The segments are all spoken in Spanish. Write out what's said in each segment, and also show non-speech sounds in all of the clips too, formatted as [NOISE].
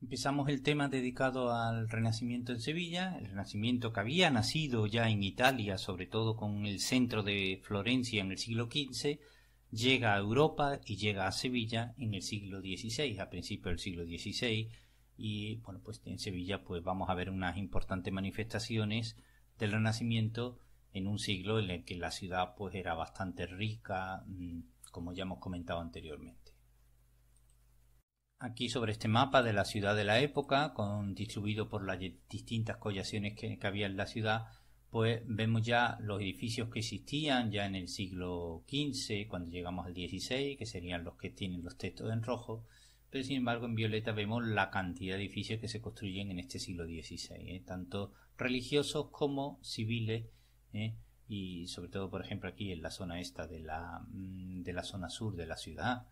Empezamos el tema dedicado al Renacimiento en Sevilla, el Renacimiento que había nacido ya en Italia, sobre todo con el centro de Florencia en el siglo XV, llega a Europa y llega a Sevilla en el siglo XVI, a principios del siglo XVI, y bueno, pues en Sevilla pues vamos a ver unas importantes manifestaciones del Renacimiento en un siglo en el que la ciudad pues era bastante rica, mm, como ya hemos comentado anteriormente aquí sobre este mapa de la ciudad de la época, con, distribuido por las distintas collaciones que, había en la ciudad, pues vemos ya los edificios que existían ya en el siglo XV, cuando llegamos al XVI, que serían los que tienen los textos en rojo, pero sin embargo en violeta vemos la cantidad de edificios que se construyen en este siglo XVI, ¿eh? tanto religiosos como civiles, ¿eh? y sobre todo, por ejemplo, aquí en la zona esta de la mm, zona sur de la ciudad,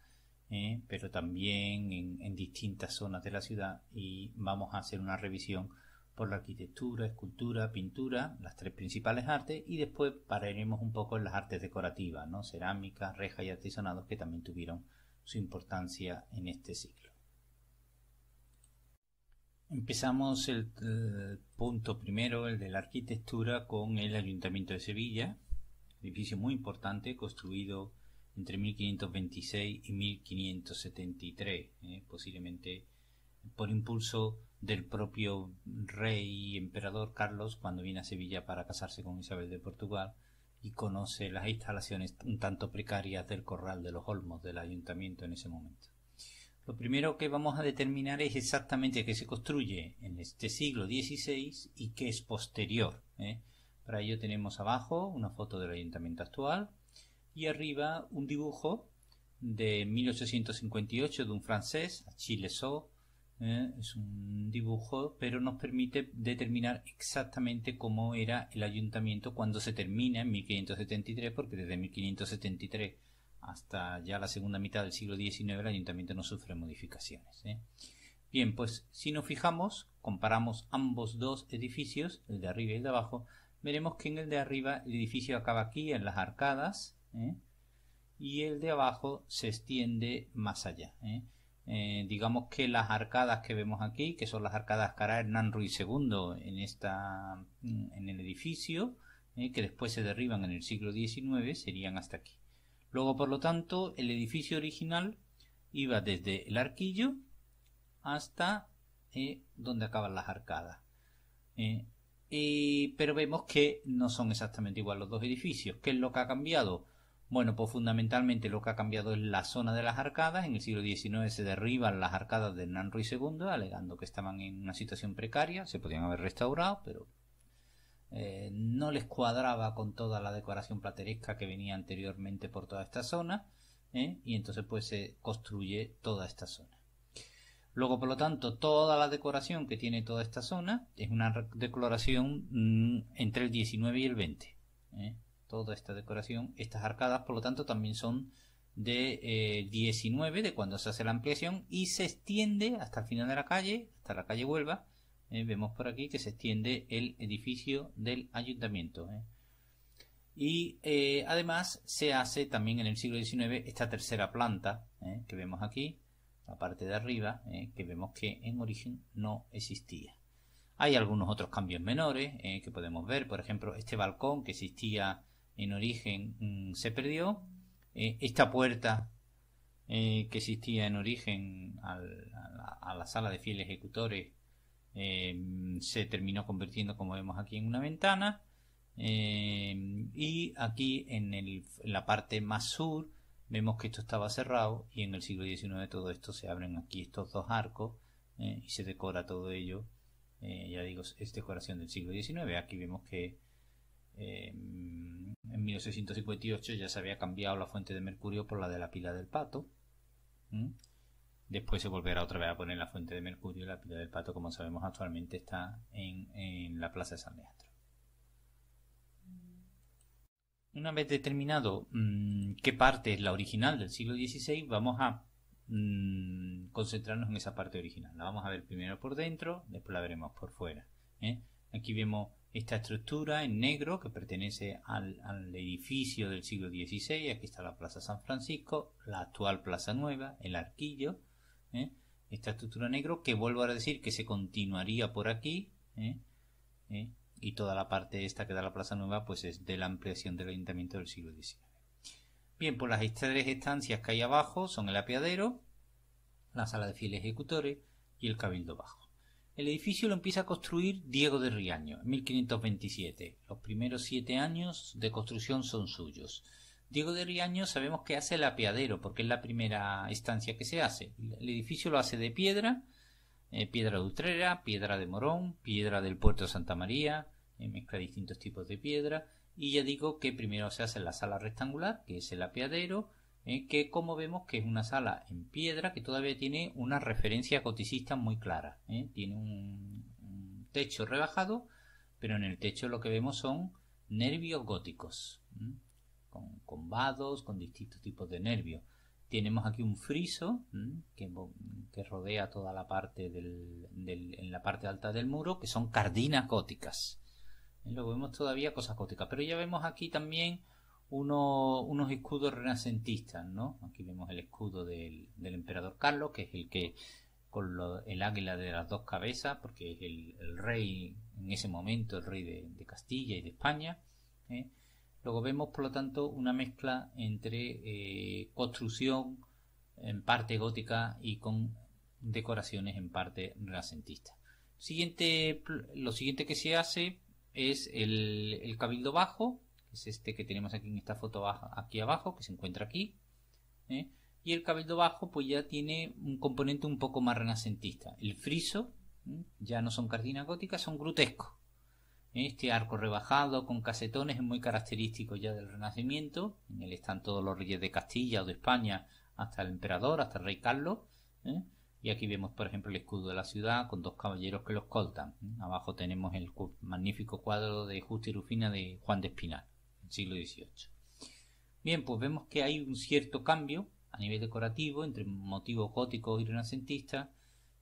¿eh? pero también en, distintas zonas de la ciudad y vamos a hacer una revisión por la arquitectura, escultura, pintura, las tres principales artes y después pararemos un poco en las artes decorativas, ¿no? cerámica, reja y artesanados que también tuvieron su importancia en este ciclo. Empezamos el, el, eh, punto primero, el de la arquitectura, con el Ayuntamiento de Sevilla, edificio muy importante construido entre 1526 y 1573, ¿eh? posiblemente por impulso del propio rey y emperador Carlos cuando viene a Sevilla para casarse con Isabel de Portugal y conoce las instalaciones un tanto precarias del corral de los Olmos del ayuntamiento en ese momento. Lo primero que vamos a determinar es exactamente qué se construye en este siglo XVI y qué es posterior. ¿eh? Para ello tenemos abajo una foto del ayuntamiento actual, y arriba un dibujo de 1858 de un francés, Achille So. ¿eh? es un dibujo, pero nos permite determinar exactamente cómo era el ayuntamiento cuando se termina en 1573, porque desde 1573 hasta ya la segunda mitad del siglo XIX el ayuntamiento no sufre modificaciones. ¿eh? Bien, pues si nos fijamos, comparamos ambos dos edificios, el de arriba y el de abajo, veremos que en el de arriba el edificio acaba aquí, en las arcadas, ¿eh? y el de abajo se extiende más allá. ¿eh? Eh, digamos que las arcadas que vemos aquí, que son las arcadas cara Hernán Ruiz II en, esta, en el edificio, que después se derriban en el siglo XIX, serían hasta aquí. Luego, por lo tanto, el edificio original iba desde el arquillo hasta donde acaban las arcadas. pero vemos que no son exactamente igual los dos edificios. ¿Qué es lo que ha cambiado? Bueno, pues fundamentalmente lo que ha cambiado es la zona de las arcadas. En el siglo XIX se derriban las arcadas de Hernán Ruiz II, alegando que estaban en una situación precaria, se podían haber restaurado, pero eh, no les cuadraba con toda la decoración plateresca que venía anteriormente por toda esta zona, ¿eh? y entonces pues se construye toda esta zona. Luego, por lo tanto, toda la decoración que tiene toda esta zona es una decoración mm, entre el XIX y el XX toda esta decoración, estas arcadas, por lo tanto, también son de 19, eh, de cuando se hace la ampliación, y se extiende hasta el final de la calle, hasta la calle Huelva. Eh, vemos por aquí que se extiende el edificio del ayuntamiento. Eh. Y además se hace también en el siglo XIX esta tercera planta que vemos aquí, la parte de arriba, que vemos que en origen no existía. Hay algunos otros cambios menores que podemos ver, por ejemplo, este balcón que existía en origen mm, se perdió. Eh, esta puerta eh, que existía en origen a, la, sala de fieles ejecutores eh, se terminó convirtiendo, como vemos aquí, en una ventana. y aquí en, la parte más sur vemos que esto estaba cerrado y en el siglo XIX todo esto se abren aquí estos dos arcos y se decora todo ello. ya digo, es decoración del siglo XIX. Aquí vemos que Em, en 1658 ya se había cambiado la fuente de mercurio por la de la pila del pato. Después se volverá otra vez a poner la fuente de mercurio y la pila del pato, como sabemos actualmente, está en, la plaza de San Leandro. Una vez determinado mm, qué parte es la original del siglo XVI, vamos a mm, concentrarnos en esa parte original. La vamos a ver primero por dentro, después la veremos por fuera. ¿eh? Aquí vemos esta estructura en negro, que pertenece al, edificio del siglo XVI, aquí está la Plaza San Francisco, la actual Plaza Nueva, el arquillo, ¿eh? esta estructura negro, que vuelvo a decir que se continuaría por aquí, ¿eh? ¿Eh? y toda la parte esta que da la Plaza Nueva, pues es de la ampliación del ayuntamiento del siglo XIX. Bien, pues las tres estancias que hay abajo son el apeadero, la sala de fieles ejecutores y el cabildo bajo. El edificio lo empieza a construir Diego de Riaño en 1527. Los primeros siete años de construcción son suyos. Diego de Riaño sabemos que hace el apeadero porque es la primera estancia que se hace. El edificio lo hace de piedra, eh, piedra de Utrera, piedra de Morón, piedra del puerto de Santa María, eh, mezcla distintos tipos de piedra. Y ya digo que primero se hace la sala rectangular, que es el apeadero, ¿eh? que como vemos que es una sala en piedra que todavía tiene una referencia goticista muy clara. ¿eh? Tiene un, techo rebajado, pero en el techo lo que vemos son nervios góticos, con, con, vados, con distintos tipos de nervios. Tenemos aquí un friso que, rodea toda la parte en la parte alta del muro, que son cardinas góticas. ¿Eh? Lo vemos todavía cosas góticas, pero ya vemos aquí también unos escudos renacentistas, Aquí vemos el escudo del, emperador Carlos, que es el que con el águila de las dos cabezas, porque es el, rey, en ese momento, el rey de, Castilla y de España. ¿eh? Luego vemos, por lo tanto, una mezcla entre eh, construcción en parte gótica y con decoraciones en parte renacentista. Siguiente, lo siguiente que se hace es el, el cabildo bajo, es este que tenemos aquí en esta foto aquí abajo, que se encuentra aquí. ¿eh? Y el cabildo bajo pues ya tiene un componente un poco más renacentista. El friso ¿eh? ya no son cardinas góticas, son grutescos. Este arco rebajado con casetones es muy característico ya del Renacimiento. En él están todos los reyes de Castilla o de España, hasta el emperador, hasta el rey Carlos. ¿eh? Y aquí vemos, por ejemplo, el escudo de la ciudad con dos caballeros que los coltan. Abajo tenemos el magnífico cuadro de Justa y Rufina de Juan de Espinal siglo XVIII. Bien, pues vemos que hay un cierto cambio a nivel decorativo entre motivos góticos y renacentistas,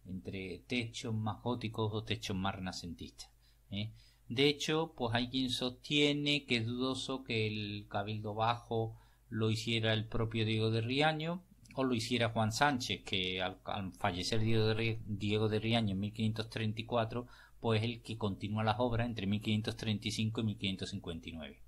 entre techos más góticos o techos más renacentistas. ¿eh? De hecho, pues hay quien sostiene que es dudoso que el Cabildo Bajo lo hiciera el propio Diego de Riaño o lo hiciera Juan Sánchez, que al, fallecer de, Diego de, Riaño en 1534, pues es el que continúa las obras entre 1535 y 1559.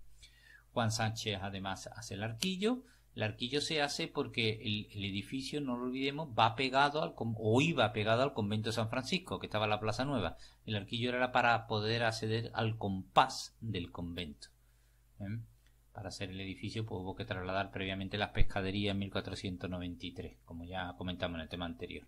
Juan Sánchez además hace el arquillo. El arquillo se hace porque el, edificio, no lo olvidemos, va pegado al, o iba pegado al convento de San Francisco, que estaba en la Plaza Nueva. El arquillo era para poder acceder al compás del convento. ¿eh? Para hacer el edificio pues, hubo que trasladar previamente las pescaderías en 1493, como ya comentamos en el tema anterior.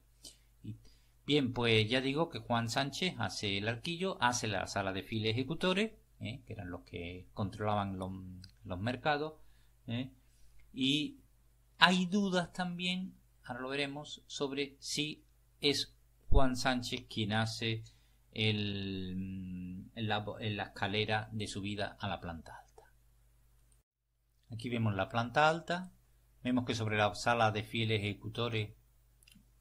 bien, pues ya digo que Juan Sánchez hace el arquillo, hace la sala de file ejecutores, ¿eh? que eran los que controlaban los, mercados. ¿eh? Y hay dudas también, ahora lo veremos, sobre si es Juan Sánchez quien hace mm, la, la, escalera de subida a la planta alta. Aquí vemos la planta alta, vemos que sobre la sala de fieles ejecutores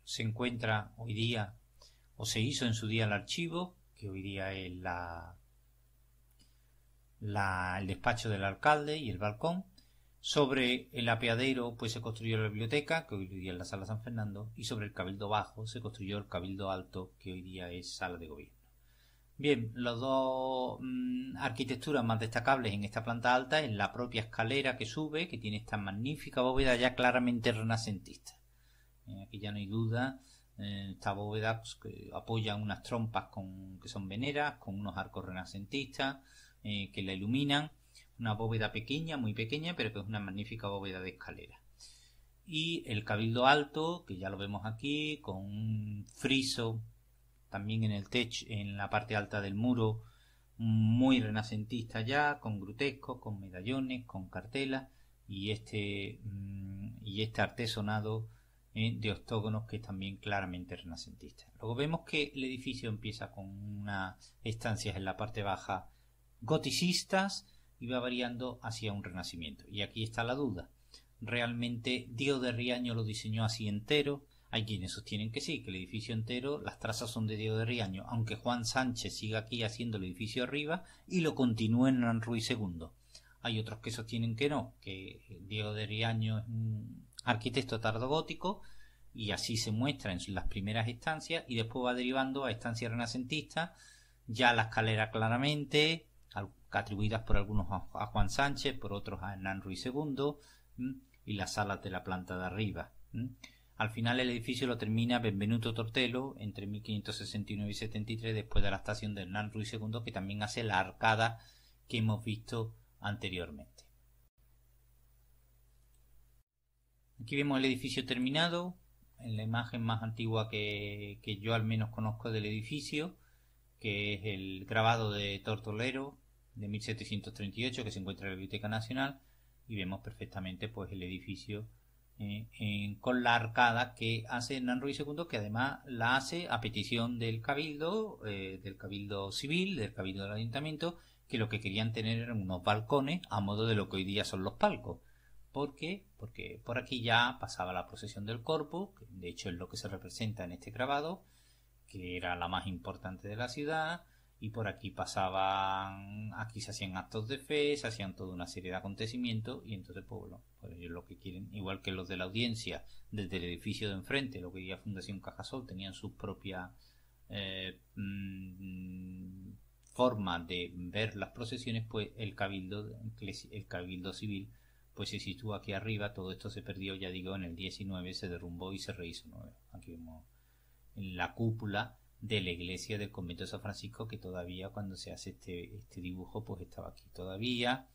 se encuentra hoy día, o se hizo en su día el archivo, que hoy día es la, el despacho del alcalde y el balcón. Sobre el apeadero pues se construyó la biblioteca, que hoy día es la sala San Fernando, y sobre el cabildo bajo se construyó el cabildo alto, que hoy día es sala de gobierno. Bien, las dos mm, arquitecturas más destacables en esta planta alta es la propia escalera que sube, que tiene esta magnífica bóveda ya claramente renacentista. Eh, aquí ya no hay duda, eh, esta bóveda pues, apoya unas trompas con, que son veneras, con unos arcos renacentistas, eh, que la iluminan. Una bóveda pequeña, muy pequeña, pero que es una magnífica bóveda de escalera. Y el cabildo alto, que ya lo vemos aquí, con un friso también en el techo, en la parte alta del muro, muy renacentista ya, con grutescos, con medallones, con cartelas y este, mm, y este artesonado eh, de octógonos que es también claramente renacentista. Luego vemos que el edificio empieza con unas estancias en la parte baja goticistas y va variando hacia un renacimiento. Y aquí está la duda. ¿Realmente Diego de Riaño lo diseñó así entero? Hay quienes sostienen que sí, que el edificio entero, las trazas son de Diego de Riaño, aunque Juan Sánchez siga aquí haciendo el edificio arriba y lo continúe en Ruiz II. Hay otros que sostienen que no, que Diego de Riaño es un arquitecto tardogótico y así se muestra en las primeras estancias y después va derivando a estancias renacentistas, ya la escalera claramente, atribuidas por algunos a Juan Sánchez, por otros a Hernán Ruiz II y las salas de la planta de arriba. Al final el edificio lo termina Benvenuto Tortelo entre 1569 y 73 después de la estación de Hernán Ruiz II que también hace la arcada que hemos visto anteriormente. Aquí vemos el edificio terminado, en la imagen más antigua que, que yo al menos conozco del edificio, que es el grabado de Tortolero, de 1738 que se encuentra en la Biblioteca Nacional y vemos perfectamente pues el edificio eh, con la arcada que hace Hernán Ruiz II que además la hace a petición del cabildo eh, del cabildo civil del cabildo del ayuntamiento que lo que querían tener eran unos balcones a modo de lo que hoy día son los palcos ¿Por qué? Porque por aquí ya pasaba la procesión del corpus, que de hecho es lo que se representa en este grabado, que era la más importante de la ciudad, y por aquí pasaban, aquí se hacían actos de fe, se hacían toda una serie de acontecimientos y entonces pueblo pues ellos lo que quieren, igual que los de la audiencia desde el edificio de enfrente, lo que diría Fundación Cajasol, tenían sus propias eh, mm, forma de ver las procesiones, pues el cabildo, el civil pues se sitúa aquí arriba, todo esto se perdió, ya digo, en el 19 se derrumbó y se rehizo. Aquí vemos la cúpula de la iglesia del convento de San Francisco que todavía cuando se hace este, este dibujo pues estaba aquí todavía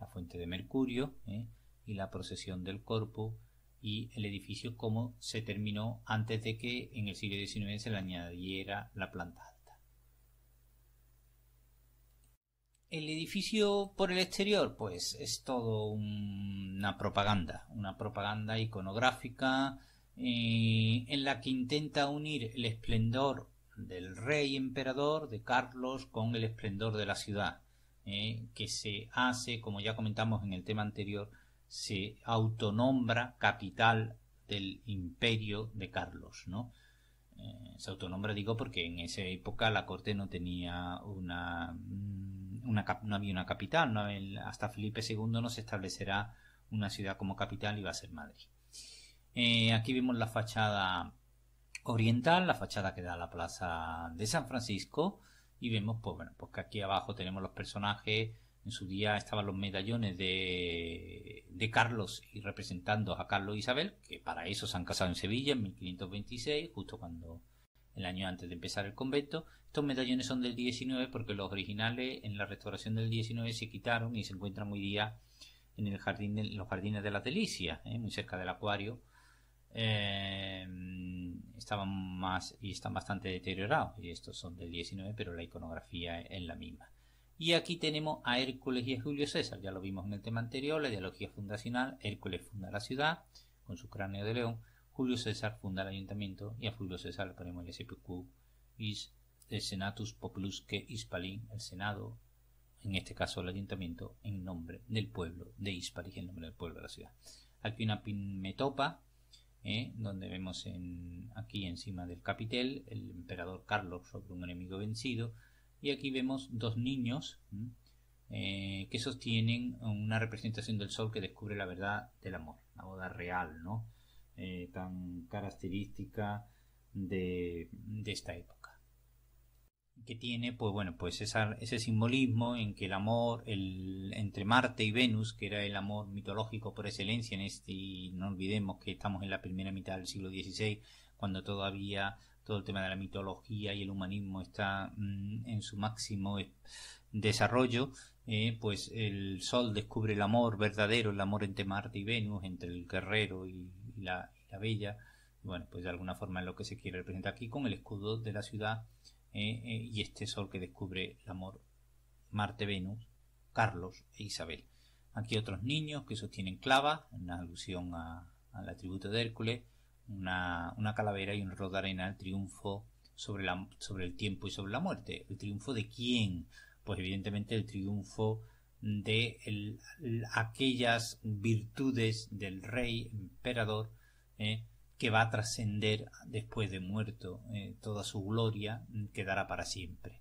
la fuente de mercurio ¿eh? y la procesión del cuerpo y el edificio como se terminó antes de que en el siglo XIX se le añadiera la planta alta. El edificio por el exterior, pues es todo una propaganda, una propaganda iconográfica eh, en la que intenta unir el esplendor del rey emperador de Carlos con el esplendor de la ciudad, eh, que se hace, como ya comentamos en el tema anterior, se autonombra capital del imperio de Carlos, ¿no? Eh, se autonombra, digo, porque en esa época la corte no tenía una, mm, no había una capital, hasta Felipe II no se establecerá una ciudad como capital y va a ser Madrid. Eh, aquí vemos la fachada oriental, la fachada que da a la plaza de San Francisco. Y vemos, pues bueno, pues que aquí abajo tenemos los personajes. En su día estaban los medallones de, de Carlos y representando a Carlos e Isabel, que para eso se han casado en Sevilla en 1526, justo cuando el año antes de empezar el convento. Estos medallones son del 19 porque los originales en la restauración del 19 se quitaron y se encuentran hoy día en, el jardín de, los jardines de las delicias, ¿eh? muy cerca del acuario, Em, estaban más y están bastante deteriorados. Y estos son del 19, pero la iconografía es la misma. Y aquí tenemos a Hércules y a Julio César. Ya lo vimos en el tema anterior, la ideología fundacional. Hércules funda la ciudad con su cráneo de león. Julio César funda el ayuntamiento y a Julio César le ponemos el SPQ y el Senatus Populusque Hispalin, el Senado, en este caso el ayuntamiento, en nombre del pueblo de Hispalin, en nombre del pueblo de la ciudad. Aquí una pinmetopa ¿eh? donde vemos en, aquí encima del capitel el emperador Carlos sobre un enemigo vencido y aquí vemos dos niños eh, que sostienen una representación del sol que descubre la verdad del amor, la boda real, ¿no? Eh, tan característica de esta época que tiene, pues bueno, pues ese simbolismo en que el amor el, entre Marte y Venus, que era el amor mitológico por excelencia en este, y no olvidemos que estamos en la primera mitad del siglo XVI, cuando todavía todo el tema de la mitología y el humanismo está mm, en su máximo desarrollo, eh, pues el Sol descubre el amor verdadero, el amor entre Marte y Venus, entre el guerrero y, la, bella, bueno, pues de alguna forma es lo que se quiere representar aquí con el escudo de la ciudad eh, eh, y este sol que descubre el amor, Marte, Venus, Carlos e Isabel. Aquí otros niños que sostienen clava, una alusión a, al atributo de Hércules, una, calavera y un rodarena el triunfo sobre, la, sobre el tiempo y sobre la muerte. ¿El triunfo de quién? Pues evidentemente el triunfo de aquellas virtudes del rey, emperador, eh, que va a trascender después de muerto. Eh, toda su gloria mm, quedará para siempre.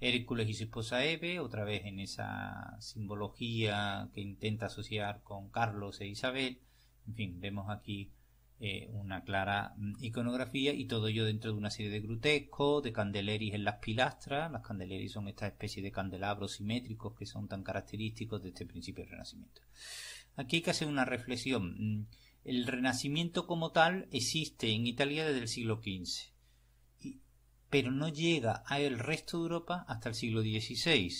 Hércules y su esposa Eve, otra vez en esa simbología que intenta asociar con Carlos e Isabel. En fin, vemos aquí eh, una clara mm, iconografía y todo ello dentro de una serie de grutescos, de candeleris en las pilastras. Las candeleris son esta especie de candelabros simétricos que son tan característicos de este principio del Renacimiento. Aquí hay que hacer una reflexión. Mm, el renacimiento como tal existe en Italia desde el siglo XV, pero no llega al resto de Europa hasta el siglo XVI.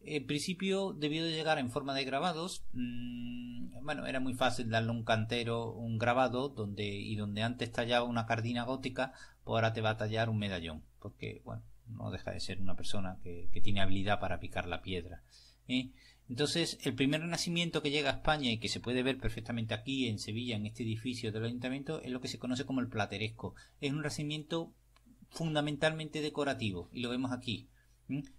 En principio debió de llegar en forma de grabados. Mm, bueno, era muy fácil darle un cantero, un grabado, donde, y donde antes tallaba una cardina gótica, pues ahora te va a tallar un medallón. Porque, bueno, no deja de ser una persona que, tiene habilidad para picar la piedra. ¿eh? Entonces, el primer renacimiento que llega a España y que se puede ver perfectamente aquí, en Sevilla, en este edificio del ayuntamiento, es lo que se conoce como el plateresco. Es un renacimiento fundamentalmente decorativo, y lo vemos aquí.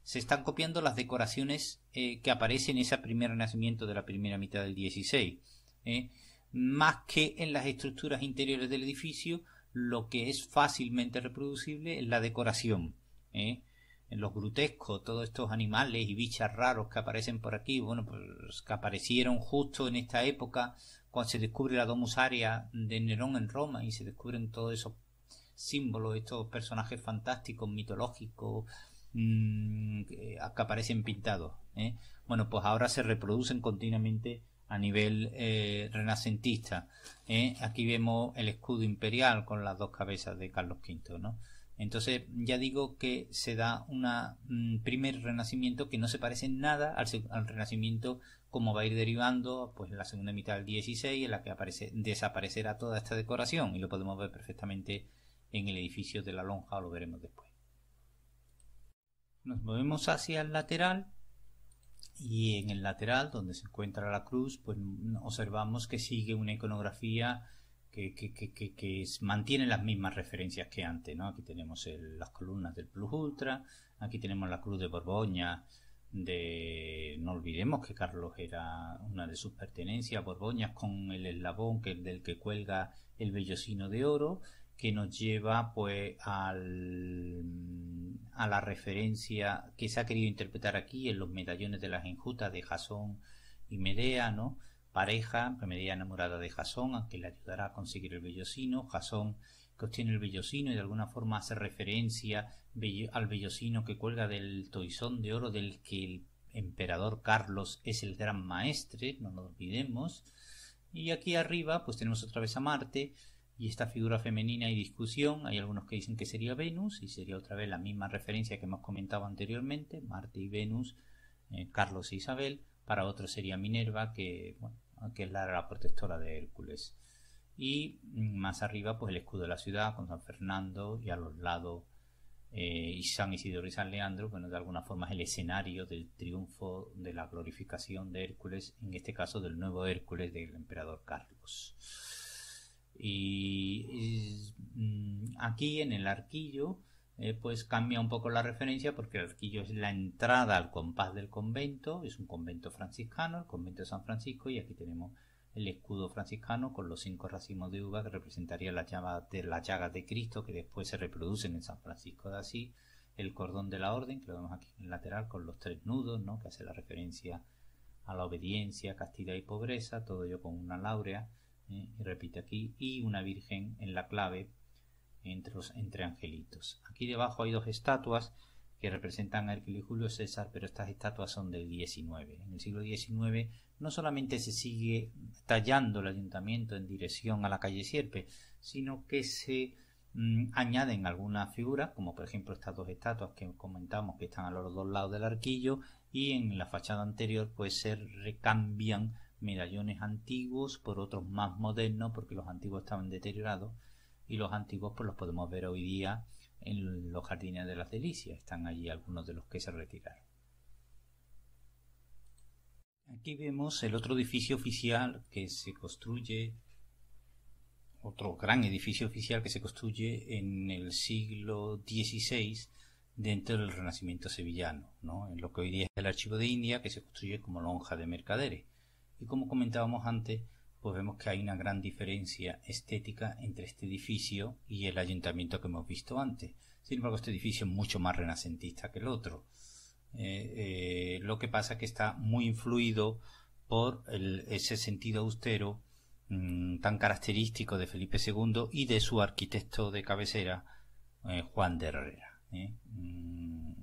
Se están copiando las decoraciones eh, que aparecen en ese primer renacimiento de la primera mitad del 16. ¿eh? Más que en las estructuras interiores del edificio, lo que es fácilmente reproducible es la decoración. ¿eh? en los grutescos, todos estos animales y bichas raros que aparecen por aquí, bueno, pues que aparecieron justo en esta época cuando se descubre la domusaria de Nerón en Roma y se descubren todos esos símbolos, estos personajes fantásticos, mitológicos, mm, que aparecen pintados. ¿eh? Bueno, pues ahora se reproducen continuamente a nivel eh, renacentista. ¿eh? Aquí vemos el escudo imperial con las dos cabezas de Carlos V, ¿no? Entonces ya digo que se da un mm, primer renacimiento que no se parece en nada al, renacimiento como va a ir derivando pues en la segunda mitad del 16 en la que desaparecerá toda esta decoración y lo podemos ver perfectamente en el edificio de la lonja o lo veremos después. Nos movemos hacia el lateral y en el lateral donde se encuentra la cruz pues mm, observamos que sigue una iconografía que, mantiene las mismas referencias que antes, ¿no? Aquí tenemos las columnas del Plus Ultra, aquí tenemos la Cruz de Borgoña, de... No olvidemos que Carlos era una de sus pertenencias, Borboñas, con el eslabón que, del que cuelga el vellocino de oro, que nos lleva pues a la referencia que se ha querido interpretar aquí en los medallones de las enjutas de Jasón y Medea, ¿no? Pareja, día enamorada de Jasón, a que le ayudará a conseguir el vellocino. Jasón, que obtiene el vellocino y de alguna forma hace referencia al vellocino que cuelga del toisón de oro del que el emperador Carlos es el gran maestre, no lo olvidemos. Y aquí arriba, pues tenemos otra vez a Marte y esta figura femenina y discusión. Hay algunos que dicen que sería Venus y sería otra vez la misma referencia que hemos comentado anteriormente, Marte y Venus, eh, Carlos e Isabel para otro sería Minerva, que, que es la, protectora de Hércules. Y mm, más arriba, pues el escudo de la ciudad con San Fernando y a los lados eh, y San Isidoro y San Leandro, bueno, de alguna forma es el escenario del triunfo de la glorificación de Hércules, en este caso del nuevo Hércules del emperador Carlos. y mm, aquí en el arquillo eh, pues cambia un poco la referencia porque el arquillo es la entrada al compás del convento, es un convento franciscano, el convento de San Francisco, y aquí tenemos el escudo franciscano con los cinco racimos de uva que representaría las llamas de las llagas de Cristo que después se reproducen en San Francisco de Asís, el cordón de la orden que lo vemos aquí en lateral con los tres nudos, ¿no? que hace la referencia a la obediencia, castidad y pobreza, todo ello con una laurea, ¿eh? y repite aquí, y una virgen en la clave entre los entre angelitos. Aquí debajo hay dos estatuas que representan a Hércules y Julio César, pero estas estatuas son del XIX. En el siglo XIX no solamente se sigue tallando el ayuntamiento en dirección a la calle Sierpe, sino que se mm, añaden algunas figuras, como por ejemplo estas dos estatuas que comentamos que están a los dos lados del arquillo, y en la fachada anterior pues se recambian medallones antiguos por otros más modernos, porque los antiguos estaban deteriorados, y los antiguos pues los podemos ver hoy día en los jardines de las delicias. Están allí algunos de los que se retiraron. Aquí vemos el otro edificio oficial que se construye, otro gran edificio oficial que se construye en el siglo XVI dentro del Renacimiento sevillano, ¿no? en lo que hoy día es el Archivo de India, que se construye como lonja de mercaderes. Y como comentábamos antes, pues vemos que hay una gran diferencia estética entre este edificio y el ayuntamiento que hemos visto antes. Sin embargo, este edificio es mucho más renacentista que el otro. Eh, eh, lo que pasa es que está muy influido por ese sentido austero mm, tan característico de Felipe II y de su arquitecto de cabecera, eh, Juan de Herrera. Mm,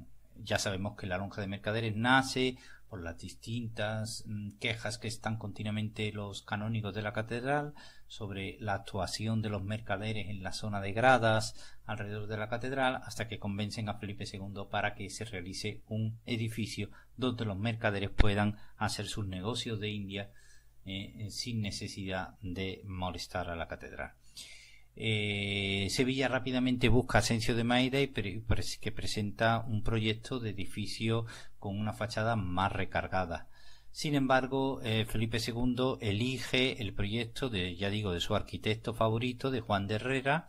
ya sabemos que la lonja de mercaderes nace por las distintas mm, quejas que están continuamente los canónigos de la catedral sobre la actuación de los mercaderes en la zona de gradas alrededor de la catedral hasta que convencen a Felipe II para que se realice un edificio donde los mercaderes puedan hacer sus negocios de India eh, eh, sin necesidad de molestar a la catedral. Eh, Sevilla rápidamente busca Asensio de Maida y que presenta un proyecto de edificio con una fachada más recargada. Sin embargo, eh, Felipe II elige el proyecto de, ya digo, de su arquitecto favorito, de Juan de Herrera,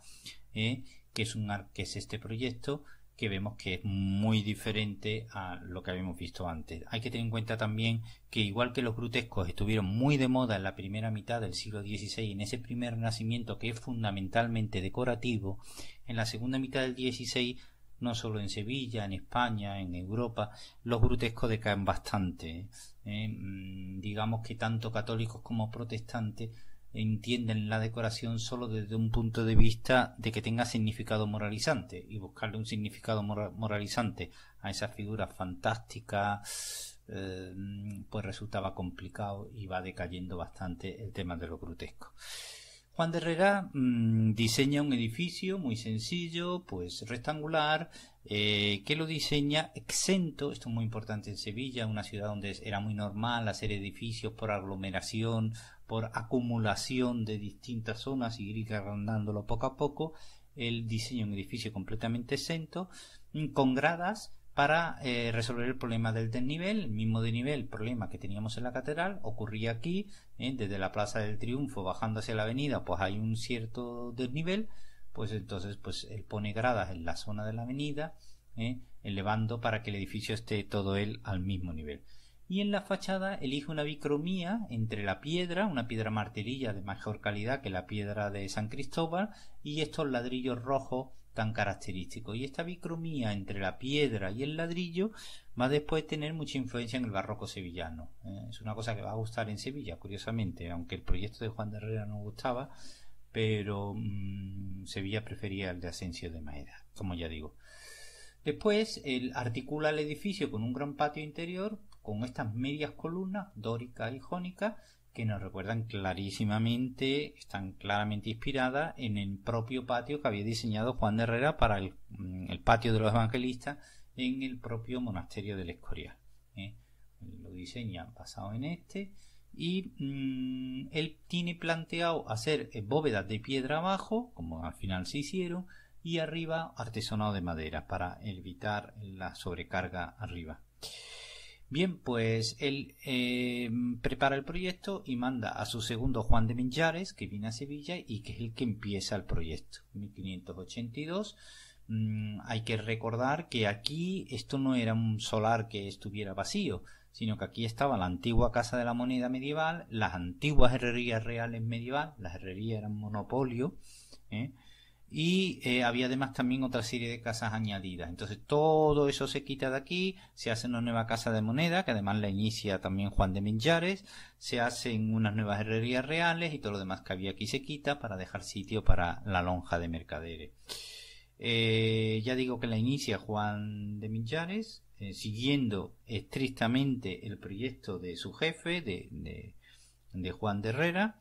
eh, que es un que es este proyecto que vemos que es muy diferente a lo que habíamos visto antes. Hay que tener en cuenta también que igual que los grutescos estuvieron muy de moda en la primera mitad del siglo XVI, en ese primer nacimiento que es fundamentalmente decorativo, en la segunda mitad del XVI, no solo en Sevilla, en España, en Europa, los grutescos decaen bastante. ¿eh? Mm, digamos que tanto católicos como protestantes entienden la decoración solo desde un punto de vista de que tenga significado moralizante y buscarle un significado moralizante a esa figura fantástica eh, pues resultaba complicado y va decayendo bastante el tema de lo grotesco. Juan de Herrera mm, diseña un edificio muy sencillo, pues rectangular, eh, que lo diseña exento, esto es muy importante en Sevilla, una ciudad donde era muy normal hacer edificios por aglomeración por acumulación de distintas zonas y ir agrandándolo poco a poco, el diseño de un edificio completamente exento, mm, con gradas para eh, resolver el problema del desnivel, mismo desnivel, problema que teníamos en la catedral, ocurría aquí, eh, desde la Plaza del Triunfo bajando hacia la avenida, pues hay un cierto desnivel, pues entonces pues él pone gradas en la zona de la avenida, eh, elevando para que el edificio esté todo él al mismo nivel y en la fachada elige una bicromía entre la piedra, una piedra martelilla de mejor calidad que la piedra de San Cristóbal, y estos ladrillos rojos tan característicos. Y esta bicromía entre la piedra y el ladrillo va a tener mucha influencia en el barroco sevillano. Eh, es una cosa que va a gustar en Sevilla, curiosamente, aunque el proyecto de Juan de Herrera no gustaba, pero mm, Sevilla prefería el de Asensio de Maeda, como ya digo. Después él articula el edificio con un gran patio interior con estas medias columnas dórica y jónica que nos recuerdan clarísimamente, están claramente inspiradas en el propio patio que había diseñado Juan de Herrera para el, mm, patio de los evangelistas en el propio monasterio del Escorial. ¿eh? Lo diseñan basado en este y mm, él tiene planteado hacer eh, bóvedas de piedra abajo, como al final se hicieron, y arriba artesonado de madera para evitar la sobrecarga arriba. Bien, pues él eh, prepara el proyecto y manda a su segundo Juan de Millares, que viene a Sevilla y que es el que empieza el proyecto. 1582. Mm, hay que recordar que aquí esto no era un solar que estuviera vacío, sino que aquí estaba la antigua Casa de la Moneda medieval, las antiguas herrerías reales medieval, las herrerías eran monopolio, ¿eh? y eh, había además también otra serie de casas añadidas. Entonces todo eso se quita de aquí, se hace una nueva casa de moneda, que además la inicia también Juan de Millares, se hacen unas nuevas herrerías reales y todo lo demás que había aquí se quita para dejar sitio para la lonja de mercaderes. Eh, ya digo que la inicia Juan de Millares, eh, siguiendo estrictamente el proyecto de su jefe, de Juan de Herrera,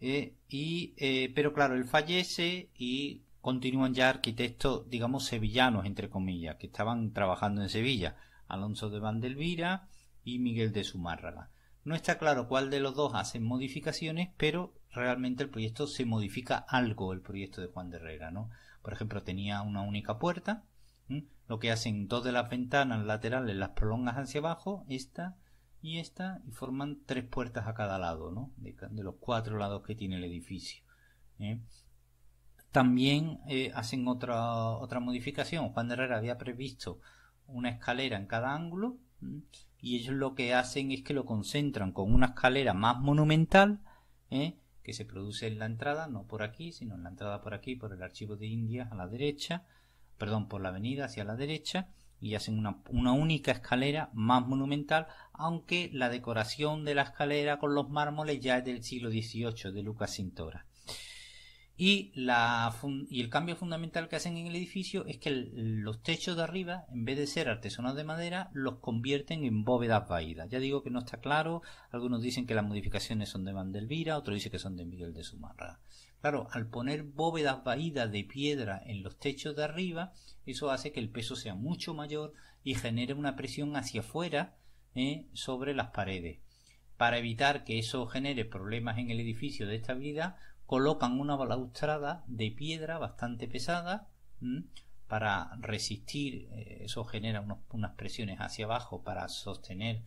eh, y, eh, pero claro, él fallece y continúan ya arquitectos, digamos, sevillanos, entre comillas, que estaban trabajando en Sevilla, Alonso de Vandelvira y Miguel de Zumárraga. No está claro cuál de los dos hacen modificaciones, pero realmente el proyecto se modifica algo, el proyecto de Juan de Herrera, ¿no? Por ejemplo, tenía una única puerta, lo que hacen dos de las ventanas laterales las prolongas hacia abajo, esta y esta y forman tres puertas a cada lado, ¿no? de, los cuatro lados que tiene el edificio. ¿eh? También eh, hacen otra, otra modificación. Juan de Herrera había previsto una escalera en cada ángulo ¿eh? y ellos lo que hacen es que lo concentran con una escalera más monumental que se produce en la entrada, no por aquí, sino en la entrada por aquí, por el archivo de India, a la derecha, perdón, por la avenida hacia la derecha y hacen una, única escalera más monumental, aunque la decoración de la escalera con los mármoles ya es del siglo XVIII de Lucas Cintora. Y, y el cambio fundamental que hacen en el edificio es que los techos de arriba, en vez de ser artesonados de madera, los convierten en bóvedas vaídas. Ya digo que no está claro, algunos dicen que las modificaciones son de Mandelvira, otros dicen que son de Miguel de Sumarra. Claro, al poner bóvedas vaídas de piedra en los techos de arriba, eso hace que el peso sea mucho mayor y genere una presión hacia afuera ¿eh? sobre las paredes. Para evitar que eso genere problemas en el edificio de estabilidad, colocan una balaustrada de piedra bastante pesada para resistir, eh, eso genera unas presiones hacia abajo para sostener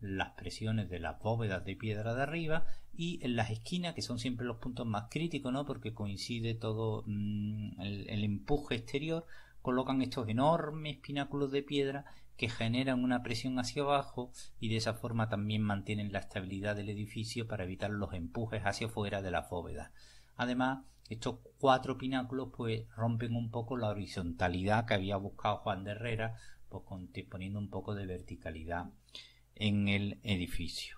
las presiones de las bóvedas de piedra de arriba y en las esquinas, que son siempre los puntos más críticos, ¿no? Porque coincide todo mm, el, empuje exterior, colocan estos enormes pináculos de piedra que generan una presión hacia abajo y de esa forma también mantienen la estabilidad del edificio para evitar los empujes hacia afuera de la bóveda. Además, estos cuatro pináculos pues rompen un poco la horizontalidad que había buscado Juan de Herrera, pues, poniendo un poco de verticalidad en el edificio.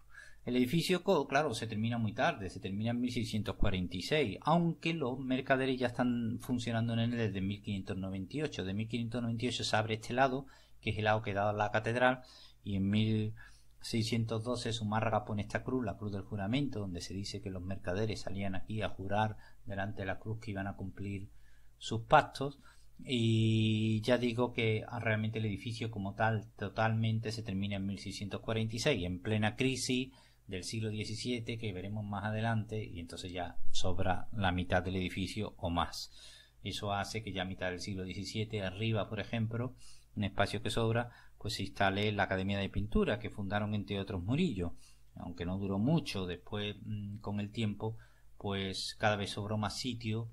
El edificio, claro, se termina muy tarde, se termina en 1646, aunque los mercaderes ya están funcionando en él desde 1598. De 1598 se abre este lado, que es el lado que da la catedral, y en 1612 Zumárraga pone esta cruz, la cruz del juramento, donde se dice que los mercaderes salían aquí a jurar delante de la cruz que iban a cumplir sus pactos. Y ya digo que ah, realmente el edificio como tal totalmente se termina en 1646, en plena crisis del siglo XVII que veremos más adelante y entonces ya sobra la mitad del edificio o más. Eso hace que ya a mitad del siglo XVII, arriba por ejemplo, un espacio que sobra, pues se instale la Academia de Pintura que fundaron entre otros Murillo. Aunque no duró mucho, después mm, con el tiempo, pues cada vez sobró más sitio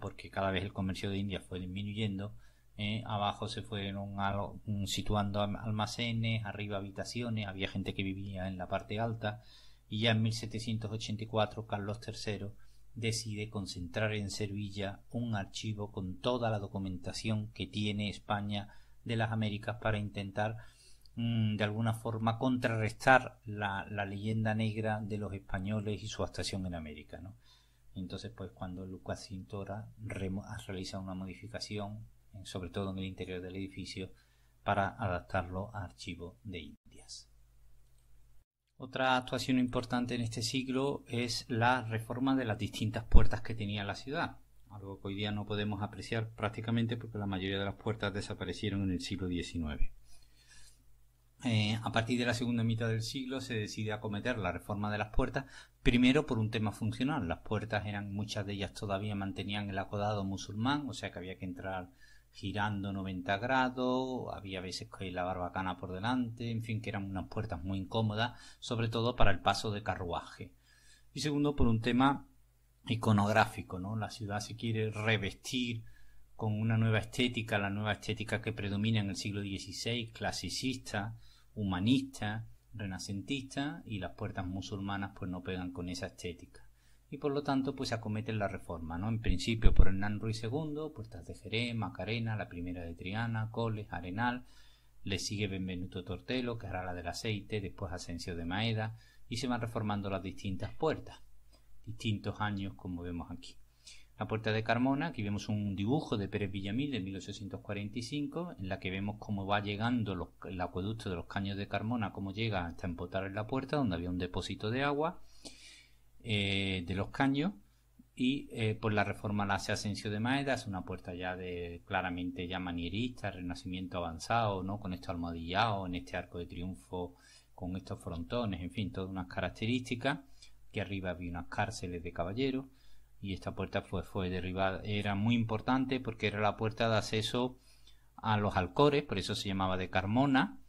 porque cada vez el comercio de India fue disminuyendo ¿eh? abajo se fueron mm, situando almacenes, arriba habitaciones, había gente que vivía en la parte alta y ya en 1784 Carlos III decide concentrar en Sevilla un archivo con toda la documentación que tiene España de las Américas para intentar mm, de alguna forma contrarrestar la, leyenda negra de los españoles y su actuación en América. Entonces, pues cuando Lucas Cintora realiza una modificación sobre todo en el interior del edificio, para adaptarlo a archivo de Indias. Otra actuación importante en este siglo es la reforma de las distintas puertas que tenía la ciudad, algo que hoy día no podemos apreciar prácticamente porque la mayoría de las puertas desaparecieron en el siglo XIX. Eh, a partir de la segunda mitad del siglo se decide acometer la reforma de las puertas, primero por un tema funcional. Las puertas eran, muchas de ellas todavía mantenían el acodado musulmán, o sea que había que entrar girando 90 grados, había veces que la barbacana por delante, en fin, que eran unas puertas muy incómodas, sobre todo para el paso de carruaje. Y segundo, por un tema iconográfico, ¿no? La ciudad se quiere revestir con una nueva estética, la nueva estética que predomina en el siglo XVI, clasicista, humanista, renacentista, y las puertas musulmanas pues no pegan con esa estética y por lo tanto pues se acomete la reforma, ¿no? En principio por Hernán Ruiz II, Puertas de Jerez, Macarena, la primera de Triana, Coles, Arenal, le sigue Benvenuto Tortelo, que hará la del aceite, después Asensio de Maeda, y se van reformando las distintas puertas, distintos años como vemos aquí. La puerta de Carmona, aquí vemos un dibujo de Pérez Villamil de 1845, en la que vemos cómo va llegando el acueducto de los caños de Carmona, cómo llega hasta empotar en la puerta, donde había un depósito de agua, eh, de los caños y eh, por la reforma la hace Asensio de Maeda, es una puerta ya de claramente ya manierista, renacimiento avanzado, ¿no? Con esto almohadillado, en este arco de triunfo, con estos frontones, en fin, todas unas características. Que arriba había unas cárceles de caballeros y esta puerta fue derribada. Era muy importante porque era la puerta de acceso a los alcores, por eso se llamaba de Carmona,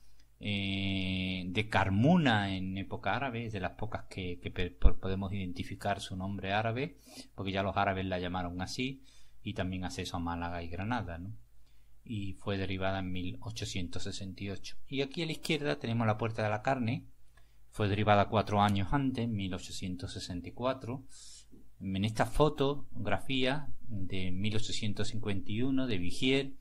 eh, de Carmuna en época árabe, de las pocas que, podemos identificar su nombre árabe, porque ya los árabes la llamaron así, y también acceso a Málaga y Granada, y fue derivada en 1868. Y aquí a la izquierda tenemos la Puerta de la Carne, fue derivada cuatro años antes, en 1864. En esta fotografía de 1851 de Vigier,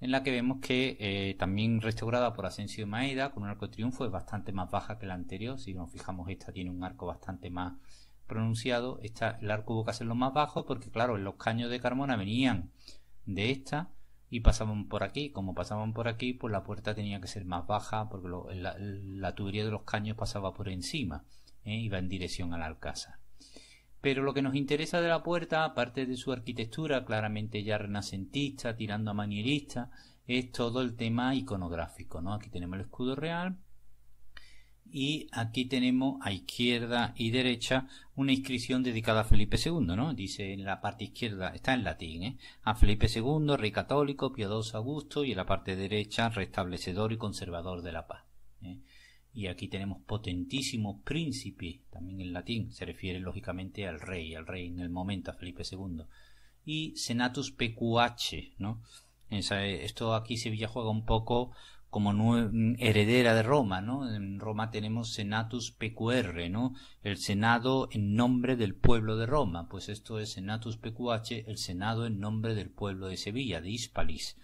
en la que vemos que eh, también restaurada por Asensio Maeda, con un arco de triunfo, es bastante más baja que la anterior. Si nos fijamos, esta tiene un arco bastante más pronunciado. el arco hubo que hacerlo más bajo porque, claro, los caños de Carmona venían de esta y pasaban por aquí. Como pasaban por aquí, pues la puerta tenía que ser más baja porque la, tubería de los caños pasaba por encima ¿eh? iba en dirección al alcázar. Pero lo que nos interesa de la puerta, aparte de su arquitectura claramente ya renacentista, tirando a manierista, es todo el tema iconográfico, Aquí tenemos el escudo real y aquí tenemos a izquierda y derecha una inscripción dedicada a Felipe II, ¿no? Dice en la parte izquierda, está en latín, ¿eh? A Felipe II, rey católico, piadoso Augusto y en la parte derecha restablecedor y conservador de la paz. Y aquí tenemos potentísimo príncipe, también en latín, se refiere lógicamente al rey, al rey en el momento, a Felipe II. Y senatus PQH, ¿no? Esto aquí Sevilla juega un poco como heredera de Roma, ¿no? En Roma tenemos senatus PQR, ¿no? El senado en nombre del pueblo de Roma, pues esto es senatus PQH, el senado en nombre del pueblo de Sevilla, de Hispalis.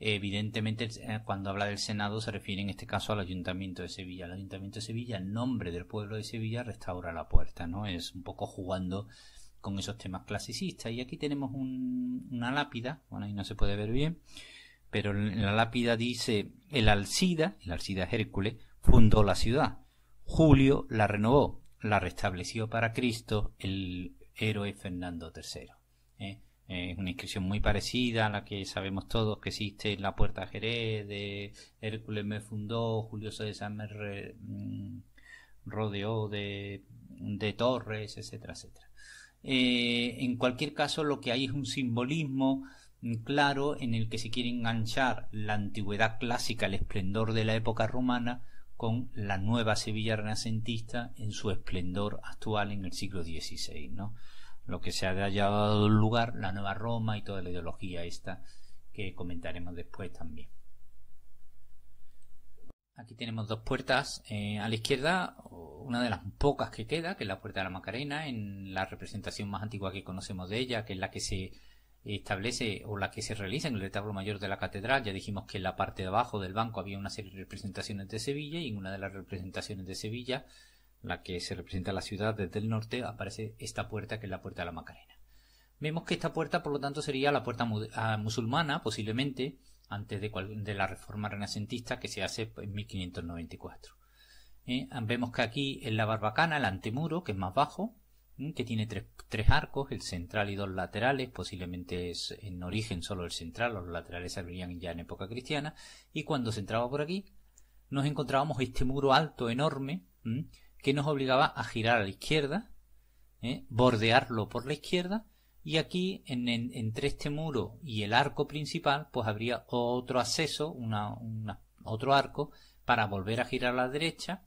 Evidentemente, eh, cuando habla del Senado se refiere en este caso al Ayuntamiento de Sevilla. El Ayuntamiento de Sevilla, el nombre del pueblo de Sevilla, restaura la puerta, ¿no? Es un poco jugando con esos temas clasicistas. Y aquí tenemos una lápida, bueno, ahí no se puede ver bien, pero en la lápida dice, el Alcida, el Alcida Hércules, fundó la ciudad. Julio la renovó, la restableció para Cristo el héroe Fernando III. Eh, es una inscripción muy parecida a la que sabemos todos que existe en la Puerta de Jerez, de Hércules me fundó, Julio César me mm, rodeó de, torres, etcétera, etcétera. Eh, en cualquier caso, lo que hay es un simbolismo claro en el que se quiere enganchar la antigüedad clásica, el esplendor de la época romana, con la nueva Sevilla renacentista en su esplendor actual en el siglo XVI, ¿no? lo que se ha dado lugar, la nueva Roma y toda la ideología esta que comentaremos después también. Aquí tenemos dos puertas. Eh, a la izquierda, una de las pocas que queda, que es la puerta de la Macarena, en la representación más antigua que conocemos de ella, que es la que se establece o la que se realiza en el retablo mayor de la catedral. Ya dijimos que en la parte de abajo del banco había una serie de representaciones de Sevilla y en una de las representaciones de Sevilla la que se representa la ciudad desde el norte, aparece esta puerta que es la puerta de la Macarena. Vemos que esta puerta, por lo tanto, sería la puerta ah, musulmana, posiblemente, antes de, de la reforma renacentista que se hace en 1594. Eh, vemos que aquí en la barbacana, el antemuro, que es más bajo, mm, que tiene tres, arcos, el central y dos laterales, posiblemente es en origen solo el central, los laterales abrían ya en época cristiana, y cuando se entraba por aquí, nos encontrábamos este muro alto, enorme, mm, que nos obligaba a girar a la izquierda, ¿eh? bordearlo por la izquierda, y aquí entre este muro y el arco principal, pues habría otro acceso, otro arco, para volver a girar a la derecha,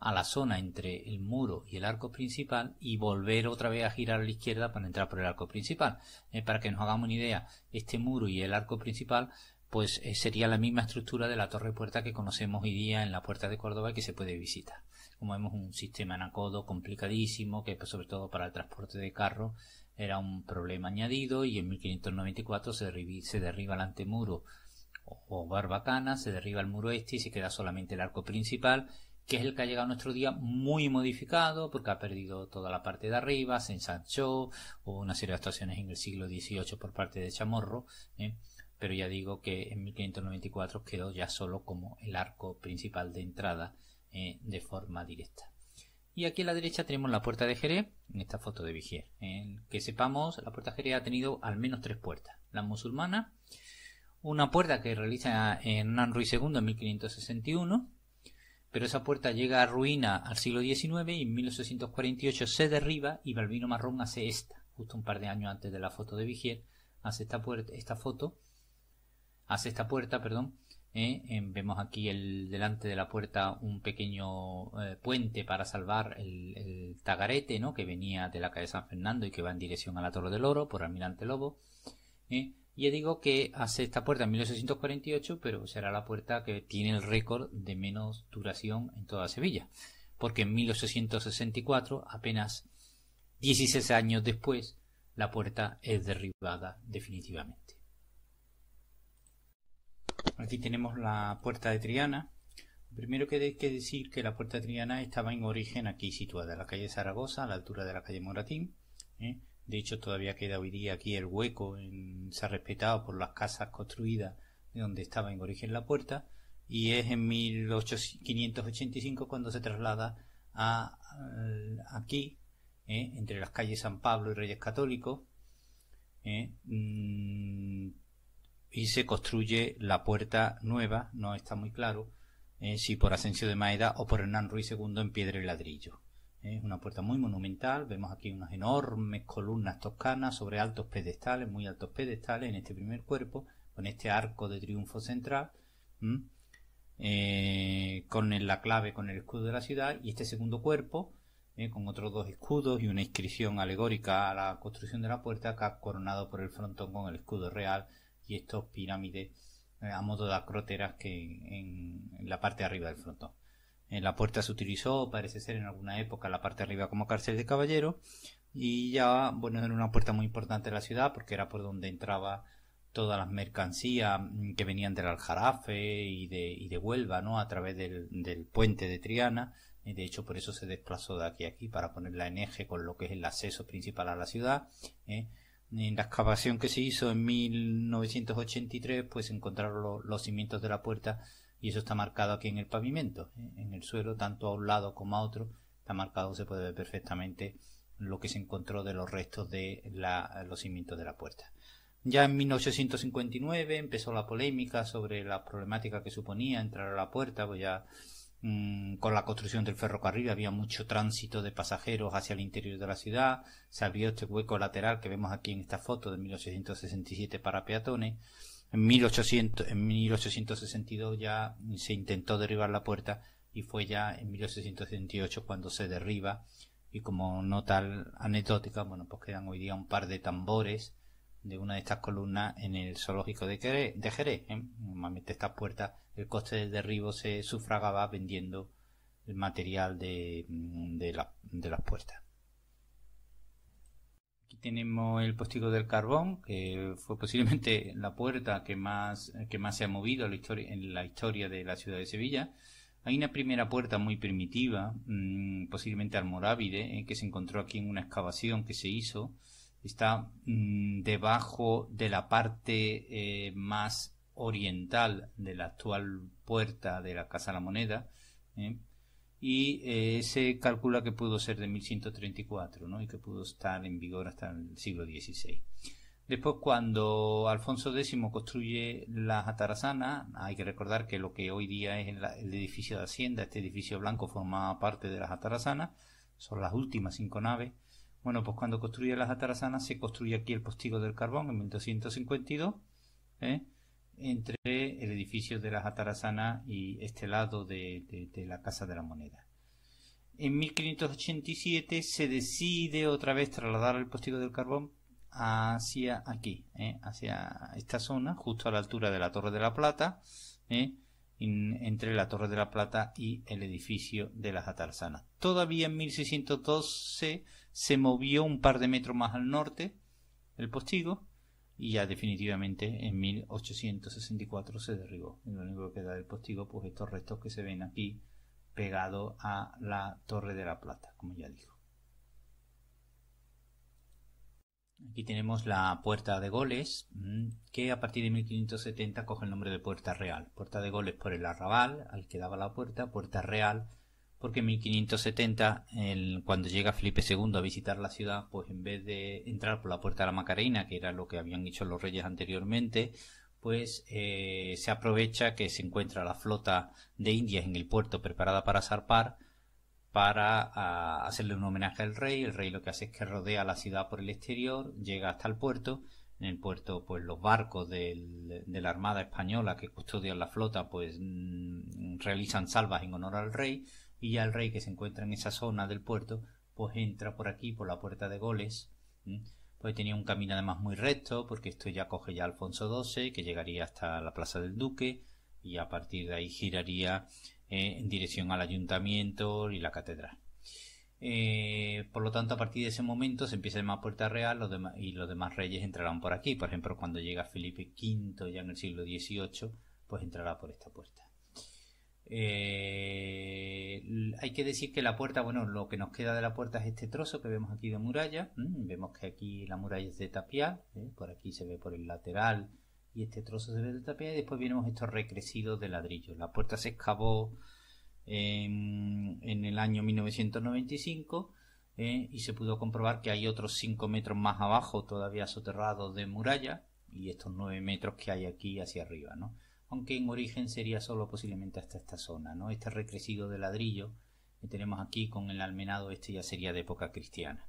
a la zona entre el muro y el arco principal y volver otra vez a girar a la izquierda para entrar por el arco principal. ¿Eh? para que nos hagamos una idea, este muro y el arco principal pues eh, sería la misma estructura de la torre puerta que conocemos hoy día en la puerta de Córdoba y que se puede visitar como vemos, un sistema acodo complicadísimo, que pues, sobre todo para el transporte de carro era un problema añadido y en 1594 se, derriba, el antemuro o barbacana, se derriba el muro este y se queda solamente el arco principal, que es el que ha llegado a nuestro día muy modificado porque ha perdido toda la parte de arriba, se ensanchó, hubo una serie de actuaciones en el siglo XVIII por parte de Chamorro, ¿eh? pero ya digo que en 1594 quedó ya solo como el arco principal de entrada eh, de forma directa. Y aquí a la derecha tenemos la puerta de Jerez, en esta foto de Vigier. en que sepamos, la puerta de Jerez ha tenido al menos tres puertas. La musulmana, una puerta que realiza Hernán Ruiz II en 1561, pero esa puerta llega a ruina al siglo XIX y en 1848 se derriba y Balbino Marrón hace esta, justo un par de años antes de la foto de Vigier, hace esta, puerta, esta foto, hace esta puerta, perdón, ¿eh? Em, vemos aquí el, delante de la puerta un pequeño eh, puente para salvar el, tagarete que venía de la calle San Fernando y que va en dirección a la Torre del Oro por Almirante Lobo. ¿eh? y Ya digo que hace esta puerta en 1848, pero será la puerta que tiene el récord de menos duración en toda Sevilla. Porque en 1864, apenas 16 años después, la puerta es derribada definitivamente. Aquí tenemos la puerta de Triana. Primero que hay que decir que la puerta de Triana estaba en origen aquí situada, en la calle Zaragoza, a la altura de la calle Moratín. ¿eh? De hecho, todavía queda hoy día aquí el hueco, en, se ha respetado por las casas construidas de donde estaba en origen la puerta, y es en 1885 cuando se traslada a, aquí, ¿eh? entre las calles San Pablo y Reyes Católicos, ¿eh? mm, y se construye la puerta nueva, no está muy claro eh, si por Asensio de Maeda o por Hernán Ruiz II en piedra y ladrillo. Eh, es una puerta muy monumental, vemos aquí unas enormes columnas toscanas sobre altos pedestales, muy altos pedestales en este primer cuerpo, con este arco de triunfo central, eh, con la clave, con el escudo de la ciudad, y este segundo cuerpo, con otros dos escudos y una inscripción alegórica a la construcción de la puerta, acá coronado por el frontón con el escudo real y estos pirámides eh, a modo de acróteras que en, la parte de arriba del frontón. En eh, la puerta se utilizó, parece ser en alguna época, la parte de arriba como cárcel de caballeros y ya, bueno, era una puerta muy importante de la ciudad porque era por donde entraba todas las mercancías mm, que venían del Aljarafe y de, de Huelva, ¿no? A través del, puente de Triana. de hecho, por eso se desplazó de aquí a aquí para ponerla en eje con lo que es el acceso principal a la ciudad. ¿eh? en la excavación que se hizo en 1983, pues encontraron los cimientos de la puerta y eso está marcado aquí en el pavimento, en el suelo, tanto a un lado como a otro, está marcado, se puede ver perfectamente lo que se encontró de los restos de los cimientos de la puerta. Ya en 1859 empezó la polémica sobre la problemática que suponía entrar a la puerta, pues ya Mm, con la construcción del ferrocarril había mucho tránsito de pasajeros hacia el interior de la ciudad, se abrió este hueco lateral que vemos aquí en esta foto de 1867 para peatones, en, en 1862 ya se intentó derribar la puerta y fue ya en 1868 cuando se derriba y como nota anecdótica, bueno, pues quedan hoy día un par de tambores de una de estas columnas en el zoológico de Jerez. ¿eh? Normalmente estas puertas el coste del derribo se sufragaba vendiendo el material mm, de, las puertas. Aquí tenemos el postigo del carbón, que fue posiblemente [LAUGHS] la puerta que más, que más se ha movido en la historia de la ciudad de Sevilla. Hay una primera puerta muy primitiva, mm, posiblemente almorávide, eh, que se encontró aquí en una excavación que se hizo. Está mm, debajo de la parte eh, más oriental de la actual puerta de la Casa la Moneda, ¿eh? y eh, se calcula que pudo ser de 1134 ¿no? y que pudo estar en vigor hasta el siglo XVI. Después, cuando Alfonso X construye las atarazanas, hay que recordar que lo que hoy día es el, edificio de Hacienda, este edificio blanco formaba parte de las atarazanas, son las últimas cinco naves. Bueno, pues cuando construye las atarazanas se construye aquí el postigo del carbón en 1252, entre el edificio de las Atarazanas y este lado de, la Casa de la Moneda. En 1587 se decide otra vez trasladar el postigo del carbón hacia aquí, ¿eh? hacia esta zona, justo a la altura de la Torre de la Plata, ¿eh? entre la Torre de la Plata y el edificio de las atarazanas. Todavía en 1612 se movió un par de metros más al norte el postigo y ya definitivamente en 1864 se derribó. en lo único que queda del postigo, pues estos restos que se ven aquí pegados a la Torre de la Plata, como ya dijo. Aquí tenemos la Puerta de Goles, mm, que a partir de 1570 coge el nombre de Puerta Real. Puerta de Goles por el arrabal al que daba la puerta, Puerta Real porque en 1570, cuando llega Felipe II a visitar la ciudad, pues en vez de entrar por la puerta de la Macarena, que era lo que habían hecho los reyes anteriormente, pues eh, se aprovecha que se encuentra la flota de Indias en el puerto preparada para zarpar para ah, hacerle un homenaje al rey. El rey lo que hace es que rodea la ciudad por el exterior, llega hasta el puerto. En el puerto, pues los barcos de la Armada Española que custodian la flota, pues mm, realizan salvas en honor al rey y ya el rey que se encuentra en esa zona del puerto, pues entra por aquí, por la puerta de Goles, pues tenía un camino además muy recto, porque esto ya coge ya Alfonso XII, que llegaría hasta la Plaza del Duque, y a partir de ahí giraría eh, en dirección al ayuntamiento y la catedral. Eh, por lo tanto, a partir de ese momento se empieza a llamar Puerta Real y los demás reyes entrarán por aquí. Por ejemplo, cuando llega Felipe V ya en el siglo XVIII, pues entrará por esta puerta. Eh, hay que decir que la puerta, bueno, lo que nos queda de la puerta es este trozo que vemos aquí de muralla. vemos que aquí la muralla es de tapia, ¿eh? por aquí se ve por el lateral y este trozo se ve de tapia y después vemos estos recrecidos de ladrillo. La puerta se excavó en, el año 1995 ¿eh? y se pudo comprobar que hay otros 5 metros más abajo todavía soterrados de muralla y estos 9 metros que hay aquí hacia arriba, ¿no? aunque en origen sería solo posiblemente hasta esta zona, ¿no? Este recrecido de ladrillo que tenemos aquí con el almenado este ya sería de época cristiana.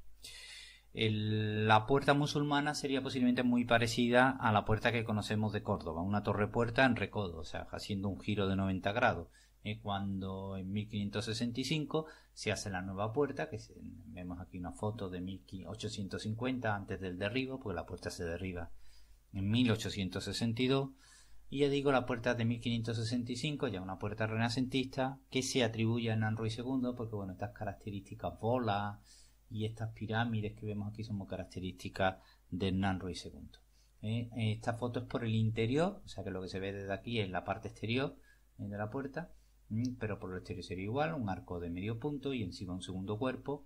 la puerta musulmana sería posiblemente muy parecida a la puerta que conocemos de Córdoba, una torre puerta en recodo, o sea, haciendo un giro de 90 grados. ¿eh? Cuando en 1565 se hace la nueva puerta, que vemos aquí una foto de 1850 antes del derribo, porque la puerta se derriba en 1862 y ya digo la puerta de 1565, ya una puerta renacentista, que se atribuye a Hernán Ruiz II, porque bueno, estas características bolas y estas pirámides que vemos aquí son características de Hernán Ruiz II. ¿eh? Esta foto es por el interior, o sea que lo que se ve desde aquí es la parte exterior ¿eh? de la puerta, ¿eh? pero por el exterior sería igual, un arco de medio punto y encima un segundo cuerpo,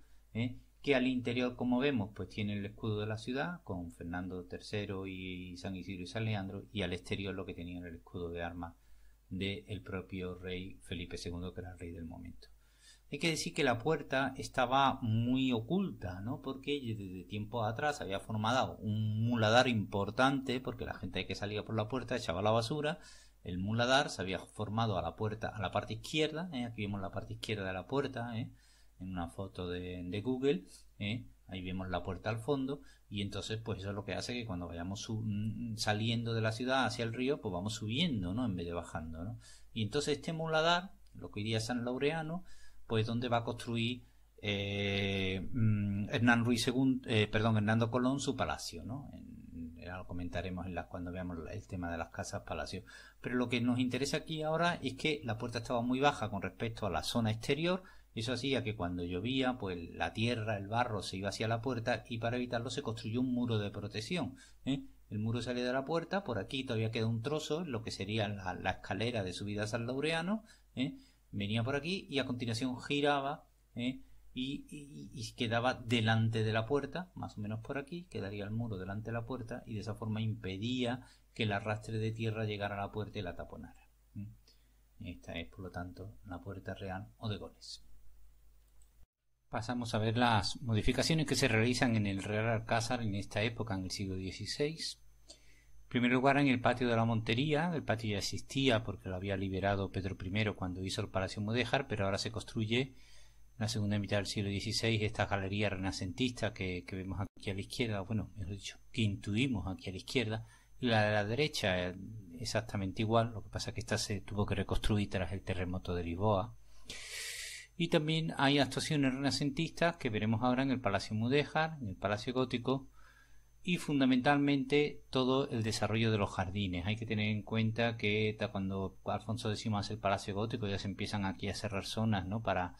que al interior, como vemos, pues tiene el escudo de la ciudad con Fernando III y San Isidro y San Leandro, y al exterior lo que tenía el escudo de armas del propio rey Felipe II, que era el rey del momento. Hay que decir que la puerta estaba muy oculta, ¿no? Porque desde tiempo atrás había formado un muladar importante, porque la gente que salía por la puerta echaba la basura. El muladar se había formado a la puerta, a la parte izquierda, ¿eh? aquí vemos la parte izquierda de la puerta, ¿eh? en una foto de, Google, ¿eh? ahí vemos la puerta al fondo y entonces pues eso es lo que hace que cuando vayamos mm, saliendo de la ciudad hacia el río pues vamos subiendo, ¿no? En vez de bajando, ¿no? Y entonces este muladar, lo que iría San Laureano, pues donde va a construir eh, mm, Hernán Ruiz II, eh, perdón, Hernando Colón su palacio, ¿no? lo comentaremos en las, cuando veamos el tema de las casas palacio. Pero lo que nos interesa aquí ahora es que la puerta estaba muy baja con respecto a la zona exterior, eso hacía que cuando llovía, pues la tierra, el barro se iba hacia la puerta y para evitarlo se construyó un muro de protección. ¿eh? El muro sale de la puerta, por aquí todavía queda un trozo, lo que sería la, escalera de subida a Laureano. ¿eh? Venía por aquí y a continuación giraba ¿eh? y, y, quedaba delante de la puerta, más o menos por aquí, quedaría el muro delante de la puerta y de esa forma impedía que el arrastre de tierra llegara a la puerta y la taponara. Esta es, por lo tanto, la puerta real o de goles. Pasamos a ver las modificaciones que se realizan en el Real Alcázar en esta época, en el siglo XVI. En primer lugar, en el patio de la Montería. El patio ya existía porque lo había liberado Pedro I cuando hizo el Palacio Mudéjar, pero ahora se construye en la segunda mitad del siglo XVI esta galería renacentista que, vemos aquí a la izquierda, bueno, mejor dicho, que intuimos aquí a la izquierda. Y la de la derecha eh, exactamente igual, lo que pasa es que esta se tuvo que reconstruir tras el terremoto de Lisboa. Y también hay actuaciones renacentistas que veremos ahora en el Palacio Mudéjar, en el Palacio Gótico y fundamentalmente todo el desarrollo de los jardines. Hay que tener en cuenta que cuando Alfonso X hace el Palacio Gótico ya se empiezan aquí a cerrar zonas para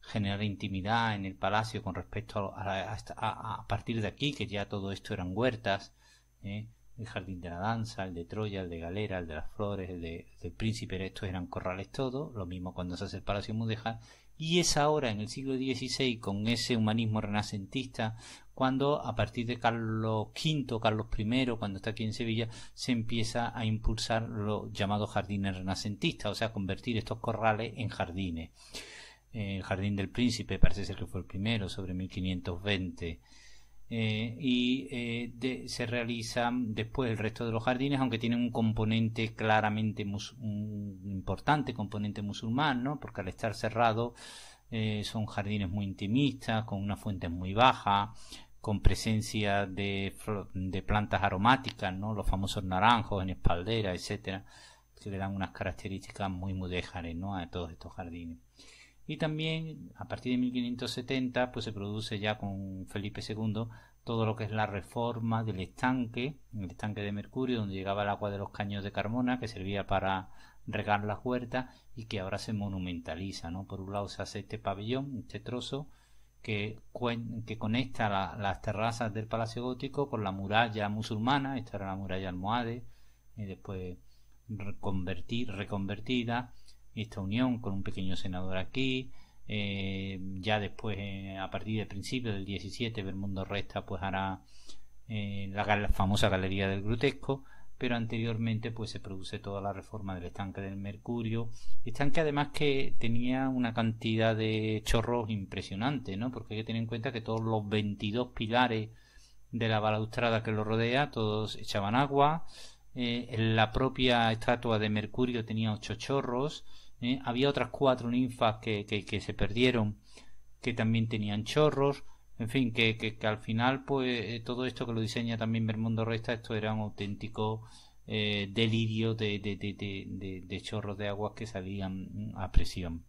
generar intimidad en el palacio con respecto a, partir de aquí, que ya todo esto eran huertas. ¿eh? el jardín de la danza, el de Troya, el de Galera, el de las flores, el, de, del príncipe, estos eran corrales todo, lo mismo cuando se hace el Palacio Mudéjar, y es ahora, en el siglo XVI, con ese humanismo renacentista, cuando a partir de Carlos V, Carlos I, cuando está aquí en Sevilla, se empieza a impulsar los llamados jardines renacentistas, o sea, convertir estos corrales en jardines. El Jardín del Príncipe parece ser que fue el primero, sobre 1520. Eh, y eh, se realizan después el resto de los jardines, aunque tienen un componente claramente importante componente musulmán, ¿no? porque al estar cerrado eh, son jardines muy intimistas, con una fuente muy baja, con presencia de, de plantas aromáticas, ¿no? los famosos naranjos en espaldera, etcétera, que le dan unas características muy mudéjares ¿no? a todos estos jardines. Y también a partir de 1570 pues se produce ya con Felipe II todo lo que es la reforma del estanque, el estanque de mercurio donde llegaba el agua de los caños de Carmona que servía para regar las huertas y que ahora se monumentaliza, ¿no? Por un lado se hace este pabellón, este trozo que, que conecta las terrazas del Palacio Gótico con la muralla musulmana, esta era la muralla almohade, y después reconvertida, esta unión con un pequeño senador aquí. Eh, ya después, eh, a partir del principio del 17, mundo Resta pues hará eh, la, famosa galería del grotesco, pero anteriormente pues se produce toda la reforma del estanque del mercurio, estanque además que tenía una cantidad de chorros impresionante, ¿no? Porque hay que tener en cuenta que todos los 22 pilares de la balaustrada que lo rodea, todos echaban agua, eh, la propia estatua de Mercurio tenía ocho chorros, ¿eh? había otras cuatro ninfas que, se perdieron que también tenían chorros, en fin, que, al final pues eh, todo esto que lo diseña también Bermundo Resta, esto era un auténtico delirio de, chorros de agua que salían mm, a presión.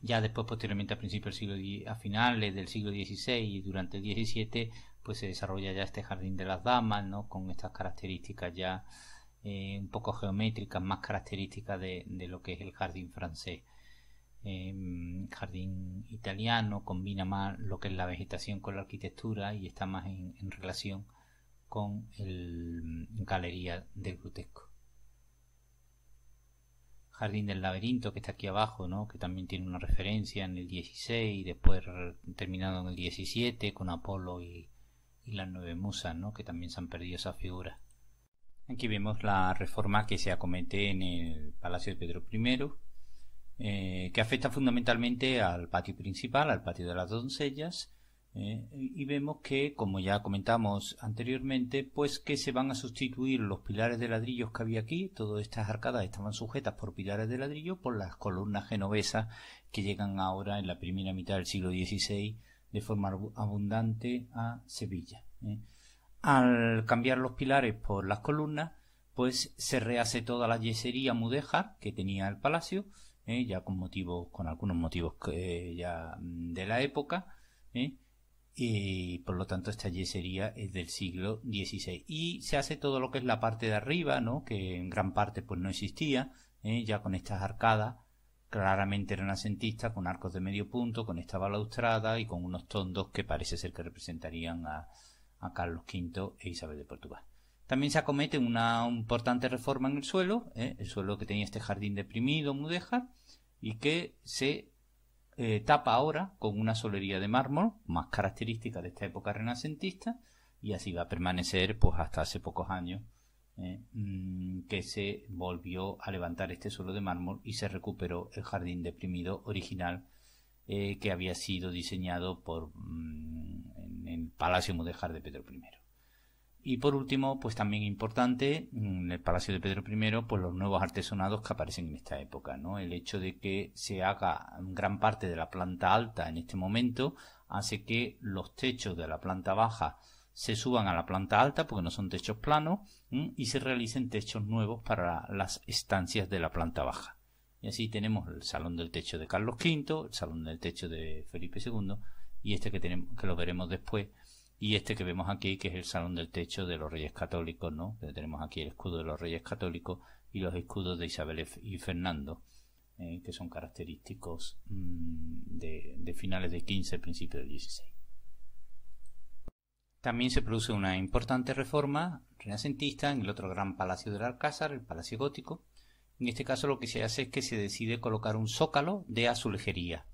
Ya después, posteriormente, a principios del siglo a finales del siglo XVI y durante el XVII, pues se desarrolla ya este jardín de las damas, ¿no? Con estas características ya eh, un poco geométricas, más características de, lo que es el jardín francés. Em, jardín italiano combina más lo que es la vegetación con la arquitectura y está más en, relación con el mm, galería del grotesco Jardín del laberinto que está aquí abajo, ¿no? que también tiene una referencia en el 16, después terminado en el 17 con Apolo y y las nueve musas, ¿no? que también se han perdido esa figura. Aquí vemos la reforma que se acomete en el Palacio de Pedro I, eh, que afecta fundamentalmente al patio principal, al patio de las doncellas, eh, y vemos que, como ya comentamos anteriormente, pues que se van a sustituir los pilares de ladrillos que había aquí, todas estas arcadas estaban sujetas por pilares de ladrillo, por las columnas genovesas que llegan ahora en la primera mitad del siglo XVI de forma abundante a Sevilla. ¿eh? Al cambiar los pilares por las columnas, pues se rehace toda la yesería mudeja que tenía el palacio, ¿eh? ya con motivos, con algunos motivos ya mm, de la época, ¿eh? y por lo tanto esta yesería es del siglo XVI. Y se hace todo lo que es la parte de arriba, ¿no? que en gran parte pues no existía, ya con estas arcadas claramente renacentista, con arcos de medio punto, con esta balaustrada y con unos tondos que parece ser que representarían a, Carlos V e Isabel de Portugal. También se acomete una importante reforma en el suelo, ¿eh? el suelo que tenía este jardín deprimido, mudeja, y que se eh, tapa ahora con una solería de mármol, más característica de esta época renacentista, y así va a permanecer pues hasta hace pocos años eh, mm, que se volvió a levantar este suelo de mármol y se recuperó el jardín deprimido original eh, que había sido diseñado por mm, en el Palacio Mudéjar de Pedro I. Y por último, pues también importante, mm, en el Palacio de Pedro I, pues los nuevos artesonados que aparecen en esta época, ¿no? El hecho de que se haga gran parte de la planta alta en este momento hace que los techos de la planta baja se suban a la planta alta porque no son techos planos y se realicen techos nuevos para las estancias de la planta baja. Y así tenemos el salón del techo de Carlos V, el salón del techo de Felipe II y este que tenemos que lo veremos después y este que vemos aquí que es el salón del techo de los Reyes Católicos, ¿no? tenemos aquí el escudo de los Reyes Católicos y los escudos de Isabel y Fernando. Eh, que son característicos mm, de, finales de 15, principios del 16. También se produce una importante reforma renacentista en el otro gran palacio del Alcázar, el Palacio Gótico. En este caso lo que se hace es que se decide colocar un zócalo de azulejería,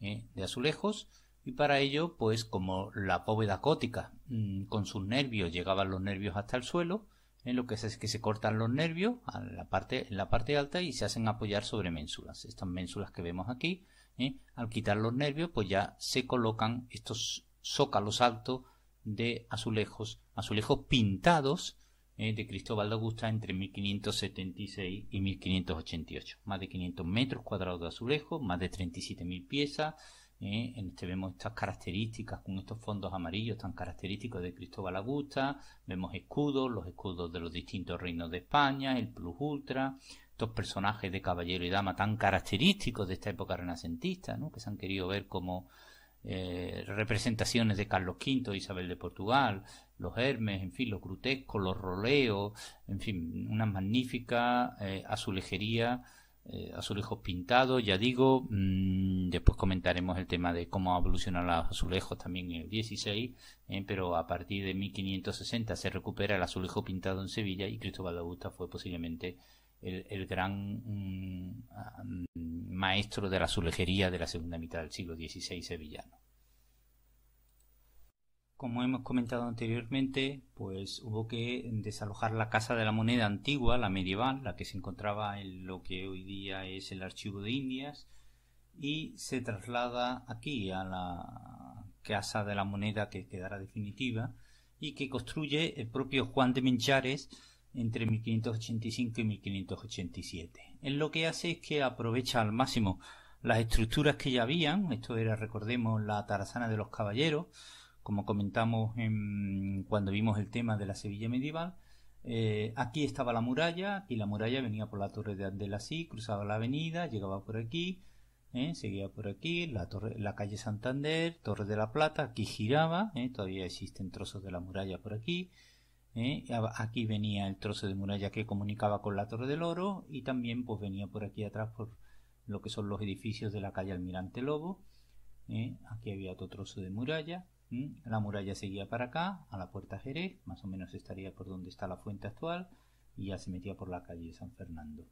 ¿eh? de azulejos, y para ello, pues como la bóveda gótica mm, con sus nervios llegaban los nervios hasta el suelo, en lo que se es que se cortan los nervios la parte, en la parte alta y se hacen apoyar sobre ménsulas. Estas ménsulas que vemos aquí, ¿eh? al quitar los nervios, pues ya se colocan estos zócalos altos de azulejos, azulejos pintados eh, de Cristóbal de Augusta entre 1576 y 1588. Más de 500 metros cuadrados de azulejos, más de 37.000 piezas. Eh, en este vemos estas características con estos fondos amarillos tan característicos de Cristóbal Augusta. Vemos escudos, los escudos de los distintos reinos de España, el Plus Ultra, estos personajes de caballero y dama tan característicos de esta época renacentista, ¿no? que se han querido ver como eh, representaciones de Carlos V, Isabel de Portugal, los Hermes, en fin, los grutescos, los roleos, en fin, una magnífica eh, azulejería, eh, azulejos pintados, ya digo, mm, después comentaremos el tema de cómo evolucionan los azulejos también en el 16, pero a partir de 1560 se recupera el azulejo pintado en Sevilla y Cristóbal de Augusta fue posiblemente el, gran mm, ah, maestro de la sulejería de la segunda mitad del siglo XVI sevillano. Como hemos comentado anteriormente, pues hubo que desalojar la casa de la moneda antigua, la medieval, la que se encontraba en lo que hoy día es el Archivo de Indias, y se traslada aquí a la casa de la moneda que quedará definitiva y que construye el propio Juan de Menchares entre 1585 y 1587. lo que hace es que aprovecha al máximo las estructuras que ya habían, esto era, recordemos, la Tarazana de los Caballeros, como comentamos en, cuando vimos el tema de la Sevilla medieval, eh, aquí estaba la muralla, y la muralla venía por la torre de así cruzaba la avenida, llegaba por aquí, ¿eh? seguía por aquí, la, calle Santander, Torre de la Plata, aquí giraba, ¿eh? todavía existen trozos de la muralla por aquí, ¿eh? Aquí venía el trozo de muralla que comunicaba con la Torre del Oro y también pues venía por aquí atrás por lo que son los edificios de la calle Almirante Lobo. ¿eh? Aquí había otro trozo de muralla. La muralla seguía para acá, a la puerta Jerez, más o menos estaría por donde está la fuente actual y ya se metía por la calle de San Fernando.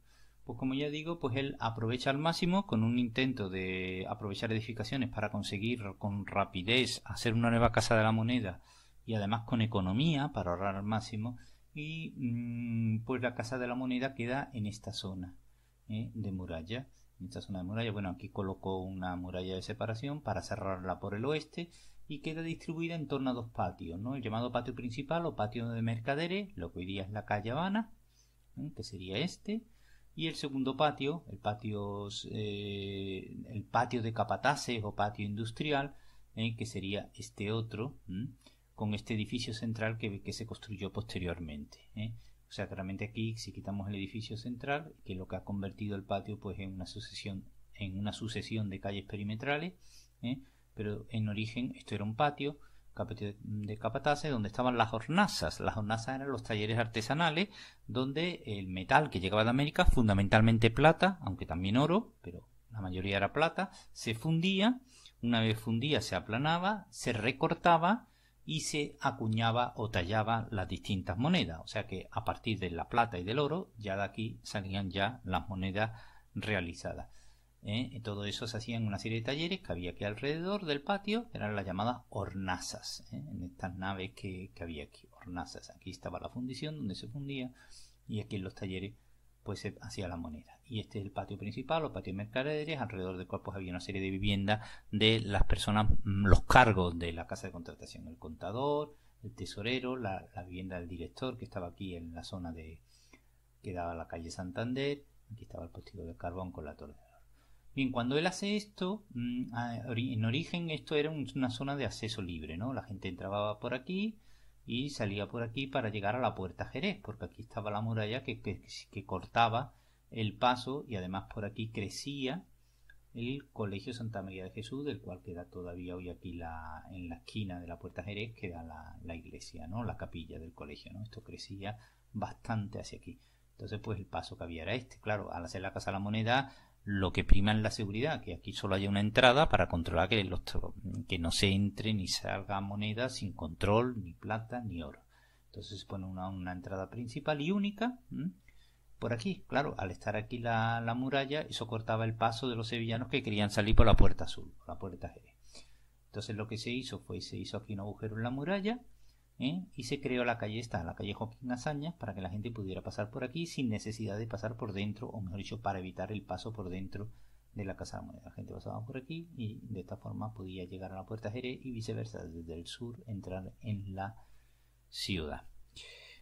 Pues como ya digo, pues él aprovecha al máximo con un intento de aprovechar edificaciones para conseguir con rapidez hacer una nueva casa de la moneda y además con economía para ahorrar al máximo. Y mm, pues la Casa de la Moneda queda en esta zona ¿eh? de muralla. En esta zona de muralla, bueno, aquí colocó una muralla de separación para cerrarla por el oeste y queda distribuida en torno a dos patios, ¿no? El llamado patio principal o patio de mercaderes, lo que hoy día es la calle Habana, ¿eh? que sería este, y el segundo patio, el patio, eh, el patio de capataces o patio industrial, que sería este otro, con este edificio central que, se construyó posteriormente. ¿eh? O sea, claramente aquí, si quitamos el edificio central, que lo que ha convertido el patio pues, en, una sucesión, en una sucesión de calles perimetrales, ¿eh? pero en origen esto era un patio de capataz donde estaban las hornazas. Las hornazas eran los talleres artesanales donde el metal que llegaba de América, fundamentalmente plata, aunque también oro, pero la mayoría era plata, se fundía, una vez fundía se aplanaba, se recortaba y se acuñaba o tallaba las distintas monedas. O sea que a partir de la plata y del oro, ya de aquí salían ya las monedas realizadas. ¿eh? Y todo eso se hacía en una serie de talleres que había aquí alrededor del patio, eran las llamadas hornazas, ¿eh? en estas naves que, que, había aquí, hornazas. Aquí estaba la fundición donde se fundía y aquí en los talleres pues se hacía la moneda y este es el patio principal los patio mercaderes, alrededor del cual pues, había una serie de viviendas de las personas, mm, los cargos de la casa de contratación, el contador, el tesorero, la, vivienda del director que estaba aquí en la zona de que daba la calle Santander, aquí estaba el postigo de carbón con la torre Bien, cuando él hace esto, mm, en origen esto era una zona de acceso libre, ¿no? La gente entraba por aquí, y salía por aquí para llegar a la puerta Jerez, porque aquí estaba la muralla que cortaba el Paso y además por aquí crecía el Colegio Santa María de Jesús, del cual queda todavía hoy aquí la, en la esquina de la Puerta Jerez, queda la, la iglesia, ¿no? La capilla del colegio, ¿no? Esto crecía bastante hacia aquí. Entonces, pues el paso que había era este. Claro, al hacer la Casa de la Moneda, lo que prima es la seguridad, que aquí solo haya una entrada para controlar que, los, que no se entre ni salga moneda sin control, ni plata, ni oro. Entonces se pone una, entrada principal y única, por aquí. Claro, al estar aquí la, muralla, eso cortaba el paso de los sevillanos que querían salir por la puerta sur, la puerta Jerez. Entonces lo que se hizo fue, se hizo aquí un agujero en la muralla ¿eh? y se creó la calle esta, la calle Joaquín Azaña, para que la gente pudiera pasar por aquí sin necesidad de pasar por dentro, o mejor dicho, para evitar el paso por dentro de la Casa de la La gente pasaba por aquí y de esta forma podía llegar a la puerta Jerez y viceversa, desde el sur entrar en la ciudad.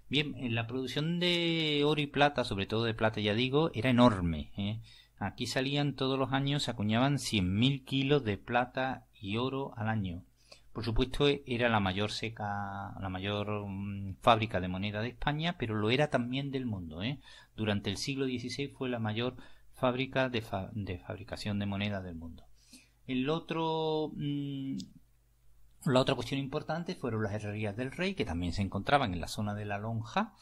Bien, eh, la producción de oro y plata, sobre todo de plata ya digo, era enorme. ¿eh? Aquí salían todos los años, se acuñaban 100.000 kilos de plata y oro al año. Por supuesto era la mayor seca, la mayor mm, fábrica de moneda de España, pero lo era también del mundo. ¿eh? Durante el siglo XVI fue la mayor fábrica de, fabricación de moneda del mundo. El otro mm, la otra cuestión importante fueron las herrerías del rey, que también se encontraban en la zona de la lonja,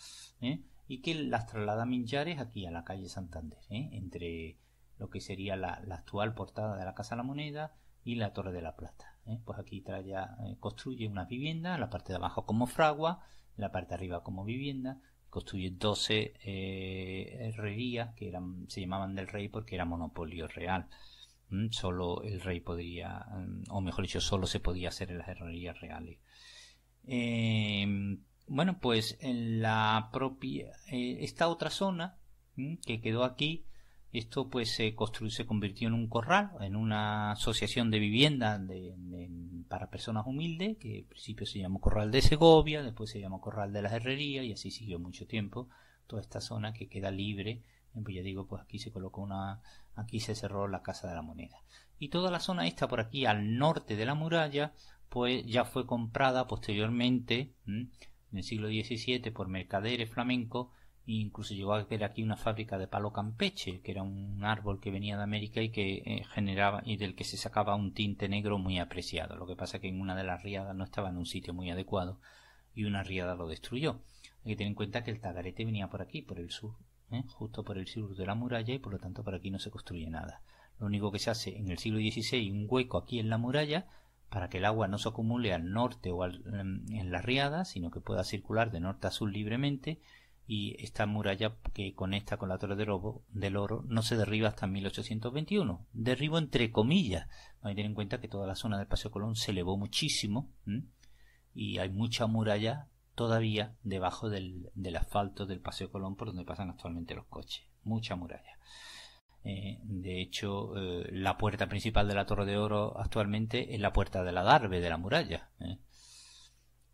¿eh? y que las trasladan Minyares aquí a la calle Santander, ¿eh? entre lo que sería la, actual portada de la Casa de la Moneda y la Torre de la Plata. ¿eh? Pues aquí construye una vivienda, la parte de abajo como fragua, la parte de arriba como vivienda, construye 12 herrerías que eran, se llamaban del rey porque era monopolio real. Mm, solo el rey podría, mm, o mejor dicho, solo se podía hacer en las herrerías reales. Em, bueno, pues en la propia, eh, esta otra zona mm, que quedó aquí, esto pues se construyó, se convirtió en un corral, en una asociación de vivienda para personas humildes, que al principio se llamó Corral de Segovia, después se llamó Corral de las Herrerías y así siguió mucho tiempo toda esta zona que queda libre. Pues ya digo, pues aquí se colocó una, aquí se cerró la Casa de la Moneda. Y toda la zona esta por aquí al norte de la muralla, pues ya fue comprada posteriormente, en el siglo XVII, por mercaderes flamencos, e incluso llegó a ver aquí una fábrica de palo campeche, que era un árbol que venía de América y que eh, generaba y del que se sacaba un tinte negro muy apreciado. Lo que pasa que en una de las riadas no estaba en un sitio muy adecuado y una riada lo destruyó. Hay que tener en cuenta que el tagarete venía por aquí, por el sur, ¿eh? justo por el sur de la muralla y por lo tanto por aquí no se construye nada. Lo único que se hace en el siglo XVI un hueco aquí en la muralla para que el agua no se acumule al norte o en la riada, sino que pueda circular de norte a sur libremente y esta muralla que conecta con la Torre del Oro, del Oro no se derriba hasta 1821. Derribo entre comillas. Hay que tener en cuenta que toda la zona del Paseo Colón se elevó muchísimo y hay mucha muralla todavía debajo del, asfalto del Paseo Colón por donde pasan actualmente los coches. Mucha muralla. Eh, de hecho, eh, la puerta principal de la Torre de Oro actualmente es la puerta de la Darbe, de la muralla. ¿eh?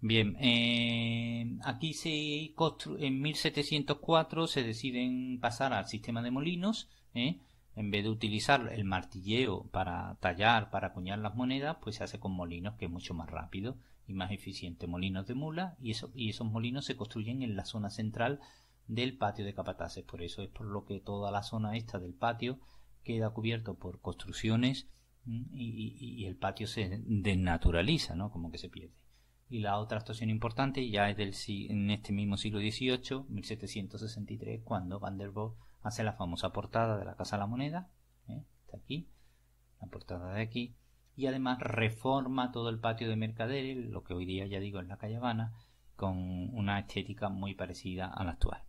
Bien, aquí se en 1704 se deciden pasar al sistema de molinos. En vez de utilizar el martilleo para tallar, para acuñar las monedas, pues se hace con molinos, que es mucho más rápido más eficiente molinos de mula y, y esos molinos se construyen en la zona central del patio de capataces. Por eso es por lo que toda la zona esta del patio queda cubierto por construcciones y, el patio se desnaturaliza, ¿no? Como que se pierde. Y la otra actuación importante ya es del, en este mismo siglo XVIII, 1763, cuando Van der hace la famosa portada de la Casa de la Moneda, ¿eh? está aquí, la portada de aquí, y además reforma todo el patio de mercaderes, lo que hoy día ya digo es la calle Habana, con una estética muy parecida a la actual.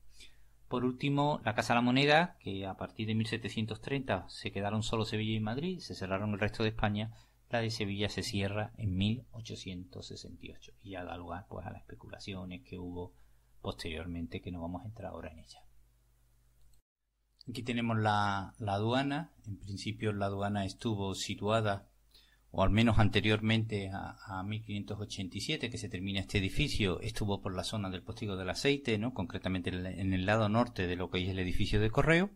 Por último, la Casa de la Moneda, que a partir de 1730 se quedaron solo Sevilla y Madrid, se cerraron el resto de España, la de Sevilla se cierra en 1868 y ya da lugar pues, a las especulaciones que hubo posteriormente, que no vamos a entrar ahora en ella. Aquí tenemos la, la aduana. En principio la aduana estuvo situada o al menos anteriormente a, 1587 que se termina este edificio, estuvo por la zona del postigo del aceite, ¿no? concretamente en el lado norte de lo que es el edificio de correo.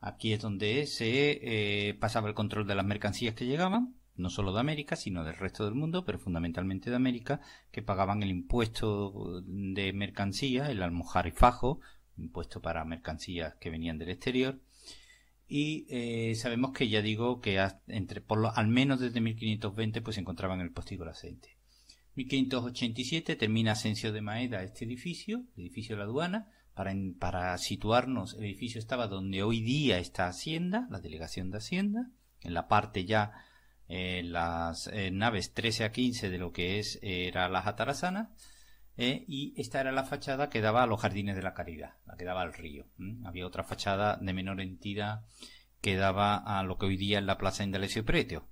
Aquí es donde se eh, pasaba el control de las mercancías que llegaban, no solo de América, sino del resto del mundo, pero fundamentalmente de América, que pagaban el impuesto de mercancías, el almojar y fajo, impuesto para mercancías que venían del exterior, y eh, sabemos que ya digo que entre por lo, al menos desde 1520 pues se encontraban en el postigo el 1587 termina ascensio de Maeda este edificio, el edificio de la aduana, para, para situarnos el edificio estaba donde hoy día está Hacienda, la delegación de Hacienda, en la parte ya eh, las eh, naves 13 a 15 de lo que es era la atarazanas ¿eh? y esta era la fachada que daba a los jardines de la caridad, la que daba al río. Había otra fachada de menor entidad que daba a lo que hoy día es la plaza Indalecio Preteo.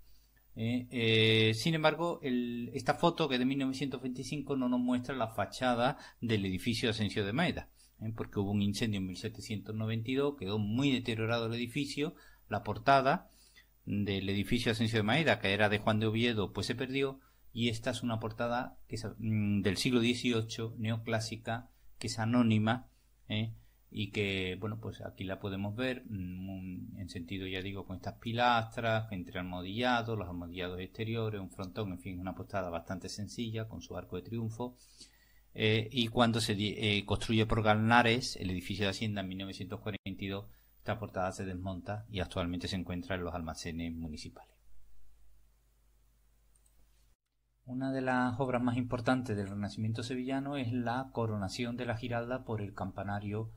¿eh? Eh, sin embargo, esta foto que es de 1925 no nos muestra la fachada del edificio de Asensio de Maeda, porque hubo un incendio en 1792, quedó muy deteriorado el edificio, la portada, del edificio Asensio de Maeda, que era de Juan de Oviedo, pues se perdió y esta es una portada que mm, del siglo XVIII, neoclásica, que es anónima ¿eh? y que, bueno, pues aquí la podemos ver mm, en sentido, ya digo, con estas pilastras, entre almodillados, los almohadillados exteriores, un frontón, en fin, una portada bastante sencilla con su arco de triunfo. Eh, y cuando se eh, construye por Galnares el edificio de Hacienda en 1942, esta portada se desmonta y actualmente se encuentra en los almacenes municipales. Una de las obras más importantes del Renacimiento sevillano es la coronación de la Giralda por el campanario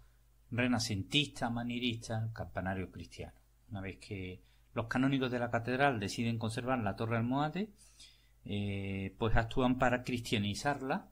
renacentista, manierista, campanario cristiano. Una vez que los canónigos de la catedral deciden conservar la torre almohade, eh, pues actúan para cristianizarla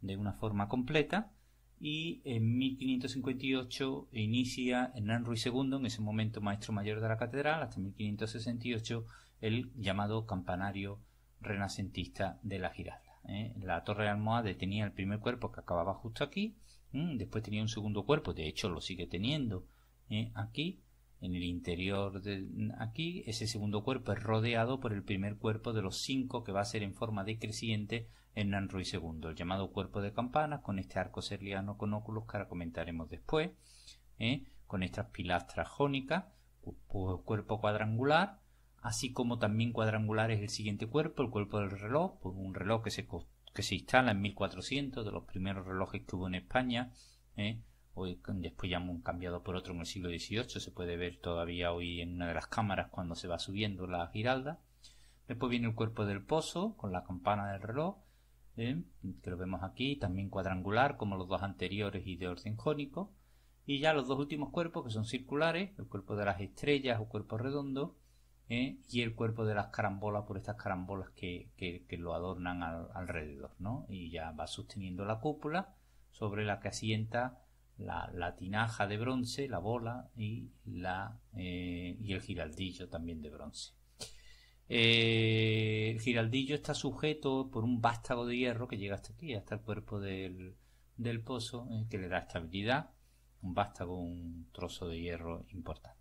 de una forma completa y en 1558 inicia Hernán Ruiz II, en ese momento maestro mayor de la catedral, hasta 1568 el llamado campanario renacentista de la Giralda. ¿eh? La torre de tenía el primer cuerpo que acababa justo aquí, después tenía un segundo cuerpo, de hecho lo sigue teniendo ¿eh? aquí, en el interior de aquí, ese segundo cuerpo es rodeado por el primer cuerpo de los cinco que va a ser en forma decreciente Hernán Ruiz II, el llamado cuerpo de campanas, con este arco serliano con óculos que ahora comentaremos después, ¿eh? con estas pilastras jónicas, cuerpo cuadrangular, así como también cuadrangular es el siguiente cuerpo, el cuerpo del reloj, pues, un reloj que se, instala en 1400, de los primeros relojes que hubo en España, ¿eh? hoy, después ya han cambiado por otro en el siglo XVIII, se puede ver todavía hoy en una de las cámaras cuando se va subiendo la giralda. Después viene el cuerpo del pozo con la campana del reloj, ¿eh? que lo vemos aquí, también cuadrangular como los dos anteriores y de orden jónico. Y ya los dos últimos cuerpos que son circulares, el cuerpo de las estrellas o cuerpo redondo, ¿eh? y el cuerpo de las carambolas por estas carambolas que, lo adornan alrededor, ¿no? Y ya va sosteniendo la cúpula sobre la que asienta la, tinaja de bronce, la bola y, la, eh, y el giraldillo también de bronce. Eh, el giraldillo está sujeto por un vástago de hierro que llega hasta aquí, hasta el cuerpo del, pozo, que le da estabilidad. Un vástago, un trozo de hierro importante.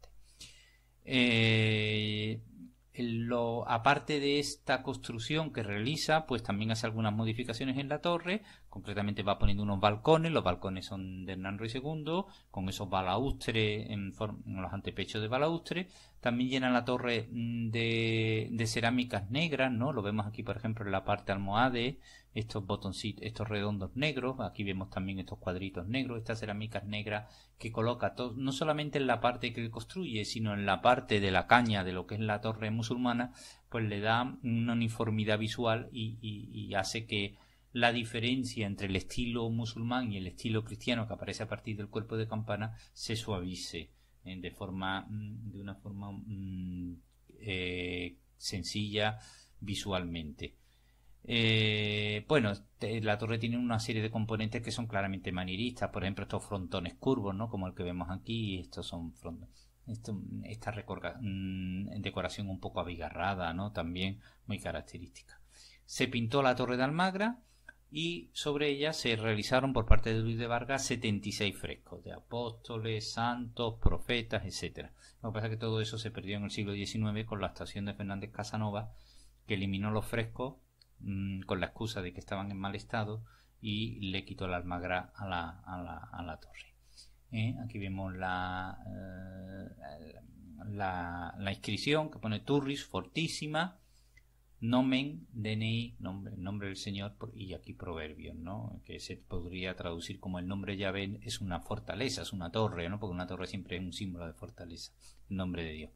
Eh, aparte de esta construcción que realiza, pues también hace algunas modificaciones en la torre, concretamente va poniendo unos balcones, los balcones son de Hernán Ruiz II, con esos balaustres, en, los antepechos de balaustres, también llena la torre mm, de, cerámicas negras, ¿no? Lo vemos aquí, por ejemplo, en la parte almohade, estos botoncitos, estos redondos negros, aquí vemos también estos cuadritos negros, estas cerámicas negras que coloca no solamente en la parte que construye, sino en la parte de la caña de lo que es la torre musulmana, pues le da una uniformidad visual y, hace que la diferencia entre el estilo musulmán y el estilo cristiano que aparece a partir del cuerpo de campana se suavice eh, de forma mm, de una forma mm, eh, sencilla visualmente eh, bueno, la torre tiene una serie de componentes que son claramente manieristas, por ejemplo estos frontones curvos, ¿no? Como el que vemos aquí, estos son frontones. esta mm, decoración un poco abigarrada, ¿no? También muy característica. Se pintó la torre de Almagra y sobre ella se realizaron por parte de Luis de Vargas 76 frescos de apóstoles, santos, profetas, etc. Lo que pasa es que todo eso se perdió en el siglo XIX con la estación de Fernández Casanova, que eliminó los frescos Mm, con la excusa de que estaban en mal estado y le quitó la almagra a la, a la, torre. Eh, aquí vemos eh, la, la, inscripción que pone Turris, fortísima, nomen, DNI, nombre, nombre del Señor y aquí proverbios, ¿no? Que se podría traducir como el nombre ya ven, es una fortaleza, es una torre, ¿no? Porque una torre siempre es un símbolo de fortaleza, el nombre de Dios.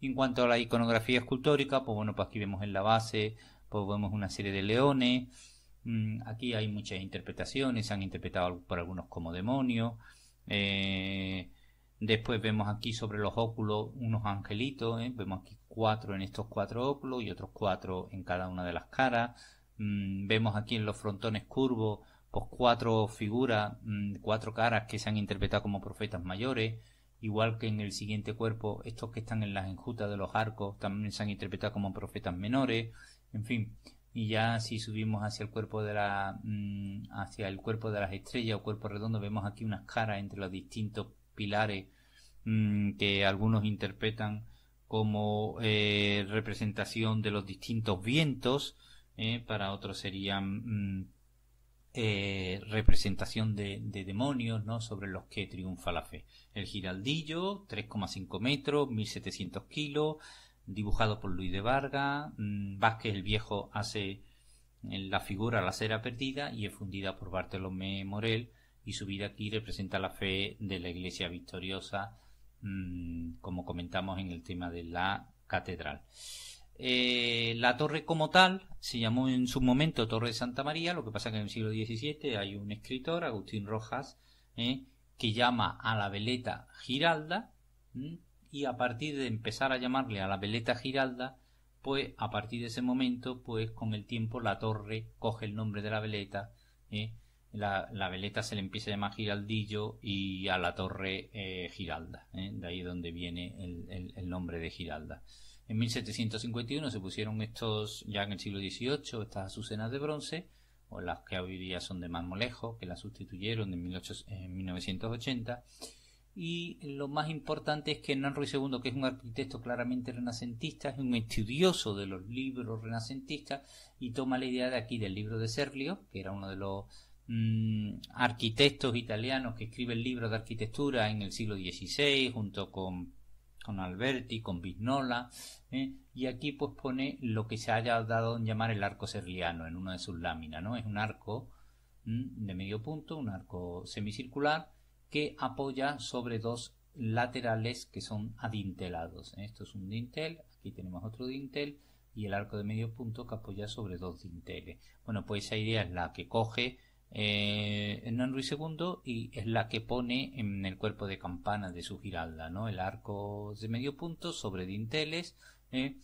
En cuanto a la iconografía escultórica, pues bueno, pues aquí vemos en la base pues vemos una serie de leones, mm, aquí hay muchas interpretaciones, se han interpretado por algunos como demonios, eh, después vemos aquí sobre los óculos unos angelitos, eh, vemos aquí cuatro en estos cuatro óculos y otros cuatro en cada una de las caras, mm, vemos aquí en los frontones curvos pues cuatro figuras, mm, cuatro caras que se han interpretado como profetas mayores, igual que en el siguiente cuerpo, estos que están en las enjutas de los arcos también se han interpretado como profetas menores, en fin. Y ya si subimos hacia el cuerpo de la, mm, hacia el cuerpo de las estrellas o cuerpo redondo, vemos aquí unas caras entre los distintos pilares mm, que algunos interpretan como eh, representación de los distintos vientos, eh, para otros serían mm, eh, representación de, demonios, ¿no? Sobre los que triunfa la fe. El giraldillo, 3,5 metros, 1700 kilos, dibujado por Luis de Vargas, mm, Vázquez el Viejo hace eh, la figura La cera perdida y es fundida por Bartolomé Morel y su vida aquí representa la fe de la Iglesia victoriosa, mm, como comentamos en el tema de la catedral. Eh, la torre como tal se llamó en su momento Torre de Santa María, lo que pasa que en el siglo XVII hay un escritor, Agustín Rojas, eh, que llama a la veleta Giralda, mm, y a partir de empezar a llamarle a la veleta Giralda, pues a partir de ese momento, pues con el tiempo la torre coge el nombre de la veleta, ¿eh? la, veleta se le empieza a llamar Giraldillo y a la torre eh, Giralda, ¿eh? de ahí donde viene el, nombre de Giralda. En 1751 se pusieron estos, ya en el siglo XVIII, estas azucenas de bronce, o las que hoy día son de molejo, que las sustituyeron en, en 1980, y lo más importante es que Hernán Ruiz II, que es un arquitecto claramente renacentista, es un estudioso de los libros renacentistas y toma la idea de aquí del libro de Serlio, que era uno de los mm, arquitectos italianos que escribe el libro de arquitectura en el siglo XVI junto con, Alberti, con Vignola, ¿eh? y aquí pues pone lo que se haya dado en llamar el arco serliano en una de sus láminas, ¿no? Es un arco mm, de medio punto, un arco semicircular, que apoya sobre dos laterales que son adintelados. Esto es un dintel, aquí tenemos otro dintel y el arco de medio punto que apoya sobre dos dinteles. Bueno, pues esa idea es la que coge eh, Hernán Ruiz II y es la que pone en el cuerpo de campana de su giralda, ¿no? El arco de medio punto sobre dinteles. Eh,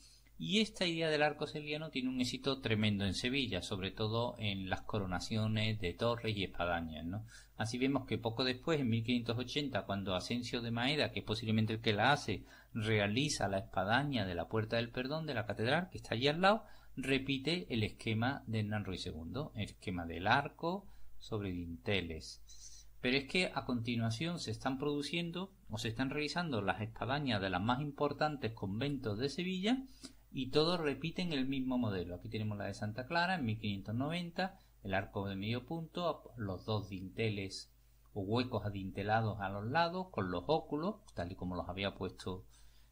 y esta idea del arco celiano tiene un éxito tremendo en Sevilla, sobre todo en las coronaciones de torres y espadañas, Así vemos que poco después, en 1580, cuando Asensio de Maeda, que es posiblemente el que la hace, realiza la espadaña de la Puerta del Perdón de la catedral, que está allí al lado, repite el esquema de Hernán Ruiz II, el esquema del arco sobre dinteles. Pero es que a continuación se están produciendo o se están realizando las espadañas de las más importantes conventos de Sevilla, y todos repiten el mismo modelo. Aquí tenemos la de Santa Clara en 1590, el arco de medio punto, los dos dinteles o huecos adintelados a los lados con los óculos, tal y como los había puesto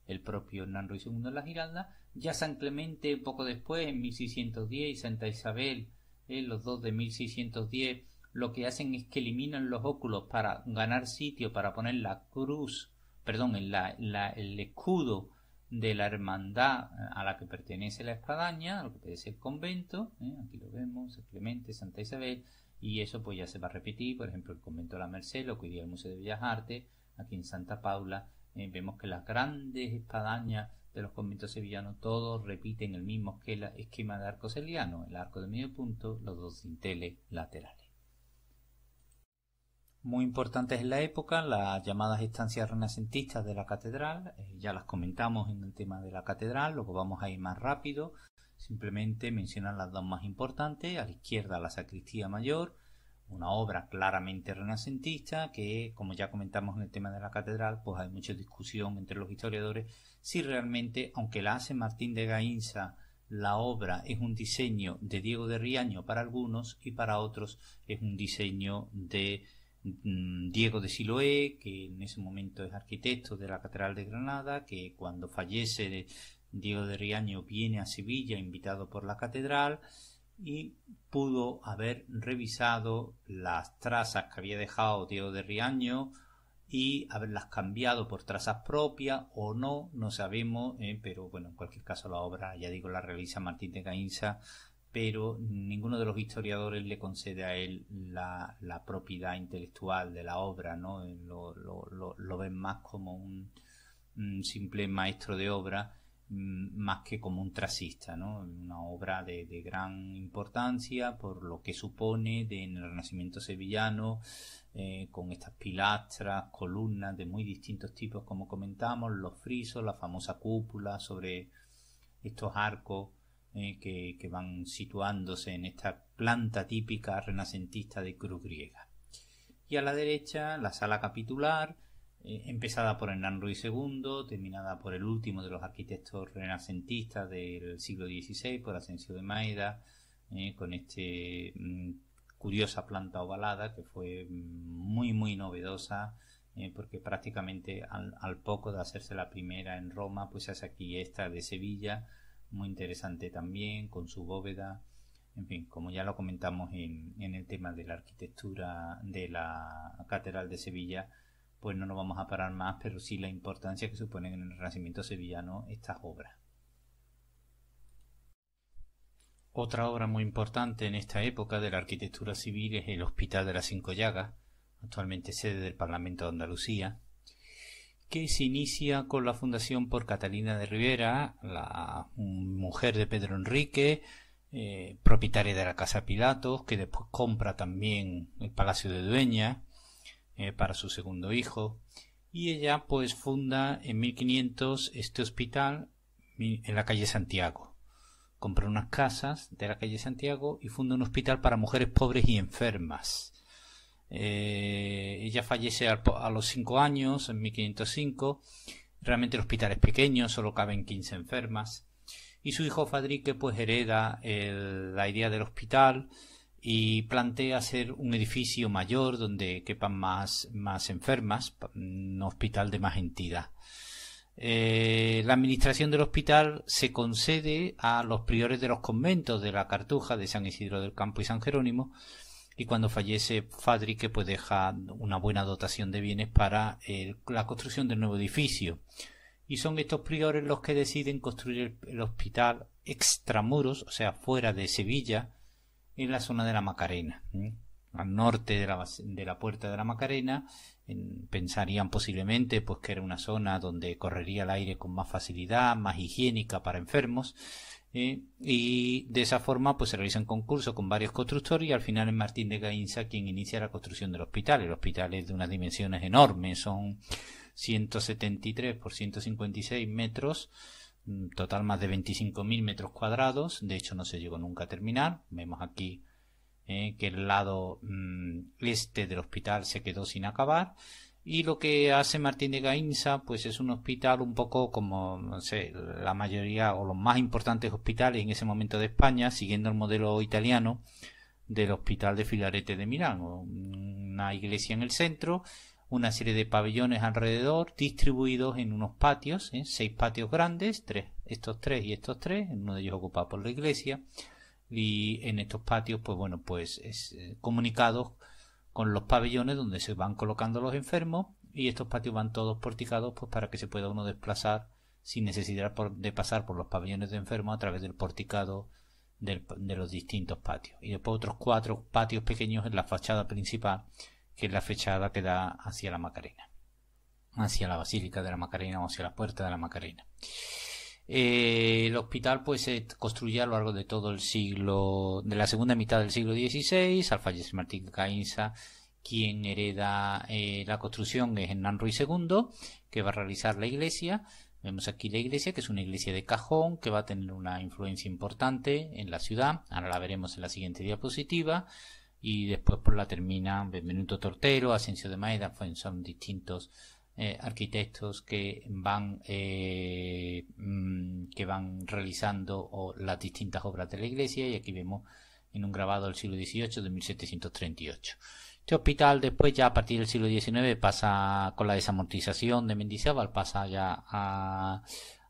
el propio Hernán Ruiz II en la Giralda. Ya San Clemente poco después, en 1610, y Santa Isabel, eh, los dos de 1610, lo que hacen es que eliminan los óculos para ganar sitio, para poner la cruz, perdón, el escudo de la hermandad eh, a la que pertenece la espadaña, a lo que pertenece el convento, eh, aquí lo vemos, Clemente, Santa Isabel, y eso pues ya se va a repetir, por ejemplo, el convento de la Merced, lo que hoy día el Museo de Bellas Artes, aquí en Santa Paula, eh, vemos que las grandes espadañas de los conventos sevillanos todos repiten el mismo esquema de arco celiano, el arco de medio punto, los dos cinteles laterales muy importantes en la época, las llamadas estancias renacentistas de la catedral, eh, ya las comentamos en el tema de la catedral, luego vamos a ir más rápido, simplemente mencionan las dos más importantes, a la izquierda la sacristía mayor, una obra claramente renacentista que, como ya comentamos en el tema de la catedral, pues hay mucha discusión entre los historiadores si realmente, aunque la hace Martín de Gainza, la obra es un diseño de Diego de Riaño para algunos y para otros es un diseño de Mm, Diego de Siloé, que en ese momento es arquitecto de la Catedral de Granada, que cuando fallece Diego de Riaño viene a Sevilla invitado por la Catedral y pudo haber revisado las trazas que había dejado Diego de Riaño y haberlas cambiado por trazas propias o no, no sabemos, eh, pero bueno, en cualquier caso la obra, ya digo, la realiza Martín de Caínza pero ninguno de los historiadores le concede a él la, propiedad intelectual de la obra, ¿no? Lo, ven más como un, simple maestro de obra mm, más que como un trasista, Una obra de, gran importancia por lo que supone en el Renacimiento sevillano, eh, con estas pilastras, columnas de muy distintos tipos, como comentamos, los frisos, la famosa cúpula sobre estos arcos eh, que, van situándose en esta planta típica renacentista de cruz griega. Y a la derecha la sala capitular, eh, empezada por Hernán Ruiz II, terminada por el último de los arquitectos renacentistas del siglo XVI, por Asensio de Maida... Eh, con esta mm, curiosa planta ovalada que fue muy muy novedosa porque prácticamente al, poco de hacerse la primera en Roma pues hace aquí esta de Sevilla muy interesante también, con su bóveda. En fin, como ya lo comentamos en, el tema de la arquitectura de la Catedral de Sevilla, pues no nos vamos a parar más, pero sí la importancia que suponen en el Renacimiento sevillano estas obras. Otra obra muy importante en esta época de la arquitectura civil es el Hospital de las Cinco Llagas, actualmente sede del Parlamento de Andalucía, que se inicia con la fundación por Catalina de Rivera, la mujer de Pedro Enrique, eh, propietaria de la Casa Pilatos, que después compra también el Palacio de Dueña eh, para su segundo hijo. Y ella pues funda en 1500 este hospital en la calle Santiago. Compra unas casas de la calle Santiago y funda un hospital para mujeres pobres y enfermas eh, ella fallece a los 5 años, en 1505. Realmente el hospital es pequeño, solo caben 15 enfermas. Y su hijo Fadrique pues hereda la idea del hospital y plantea hacer un edificio mayor donde quepan más, enfermas, un hospital de más entidad. Eh, la administración del hospital se concede a los priores de los conventos de la Cartuja, de San Isidro del Campo y San Jerónimo, y cuando fallece Fadrique pues deja una buena dotación de bienes para eh, la construcción del nuevo edificio. Y son estos priores los que deciden construir el, hospital extramuros, o sea, fuera de Sevilla, en la zona de la Macarena. Al norte de la, puerta de la Macarena, pensarían posiblemente pues que era una zona donde correría el aire con más facilidad, más higiénica para enfermos, ¿eh? Y de esa forma pues se realiza un concurso con varios constructores y al final es Martín de Gainza quien inicia la construcción del hospital. El hospital es de unas dimensiones enormes, son 173 por 156 metros, mm, total más de 25.000 metros cuadrados, de hecho no se llegó nunca a terminar, vemos aquí ¿eh? que el lado mm, este del hospital se quedó sin acabar y lo que hace Martín de Gainza, pues es un hospital un poco como, no sé, la mayoría o los más importantes hospitales en ese momento de España, siguiendo el modelo italiano del Hospital de Filarete de Milán. Una iglesia en el centro, una serie de pabellones alrededor, distribuidos en unos patios, ¿eh? seis patios grandes, tres, estos tres y estos tres, uno de ellos ocupado por la iglesia. Y en estos patios, pues bueno, pues es, eh, comunicados con los pabellones donde se van colocando los enfermos y estos patios van todos porticados pues para que se pueda uno desplazar sin necesidad de pasar por los pabellones de enfermos a través del porticado de los distintos patios. Y después otros cuatro patios pequeños en la fachada principal, que es la fachada que da hacia la Macarena, hacia la Basílica de la Macarena o hacia la Puerta de la Macarena. Eh, el hospital pues se construyó a lo largo de todo el siglo, de la segunda mitad del siglo XVI, al fallecer Martín Caínza, quien hereda eh, la construcción es Hernán Ruiz II, que va a realizar la iglesia. Vemos aquí la iglesia, que es una iglesia de cajón, que va a tener una influencia importante en la ciudad. Ahora la veremos en la siguiente diapositiva. Y después por pues, la termina Benvenuto Tortero, Ascencio de Maeda, son distintos eh, arquitectos que van eh, mm, que van realizando las distintas obras de la iglesia y aquí vemos en un grabado del siglo XVIII de 1738. Este hospital después ya a partir del siglo XIX pasa con la desamortización de Mendizábal pasa ya a,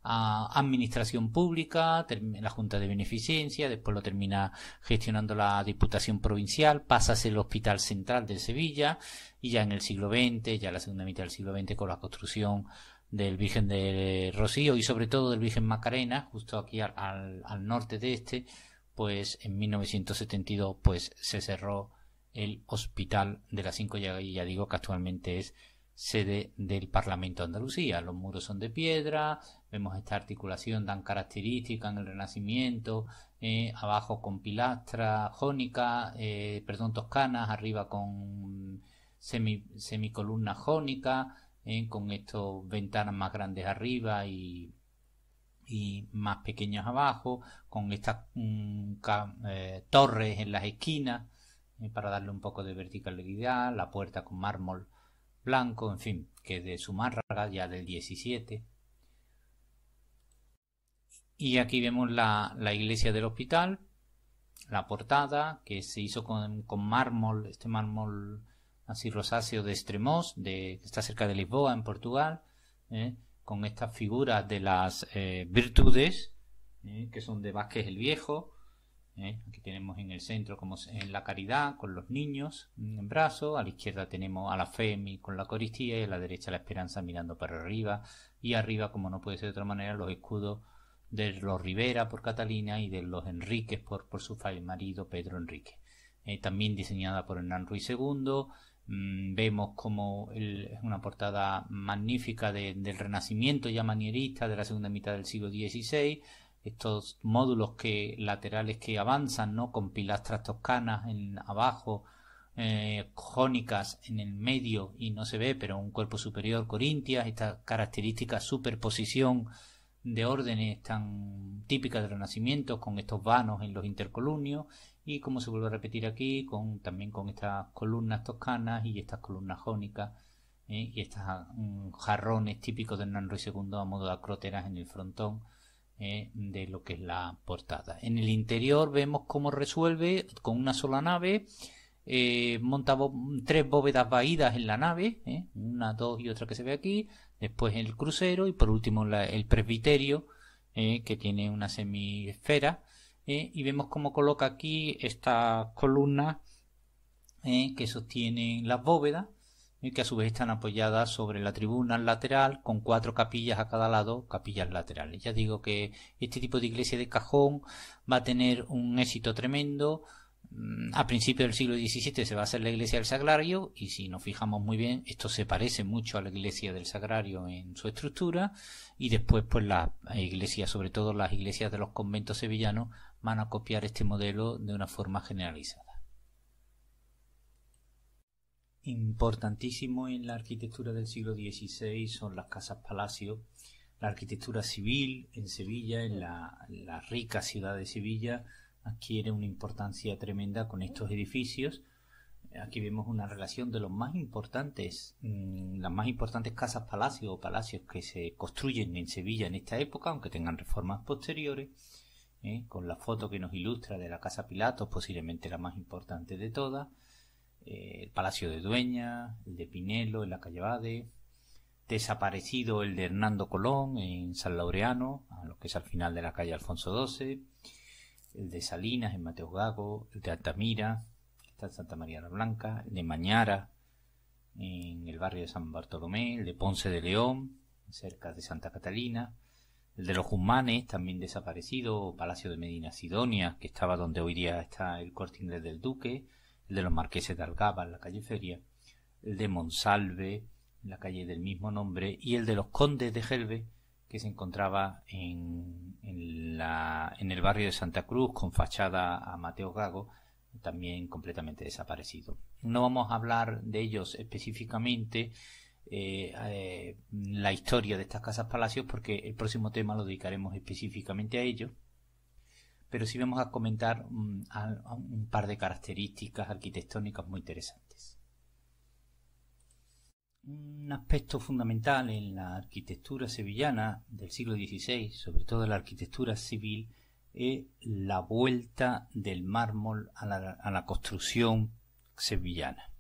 a Administración Pública, la Junta de Beneficencia, después lo termina gestionando la Diputación Provincial, pasa a ser el Hospital Central de Sevilla y ya en el siglo XX, ya la segunda mitad del siglo XX con la construcción del Virgen de Rocío y sobre todo del Virgen Macarena, justo aquí al, norte de este, pues en 1972 pues se cerró el Hospital de las Cinco y ya digo que actualmente es sede del Parlamento de Andalucía. Los muros son de piedra, vemos esta articulación tan característica en el Renacimiento, eh, abajo con pilastra jónica eh, perdón, toscanas, arriba con semi, semicolumnas jónicas, eh, con estas ventanas más grandes arriba y, más pequeñas abajo, con estas mm, torres en las esquinas para darle un poco de verticalidad, la puerta con mármol Blanco, en fin, que de su Sumárraga, ya del 17. Y aquí vemos la, iglesia del hospital, la portada, que se hizo con, mármol, este mármol así rosáceo de Estremoz, de, que está cerca de Lisboa, en Portugal, ¿eh? con estas figuras de las eh, virtudes, ¿eh? que son de Vázquez el Viejo, ¿eh? Aquí tenemos en el centro como en la caridad con los niños mm, en brazos, a la izquierda tenemos a la fe con la coristía y a la derecha la esperanza mirando para arriba y arriba como no puede ser de otra manera los escudos de los Rivera por Catalina y de los Enríquez por, por su marido Pedro Enrique. Eh, también diseñada por Hernán Ruiz II mm, vemos como es una portada magnífica del renacimiento ya manierista de la segunda mitad del siglo XVI estos módulos laterales que avanzan, ¿no? Con pilastras toscanas en abajo, eh, jónicas en el medio y no se ve, pero un cuerpo superior corintias, esta característica superposición de órdenes tan típicas del Renacimiento con estos vanos en los intercolumnios y como se vuelve a repetir aquí con también con estas columnas toscanas y estas columnas jónicas ¿eh? y estos mm, jarrones típicos de Hernán Ruiz II a modo de acróteras en el frontón eh, de lo que es la portada. En el interior vemos cómo resuelve con una sola nave. Eh, monta tres bóvedas vaídas en la nave, eh, una, dos y otra que se ve aquí, después el crucero y por último el presbiterio que tiene una semisfera y vemos cómo coloca aquí estas columnas que sostienen las bóvedas y que a su vez están apoyadas sobre la tribuna lateral con cuatro capillas a cada lado, capillas laterales. Ya digo que este tipo de iglesia de cajón va a tener un éxito tremendo. Mm, a principios del siglo XVII se va a hacer la iglesia del Sagrario y si nos fijamos muy bien esto se parece mucho a la iglesia del Sagrario en su estructura y después pues las iglesias, sobre todo las iglesias de los conventos sevillanos, van a copiar este modelo de una forma generalizada. Importantísimo en la arquitectura del siglo XVI son las casas palacio, la arquitectura civil en Sevilla, en la, rica ciudad de Sevilla, adquiere una importancia tremenda con estos edificios. Aquí vemos una relación de los más importantes, mm, las más importantes casas palacio o palacios que se construyen en Sevilla en esta época, aunque tengan reformas posteriores, ¿eh? con la foto que nos ilustra de la Casa Pilatos, posiblemente la más importante de todas, eh, el Palacio de Dueña, el de Pinelo, en la calle Bade, desaparecido el de Hernando Colón en San Laureano, lo que es al final de la calle Alfonso XII, el de Salinas en Mateo Gago, el de Altamira, que está en Santa María la Blanca, el de Mañara en el barrio de San Bartolomé, el de Ponce de León, cerca de Santa Catalina, el de los Jumanes, también desaparecido, Palacio de Medina Sidonia, que estaba donde hoy día está el corte del Duque, de los marqueses de Algaba en la calle Feria, el de Monsalve en la calle del mismo nombre y el de los condes de Gelbe que se encontraba en, el barrio de Santa Cruz con fachada a Mateo Gago, también completamente desaparecido. No vamos a hablar de ellos específicamente, eh, eh, la historia de estas casas palacios porque el próximo tema lo dedicaremos específicamente a ellos pero sí vamos a comentar mm, un, par de características arquitectónicas muy interesantes. Un aspecto fundamental en la arquitectura sevillana del siglo XVI, sobre todo en la arquitectura civil, es la vuelta del mármol a la, a la construcción sevillana.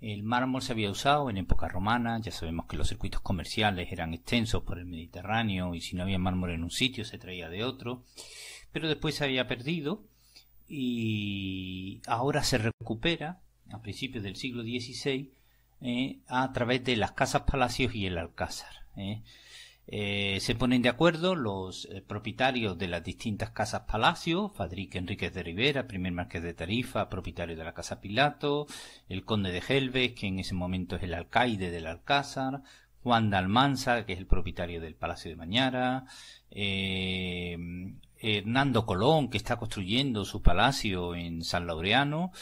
El mármol se había usado en época romana, ya sabemos que los circuitos comerciales eran extensos por el Mediterráneo y si no había mármol en un sitio se traía de otro pero después se había perdido y ahora se recupera a principios del siglo XVI eh, a través de las casas palacios y el alcázar. Eh. Eh, se ponen de acuerdo los propietarios de las distintas casas palacios, Fadrique Enríquez de Rivera, primer marqués de Tarifa, propietario de la casa Pilato, el conde de Helves, que en ese momento es el alcaide del alcázar, Juan de Almanza, que es el propietario del Palacio de Mañara, Hernando Colón, que está construyendo su palacio en San Laureano,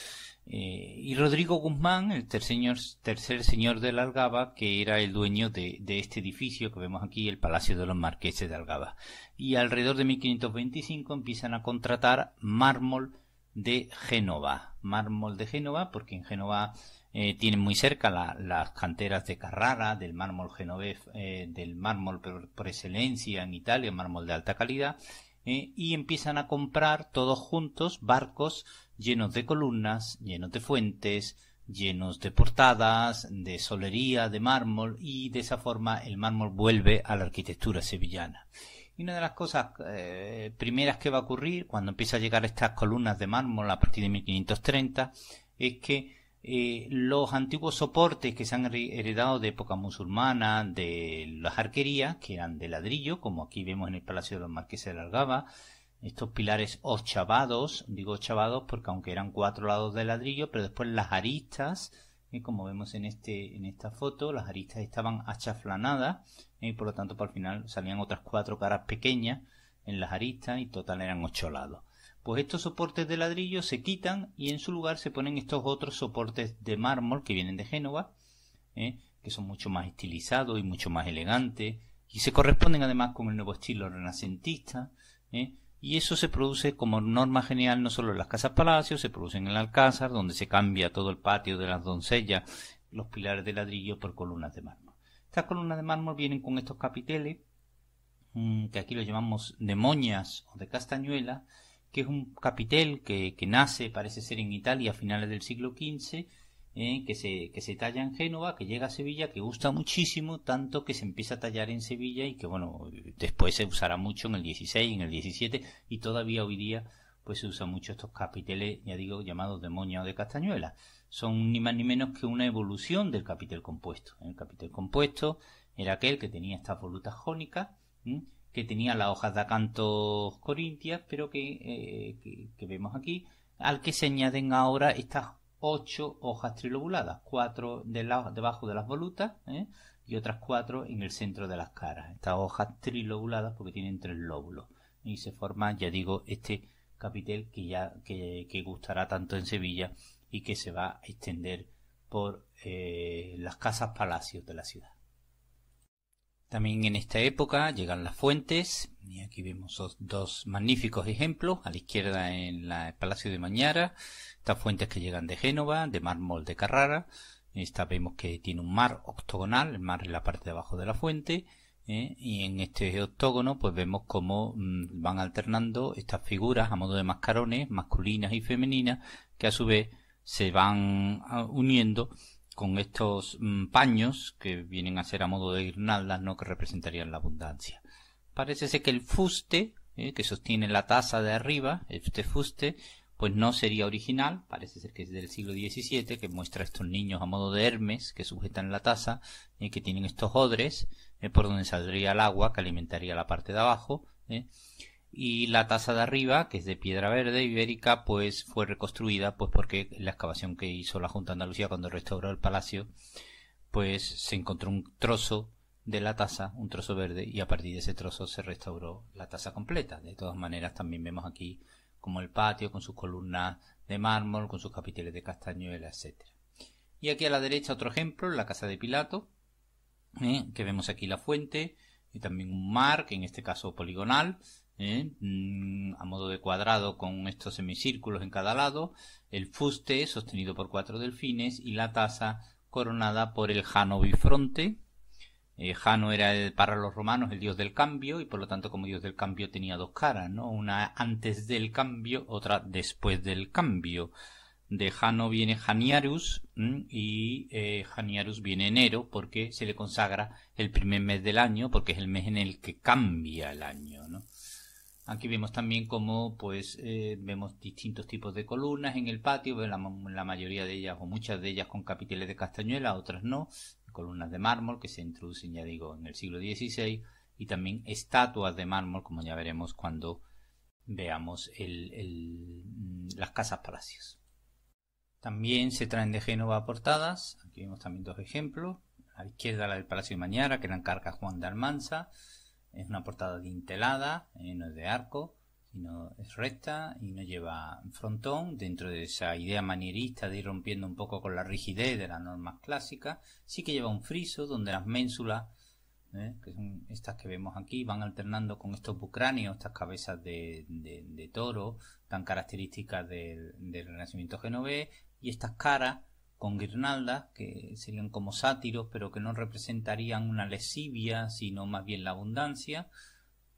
eh, y Rodrigo Guzmán, el tercer señor, de la Algaba, que era el dueño de, este edificio que vemos aquí, el Palacio de los Marqueses de Algaba. Y alrededor de 1525 empiezan a contratar mármol de Génova. Mármol de Génova, porque en Génova eh, tienen muy cerca las canteras de Carrara, del mármol genovés, eh, del mármol por excelencia en Italia, mármol de alta calidad, ¿eh? y empiezan a comprar todos juntos barcos llenos de columnas, llenos de fuentes, llenos de portadas, de solería, de mármol y de esa forma el mármol vuelve a la arquitectura sevillana. Y una de las cosas eh, primeras que va a ocurrir cuando empieza a llegar estas columnas de mármol a partir de 1530 es que eh, los antiguos soportes que se han heredado de época musulmana, de las arquerías, que eran de ladrillo, como aquí vemos en el Palacio de los Marqueses de Largaba, estos pilares ochavados, digo ochavados porque aunque eran cuatro lados de ladrillo, pero después las aristas, eh, como vemos en, este, en esta foto, las aristas estaban achaflanadas, eh, y por lo tanto por el final salían otras cuatro caras pequeñas en las aristas y total eran ocho lados. Pues estos soportes de ladrillo se quitan y en su lugar se ponen estos otros soportes de mármol que vienen de Génova, ¿eh? que son mucho más estilizados y mucho más elegantes y se corresponden además con el nuevo estilo renacentista. ¿eh? Y eso se produce como norma general no solo en las casas palacios, se produce en el Alcázar, donde se cambia todo el patio de las doncellas, los pilares de ladrillo por columnas de mármol. Estas columnas de mármol vienen con estos capiteles, mm, que aquí los llamamos de moñas o de castañuelas, que es un capitel que, nace, parece ser en Italia, a finales del siglo XV, eh, que, se, que se talla en Génova, que llega a Sevilla, que gusta muchísimo, tanto que se empieza a tallar en Sevilla y que, bueno, después se usará mucho en el XVI, en el XVII y todavía hoy día pues se usan mucho estos capiteles, ya digo, llamados de moña o de castañuela. Son ni más ni menos que una evolución del capitel compuesto. El capitel compuesto era aquel que tenía estas volutas jónicas, que tenía las hojas de acanto corintias, pero eh, que, vemos aquí, al que se añaden ahora estas ocho hojas trilobuladas, cuatro de debajo de las volutas ¿eh? y otras cuatro en el centro de las caras. Estas hojas trilobuladas porque tienen tres lóbulos y se forma, ya digo, este capitel que ya que, gustará tanto en Sevilla y que se va a extender por eh, las casas palacios de la ciudad. También en esta época llegan las fuentes, y aquí vemos dos, magníficos ejemplos, a la izquierda en el Palacio de Mañara, estas fuentes que llegan de Génova, de mármol de Carrara, esta vemos que tiene un mar octogonal, el mar en la parte de abajo de la fuente, ¿eh? y en este octógono pues vemos cómo mm, van alternando estas figuras a modo de mascarones, masculinas y femeninas, que a su vez se van ah, uniendo con estos mm, paños que vienen a ser a modo de guirnaldas, ¿no? que representarían la abundancia. Parece ser que el fuste eh, que sostiene la taza de arriba, este fuste, pues no sería original, parece ser que es del siglo XVII, que muestra a estos niños a modo de hermes que sujetan la taza, y eh, que tienen estos odres eh, por donde saldría el agua que alimentaría la parte de abajo y la taza de arriba, que es de piedra verde ibérica, pues fue reconstruida, pues porque la excavación que hizo la Junta de Andalucía cuando restauró el palacio, pues se encontró un trozo de la taza, un trozo verde, y a partir de ese trozo se restauró la taza completa. De todas maneras, también vemos aquí como el patio con sus columnas de mármol, con sus capiteles de castañuela, etc. Y aquí a la derecha otro ejemplo, la casa de Pilato, ¿eh? que vemos aquí la fuente y también un mar, que en este caso poligonal, ¿eh? Mm, a modo de cuadrado con estos semicírculos en cada lado, el fuste sostenido por cuatro delfines y la taza coronada por el Jano bifronte. Eh, jano era el, para los romanos el dios del cambio y por lo tanto como dios del cambio tenía dos caras, ¿no? Una antes del cambio, otra después del cambio. De Jano viene Janiarus y eh, Janiarus viene enero porque se le consagra el primer mes del año porque es el mes en el que cambia el año, ¿no? Aquí vemos también cómo pues eh, vemos distintos tipos de columnas en el patio, la, mayoría de ellas o muchas de ellas con capiteles de castañuela, otras no, columnas de mármol que se introducen ya digo en el siglo XVI y también estatuas de mármol como ya veremos cuando veamos mm, las casas palacios. También se traen de Génova portadas, aquí vemos también dos ejemplos, a la izquierda la del Palacio de Mañara que la encarga Juan de Almanza, es una portada dintelada, eh, no es de arco, sino es recta y no lleva frontón. Dentro de esa idea manierista de ir rompiendo un poco con la rigidez de las normas clásicas, sí que lleva un friso donde las ménsulas, eh, que son estas que vemos aquí, van alternando con estos bucráneos, estas cabezas de, toro tan características del, del Renacimiento genovés y estas caras con guirnaldas, que serían como sátiros, pero que no representarían una lesivia, sino más bien la abundancia,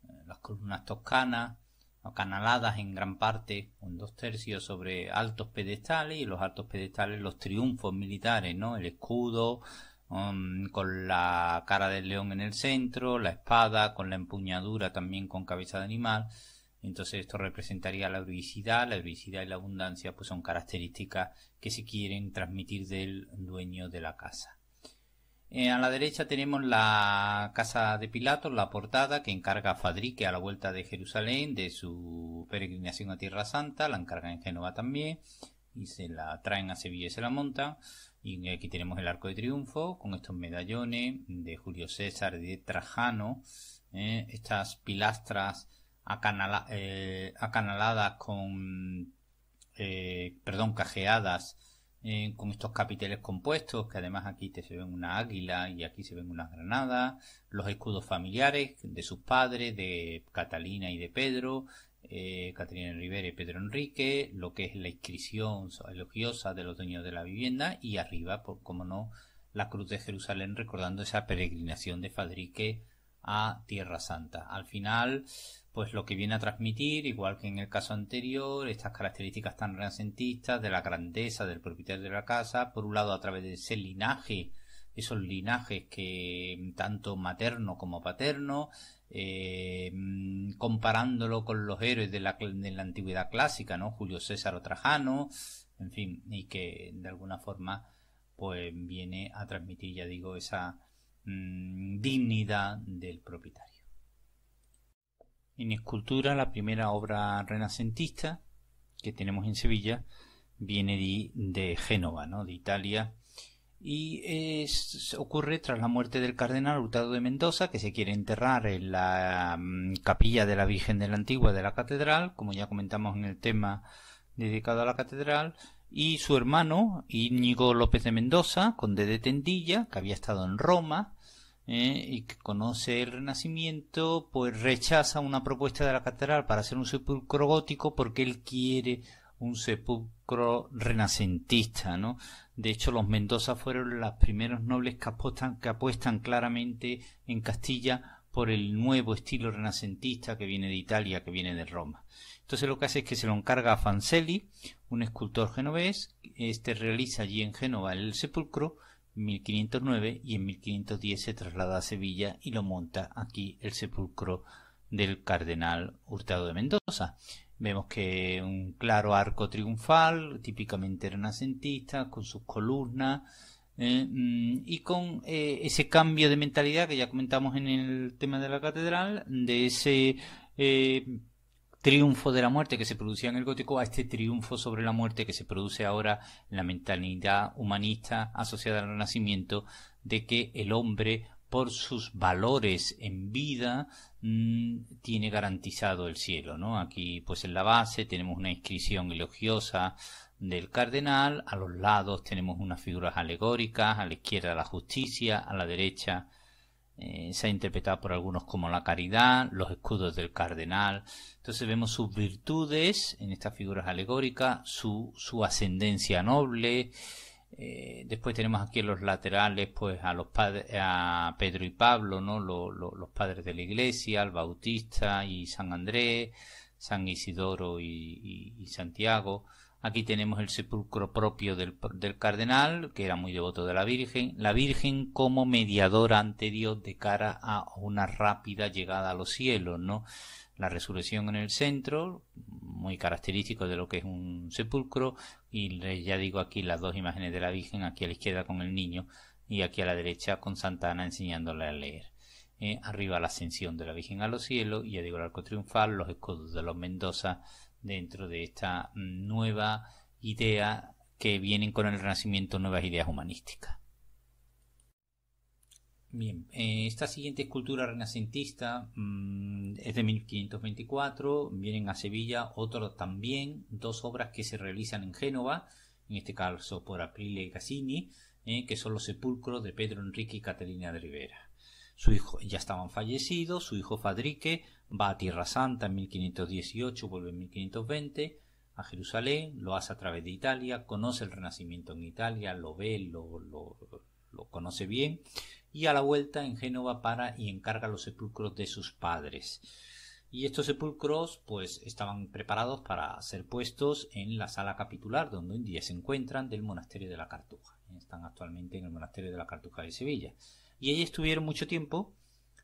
eh, las columnas toscanas, acanaladas en gran parte, un dos tercios, sobre altos pedestales, y los altos pedestales los triunfos militares, ¿no? El escudo, um, con la cara del león en el centro, la espada, con la empuñadura también con cabeza de animal, entonces esto representaría la heroicidad, la heroicidad y la abundancia pues son características que se quieren transmitir del dueño de la casa. Eh, a la derecha tenemos la casa de Pilatos, la portada que encarga a Fadrique a la vuelta de Jerusalén de su peregrinación a Tierra Santa, la encarga en Génova también y se la traen a Sevilla y se la montan. Y aquí tenemos el arco de triunfo con estos medallones de Julio César, de Trajano, eh, estas pilastras eh, acanaladas con, eh, perdón, cajeadas eh, con estos capiteles compuestos, que además aquí te se ven una águila y aquí se ven unas granadas, los escudos familiares de sus padres, de Catalina y de Pedro, Catalina Rivera y Pedro Enrique, lo que es la inscripción elogiosa de los dueños de la vivienda y arriba, por como no, la cruz de Jerusalén recordando esa peregrinación de Fadrique a Tierra Santa. Al final, pues lo que viene a transmitir, igual que en el caso anterior, estas características tan renacentistas de la grandeza del propietario de la casa, por un lado a través de ese linaje, esos linajes que tanto materno como paterno, eh, comparándolo con los héroes de la, antigüedad clásica, ¿no? Julio César o Trajano, en fin, y que de alguna forma pues viene a transmitir, ya digo, esa mm, dignidad del propietario. En escultura, la primera obra renacentista que tenemos en Sevilla viene de, de Génova, ¿no? de Italia, y ocurre tras la muerte del cardenal Hurtado de Mendoza, que se quiere enterrar en la mm, capilla de la Virgen de la Antigua de la Catedral, como ya comentamos en el tema dedicado a la Catedral, y su hermano Íñigo López de Mendoza, conde de Tendilla, que había estado en Roma, ¿eh? y que conoce el Renacimiento, pues rechaza una propuesta de la catedral para hacer un sepulcro gótico porque él quiere un sepulcro renacentista, ¿no? De hecho, los Mendoza fueron los primeros nobles que apuestan, que apuestan claramente en Castilla por el nuevo estilo renacentista que viene de Italia, que viene de Roma. Entonces lo que hace es que se lo encarga a Fancelli, un escultor genovés, este realiza allí en Génova el sepulcro, 1509 y en 1510 se traslada a Sevilla y lo monta aquí el sepulcro del cardenal Hurtado de Mendoza. Vemos que un claro arco triunfal, típicamente renacentista, con sus columnas eh, mm, y con eh, ese cambio de mentalidad que ya comentamos en el tema de la catedral, de ese eh, triunfo de la muerte que se producía en el gótico a este triunfo sobre la muerte que se produce ahora en la mentalidad humanista asociada al renacimiento de que el hombre por sus valores en vida mm, tiene garantizado el cielo, ¿no? Aquí pues en la base tenemos una inscripción elogiosa del cardenal, a los lados tenemos unas figuras alegóricas, a la izquierda la justicia, a la derecha eh, se ha interpretado por algunos como la caridad, los escudos del cardenal, entonces vemos sus virtudes en estas figuras alegóricas, su, ascendencia noble. Eh, después tenemos aquí en los laterales pues a los padres a Pedro y Pablo, ¿no? los padres de la iglesia, al Bautista y San Andrés, San Isidoro y, Santiago. Aquí tenemos el sepulcro propio del, del, cardenal, que era muy devoto de la Virgen. La Virgen como mediadora ante Dios de cara a una rápida llegada a los cielos, ¿no? la resurrección en el centro, muy característico de lo que es un sepulcro, y ya digo aquí las dos imágenes de la Virgen, aquí a la izquierda con el niño y aquí a la derecha con Santa Ana enseñándole a leer. Eh, arriba la ascensión de la Virgen a los cielos, y ya digo el arco triunfal, los escudos de los Mendoza dentro de esta nueva idea que vienen con el Renacimiento, nuevas ideas humanísticas. Bien, eh, esta siguiente escultura renacentista mm, es de 1524, vienen a Sevilla otros también, dos obras que se realizan en Génova, en este caso por Aprile Gassini, eh, que son los sepulcros de Pedro Enrique y Catalina de Rivera. Su hijo ya estaban fallecidos, su hijo Fadrique va a Tierra Santa en 1518, vuelve en 1520 a Jerusalén, lo hace a través de Italia, conoce el Renacimiento en Italia, lo ve, lo, lo conoce bien y a la vuelta en Génova para y encarga los sepulcros de sus padres. Y estos sepulcros pues estaban preparados para ser puestos en la sala capitular donde hoy en día se encuentran del monasterio de la Cartuja. Están actualmente en el monasterio de la Cartuja de Sevilla. Y allí estuvieron mucho tiempo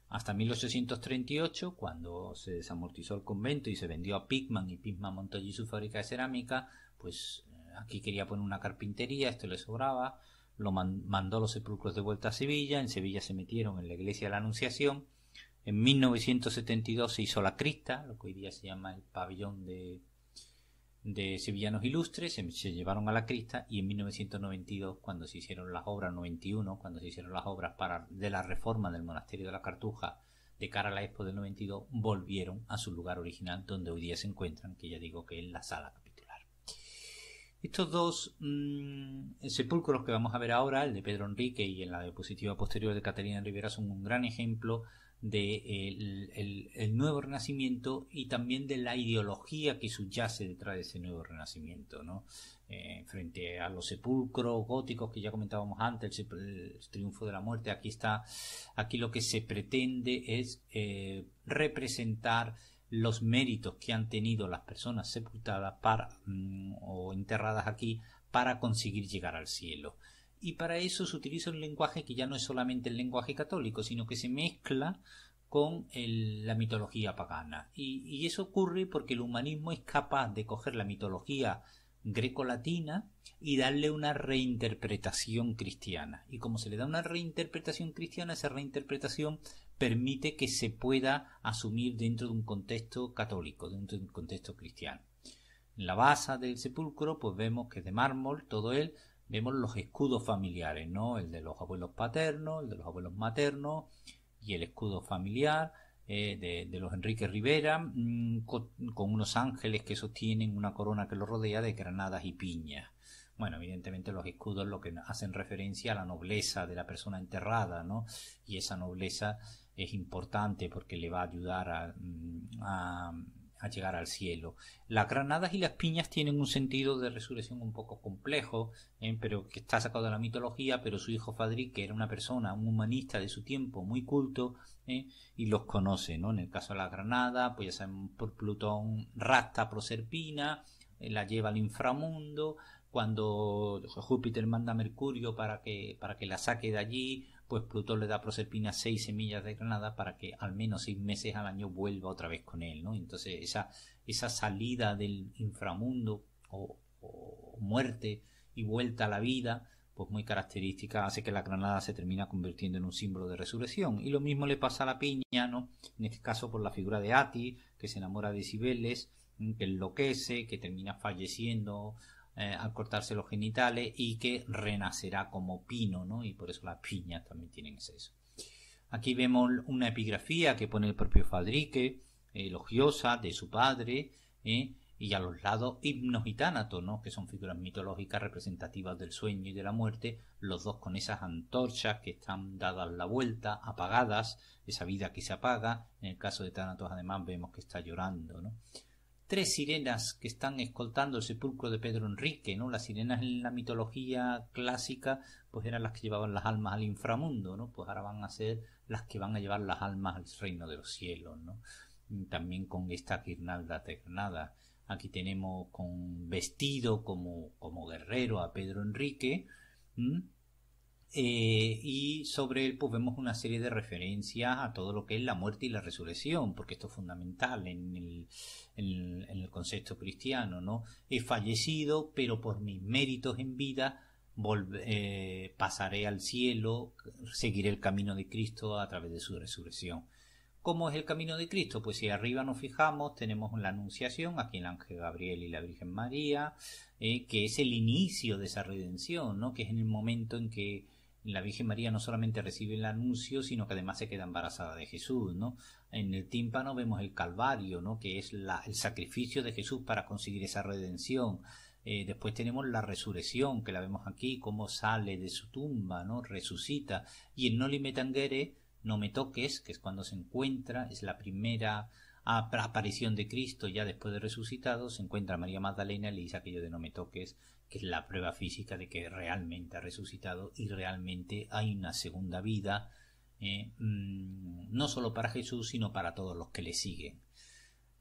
hasta 1838, cuando se desamortizó el convento y se vendió a Pigman y Pigman montó su fábrica de cerámica, pues eh, aquí quería poner una carpintería, esto le sobraba, lo mandó los sepulcros de vuelta a Sevilla, en Sevilla se metieron en la iglesia de la Anunciación, en 1972 se hizo la crista, lo que hoy día se llama el pabellón de, de sevillanos ilustres, em, se, llevaron a la crista y en 1992, cuando se hicieron las obras, 91, cuando se hicieron las obras para, de la reforma del monasterio de la Cartuja de cara a la Expo del 92, volvieron a su lugar original donde hoy día se encuentran, que ya digo que es la sala estos dos mm, sepulcros que vamos a ver ahora, el de Pedro Enrique y en la diapositiva posterior de Catalina Rivera, son un gran ejemplo del eh, nuevo renacimiento y también de la ideología que subyace detrás de ese nuevo renacimiento, eh, frente a los sepulcros góticos que ya comentábamos antes, el, triunfo de la muerte, aquí está, aquí lo que se pretende es eh, representar los méritos que han tenido las personas sepultadas mm, o enterradas aquí para conseguir llegar al cielo. Y para eso se utiliza un lenguaje que ya no es solamente el lenguaje católico, sino que se mezcla con la mitología pagana. Y, y eso ocurre porque el humanismo es capaz de coger la mitología grecolatina y darle una reinterpretación cristiana. Y como se le da una reinterpretación cristiana, esa reinterpretación permite que se pueda asumir dentro de un contexto católico, dentro de un contexto cristiano. En la base del sepulcro, pues vemos que de mármol, todo él, vemos los escudos familiares, ¿no? El de los abuelos paternos, el de los abuelos maternos y el escudo familiar eh, de, los Enrique Rivera, mm, con, unos ángeles que sostienen una corona que lo rodea de granadas y piñas. Bueno, evidentemente los escudos lo que hacen referencia a la nobleza de la persona enterrada, ¿no? Y esa nobleza es importante porque le va a ayudar mm, a, llegar al cielo. Las granadas y las piñas tienen un sentido de resurrección un poco complejo, ¿eh? pero que está sacado de la mitología, pero su hijo Fadri, que era una persona, un humanista de su tiempo, muy culto, ¿eh? y los conoce, ¿no? En el caso de la granada, pues ya saben, por Plutón rasta Proserpina, eh, la lleva al inframundo, cuando Júpiter manda a Mercurio para que, para que la saque de allí, pues Plutón le da a Proserpina seis semillas de granada para que al menos seis meses al año vuelva otra vez con él, ¿no? Entonces esa, esa salida del inframundo o, muerte y vuelta a la vida pues muy característica, hace que la granada se termina convirtiendo en un símbolo de resurrección. Y lo mismo le pasa a la piña, ¿no? En este caso por la figura de Ati, que se enamora de Cibeles, que enloquece, que termina falleciendo eh, al cortarse los genitales y que renacerá como pino, ¿no? Y por eso las piñas también tienen eso. Aquí vemos una epigrafía que pone el propio Fadrique, elogiosa de su padre, ¿eh? y a los lados himnos y tánatos, ¿no? que son figuras mitológicas representativas del sueño y de la muerte, los dos con esas antorchas que están dadas la vuelta, apagadas, esa vida que se apaga, en el caso de Tánatos además vemos que está llorando. ¿no? tres sirenas que están escoltando el sepulcro de Pedro Enrique, ¿no? Las sirenas en la mitología clásica, pues eran las que llevaban las almas al inframundo, ¿no? Pues ahora van a ser las que van a llevar las almas al reino de los cielos, ¿no? También con esta guirnalda ternada. Aquí tenemos con vestido como, como guerrero a Pedro Enrique, eh, y sobre él pues vemos una serie de referencias a todo lo que es la muerte y la resurrección, porque esto es fundamental en el, concepto cristiano, ¿no? He fallecido, pero por mis méritos en vida eh, pasaré al cielo, seguiré el camino de Cristo a través de su resurrección. ¿Cómo es el camino de Cristo? Pues si arriba nos fijamos, tenemos la Anunciación, aquí el ángel Gabriel y la Virgen María, eh, que es el inicio de esa redención, ¿no? Que es en el momento en que la Virgen María no solamente recibe el anuncio, sino que además se queda embarazada de Jesús, ¿no? En el tímpano vemos el Calvario, ¿no? Que es el sacrificio de Jesús para conseguir esa redención. Eh, después tenemos la resurrección, que la vemos aquí, cómo sale de su tumba, ¿no? Resucita. Y el Noli me tangere, no me toques, que es cuando se encuentra, es la primera aparición de Cristo ya después de resucitado, se encuentra María Magdalena y le dice aquello de no me toques que es la prueba física de que realmente ha resucitado y realmente hay una segunda vida, eh, mm, no solo para Jesús, sino para todos los que le siguen.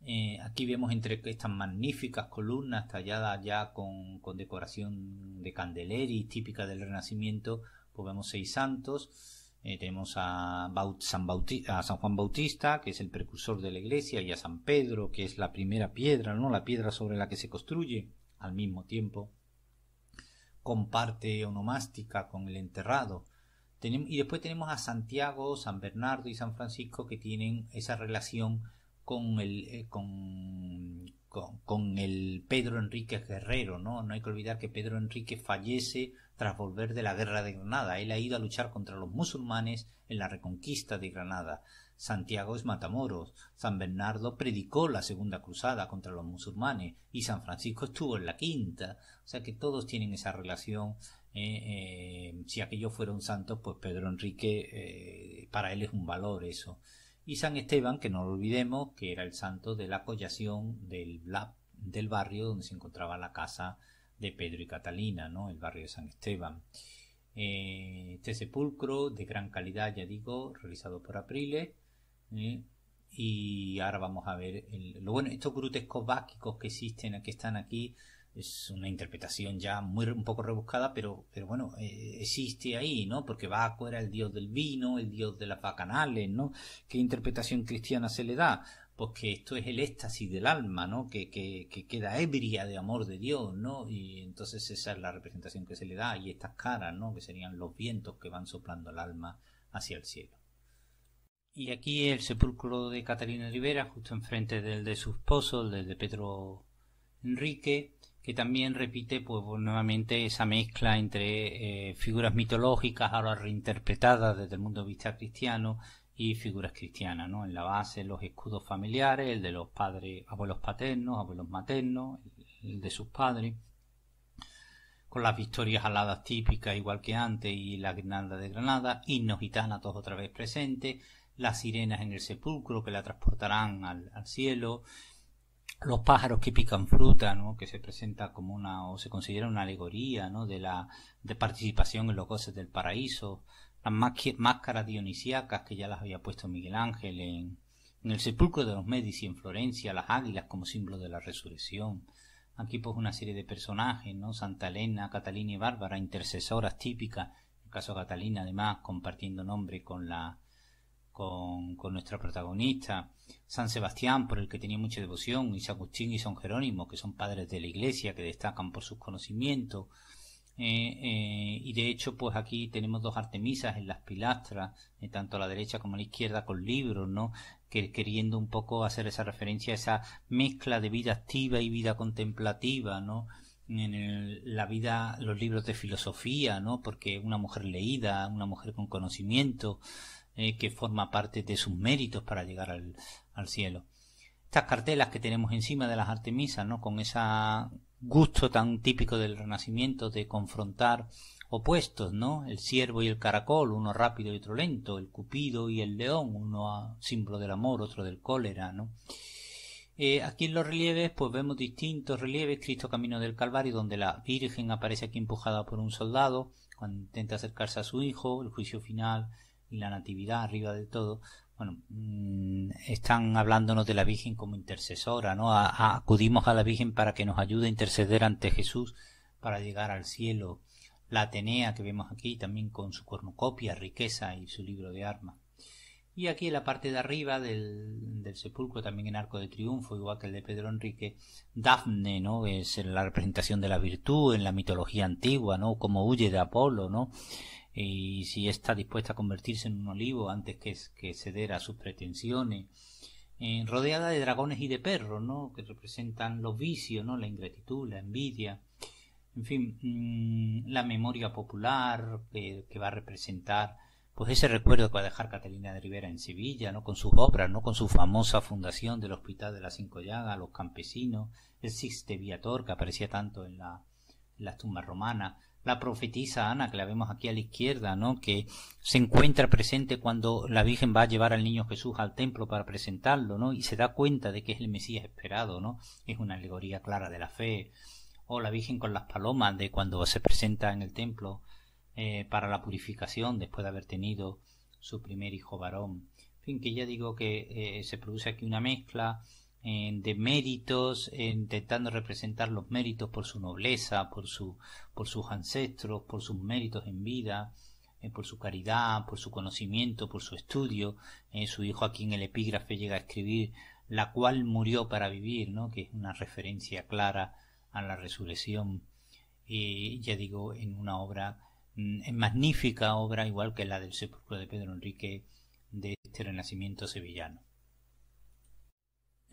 Eh, aquí vemos entre estas magníficas columnas talladas ya con, decoración de candeleri típica del Renacimiento, pues vemos seis santos, eh, tenemos a, San a, San Juan Bautista, que es el precursor de la iglesia, y a San Pedro, que es la primera piedra, ¿no? La piedra sobre la que se construye al mismo tiempo comparte onomástica con el enterrado. Y después tenemos a Santiago, San Bernardo y San Francisco que tienen esa relación con el, eh, con, el Pedro Enrique Guerrero, ¿no? No hay que olvidar que Pedro Enrique fallece tras volver de la guerra de Granada. Él ha ido a luchar contra los musulmanes en la reconquista de Granada. Santiago es Matamoros, San Bernardo predicó la segunda cruzada contra los musulmanes y San Francisco estuvo en la quinta. O sea que todos tienen esa relación. Eh, eh, si aquello fuera un santo, pues Pedro Enrique, eh, para él es un valor eso. Y San Esteban, que no lo olvidemos, que era el santo de la collación del, barrio donde se encontraba la casa de Pedro y Catalina, ¿no? El barrio de San Esteban. este sepulcro de gran calidad, ya digo, realizado por Aprile. ¿eh? Y ahora vamos a ver lo bueno, estos grutescos básicos que existen, que están aquí, es una interpretación ya muy un poco rebuscada, pero, pero bueno, eh, existe ahí, ¿no? Porque Baco era el dios del vino, el dios de las bacanales, ¿no? ¿Qué interpretación cristiana se le da? Pues que esto es el éxtasis del alma, ¿no? Que, que queda ebria de amor de Dios, ¿no? Y entonces esa es la representación que se le da, y estas caras, ¿no? Que serían los vientos que van soplando el alma hacia el cielo. Y aquí el sepulcro de Catalina Rivera, justo enfrente del de su esposo, el de Pedro Enrique, que también repite pues nuevamente esa mezcla entre eh, figuras mitológicas ahora reinterpretadas desde el mundo vista cristiano y figuras cristianas, ¿no? En la base los escudos familiares, el de los padres, abuelos paternos, abuelos maternos, el de sus padres, con las victorias aladas típicas igual que antes y la guirnalda de Granada, himnos gitanos todos otra vez presentes, las sirenas en el sepulcro que la transportarán al, cielo, los pájaros que pican fruta, que se presenta como una o se considera una alegoría ¿no? de la de participación en los goces del paraíso, las máscaras dionisíacas que ya las había puesto Miguel Ángel en, en el sepulcro de los Medici en Florencia, las águilas como símbolo de la resurrección. Aquí pues una serie de personajes, ¿no? Santa Elena, Catalina y Bárbara, intercesoras típicas, en el caso de Catalina además compartiendo nombre con la con, nuestra protagonista, San Sebastián, por el que tenía mucha devoción, y San Agustín y San Jerónimo, que son padres de la iglesia, que destacan por sus conocimientos. Eh, eh, y de hecho, pues aquí tenemos dos Artemisas en las pilastras, eh, tanto a la derecha como a la izquierda, con libros, ¿no? Que, queriendo un poco hacer esa referencia a esa mezcla de vida activa y vida contemplativa, ¿no? en la vida, los libros de filosofía, ¿no? Porque una mujer leída, una mujer con conocimiento, eh, que forma parte de sus méritos para llegar al, cielo. Estas cartelas que tenemos encima de las Artemisas, ¿no? Con ese gusto tan típico del Renacimiento de confrontar opuestos, ¿no? El ciervo y el caracol, uno rápido y otro lento, el cupido y el león, uno símbolo del amor, otro del cólera, ¿no? Eh, aquí en los relieves, pues vemos distintos relieves, Cristo Camino del Calvario, donde la Virgen aparece aquí empujada por un soldado, cuando intenta acercarse a su hijo, el juicio final, y la Natividad arriba de todo, bueno, mm, están hablándonos de la Virgen como intercesora, ¿no? acudimos a la Virgen para que nos ayude a interceder ante Jesús para llegar al cielo. La Atenea que vemos aquí también con su cornucopia, riqueza y su libro de armas. Y aquí en la parte de arriba del, del, sepulcro, también en arco de triunfo, igual que el de Pedro Enrique, Dafne, ¿no? Es la representación de la virtud en la mitología antigua, ¿no? Como huye de Apolo, ¿no? y si está dispuesta a convertirse en un olivo antes que, ceder a sus pretensiones, eh, rodeada de dragones y de perros, ¿no? que representan los vicios, ¿no? la ingratitud, la envidia, en fin, mm, la memoria popular que va a representar pues ese recuerdo que va a dejar Catalina de Rivera en Sevilla, ¿no? con sus obras, ¿no? con su famosa fundación del Hospital de las Cinco Llagas, los campesinos, el de Viator que aparecía tanto en, la, en las tumbas romanas, la profetisa Ana, que la vemos aquí a la izquierda, ¿no? Que se encuentra presente cuando la Virgen va a llevar al niño Jesús al templo para presentarlo, ¿no? Y se da cuenta de que es el Mesías esperado, ¿no? Es una alegoría clara de la fe. O la Virgen con las palomas, de cuando se presenta en el templo eh, para la purificación después de haber tenido su primer hijo varón. En fin, que ya digo que eh, se produce aquí una mezcla de méritos, intentando representar los méritos por su nobleza, por, su, por sus ancestros, por sus méritos en vida, eh, por su caridad, por su conocimiento, por su estudio. Eh, su hijo aquí en el epígrafe llega a escribir la cual murió para vivir, ¿no? que es una referencia clara a la resurrección, y ya digo, en una obra, mm, en magnífica obra, igual que la del sepulcro de Pedro Enrique de este renacimiento sevillano.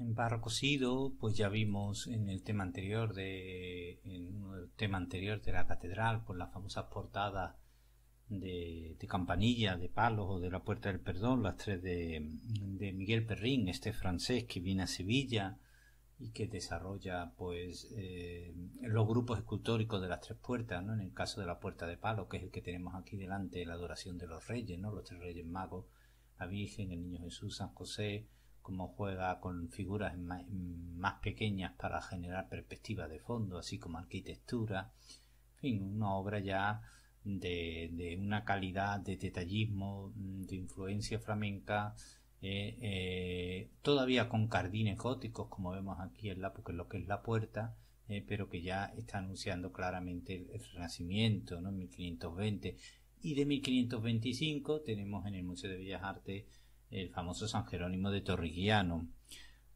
En barro cocido, pues ya vimos en el tema anterior de, en tema anterior de la catedral, por las famosas portadas de, campanilla, de palos o de la puerta del perdón, las tres de, Miguel Perrín, este francés que viene a Sevilla y que desarrolla pues eh, los grupos escultóricos de las tres puertas, ¿no? En el caso de la puerta de Palos, que es el que tenemos aquí delante, la adoración de los reyes, ¿no? Los tres reyes magos, la Virgen, el Niño Jesús, San José, como juega con figuras más pequeñas para generar perspectiva de fondo, así como arquitectura. En fin, una obra ya de, una calidad de detallismo, mm, de influencia flamenca, eh, eh, todavía con cardines góticos, como vemos aquí en la, lo que es la puerta, eh, pero que ya está anunciando claramente el, Renacimiento, ¿no? 1520. Y de 1525 tenemos en el Museo de Bellas Artes el famoso San Jerónimo de Torrigiano,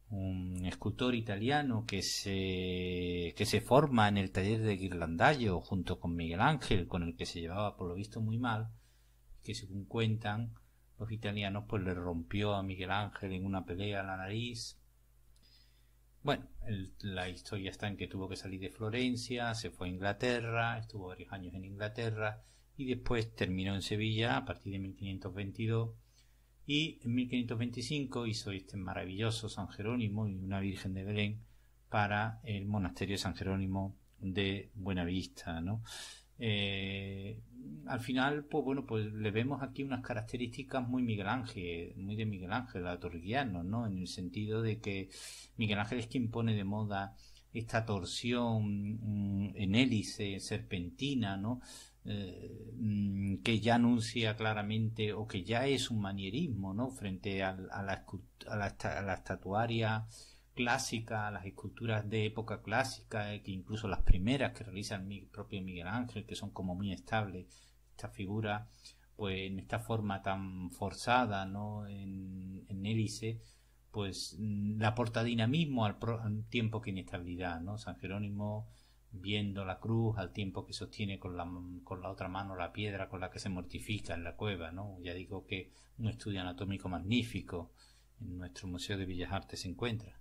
un escultor italiano que se, que se forma en el taller de guirlandayo junto con Miguel Ángel, con el que se llevaba por lo visto muy mal, que según cuentan los italianos pues le rompió a Miguel Ángel en una pelea a la nariz. Bueno, la historia está en que tuvo que salir de Florencia, se fue a Inglaterra, estuvo varios años en Inglaterra y después terminó en Sevilla a partir de 1522 y en 1525 hizo este maravilloso San Jerónimo y una Virgen de Belén para el monasterio de San Jerónimo de Buenavista, ¿no? Eh, al final, pues bueno, pues le vemos aquí unas características muy Miguel Ángel, muy de Miguel Ángel Atorguiano, ¿no? En el sentido de que Miguel Ángel es quien pone de moda esta torsión mm, en hélice, serpentina, ¿no? Eh, mm, que ya anuncia claramente o que ya es un manierismo ¿no? frente a, la, estatuaria clásica, a las esculturas de época clásica, eh, que incluso las primeras que realiza el propio Miguel Ángel, que son como muy estables, esta figura, pues en esta forma tan forzada, ¿no? En, hélice, pues mm, la aporta dinamismo al, al, tiempo que inestabilidad, ¿no? San Jerónimo viendo la cruz al tiempo que sostiene con la, con la otra mano la piedra con la que se mortifica en la cueva, ¿no? Ya digo que un estudio anatómico magnífico en nuestro Museo de Bellas Artes se encuentra.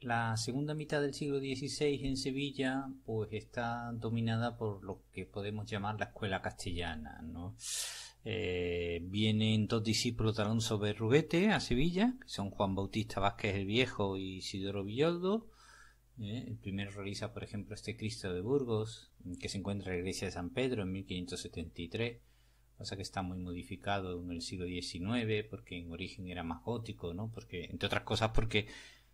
La segunda mitad del siglo XVI en Sevilla pues está dominada por lo que podemos llamar la escuela castellana, ¿no? Eh, vienen dos discípulos de Alonso Berruguete a Sevilla, que son Juan Bautista Vázquez el Viejo y Isidoro Villoldo. Eh, el primero realiza, por ejemplo, este Cristo de Burgos, que se encuentra en la iglesia de San Pedro en 1573. Pasa que está muy modificado en el siglo XIX, porque en origen era más gótico, ¿no? Porque, entre otras cosas, porque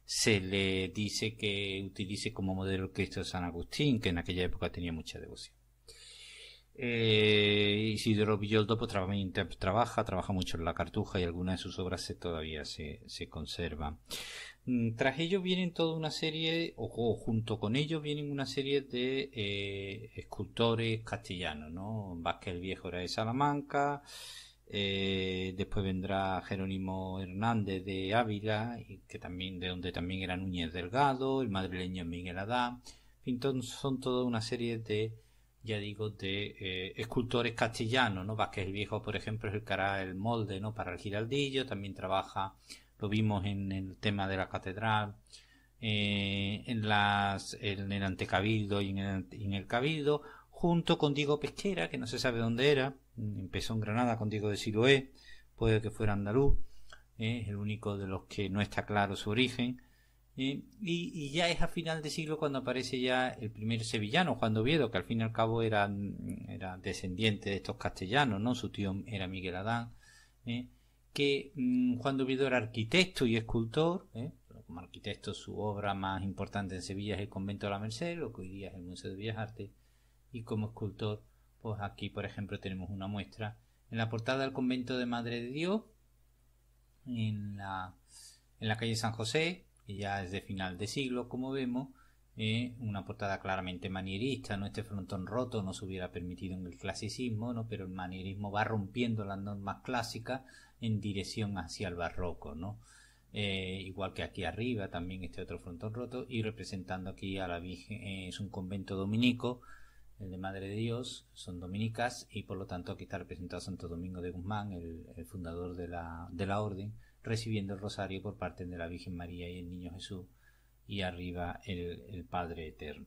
se le dice que utilice como modelo el Cristo de San Agustín, que en aquella época tenía mucha devoción. Eh, Isidro Villoldo pues, trabaja, trabaja mucho en la cartuja y algunas de sus obras todavía se, se conservan. Mm, tras ellos vienen toda una serie, o, junto con ellos vienen una serie de eh, escultores castellanos, ¿no? Vázquez el Viejo era de Salamanca, eh, después vendrá Jerónimo Hernández de Ávila, que también, de donde también era Núñez Delgado, el madrileño Miguel Adán. En son toda una serie de ya digo, de eh, escultores castellanos, ¿no? Vázquez el Viejo, por ejemplo, es el que hará el molde, ¿no? Para el giraldillo, también trabaja, lo vimos en el tema de la catedral, eh, en, las, el antecabildo y en el, cabildo, junto con Diego Pesquera, que no se sabe dónde era, empezó en Granada con Diego de Siloé, puede que fuera andaluz, eh, es el único de los que no está claro su origen, y, ya es a final de siglo cuando aparece ya el primer sevillano, Juan de Oviedo, que al fin y al cabo era, descendiente de estos castellanos, ¿no? Su tío era Miguel Adán, ¿eh? que mm, Juan Oviedo era arquitecto y escultor, ¿eh? como arquitecto su obra más importante en Sevilla es el Convento de la Merced, lo que hoy día es el Museo de Bellas Artes, y como escultor, pues aquí por ejemplo tenemos una muestra en la portada del Convento de Madre de Dios, en la, en la calle San José, ya es de final de siglo, como vemos, eh, una portada claramente manierista, ¿no? Este frontón roto no se hubiera permitido en el clasicismo, ¿no? Pero el manierismo va rompiendo las normas clásicas en dirección hacia el barroco, ¿no? Eh, igual que aquí arriba también este otro frontón roto y representando aquí a la Virgen eh, es un convento dominico el de Madre de Dios son dominicas y por lo tanto aquí está representado Santo Domingo de Guzmán el, fundador de la orden recibiendo el rosario por parte de la Virgen María y el Niño Jesús, y arriba el, Padre Eterno.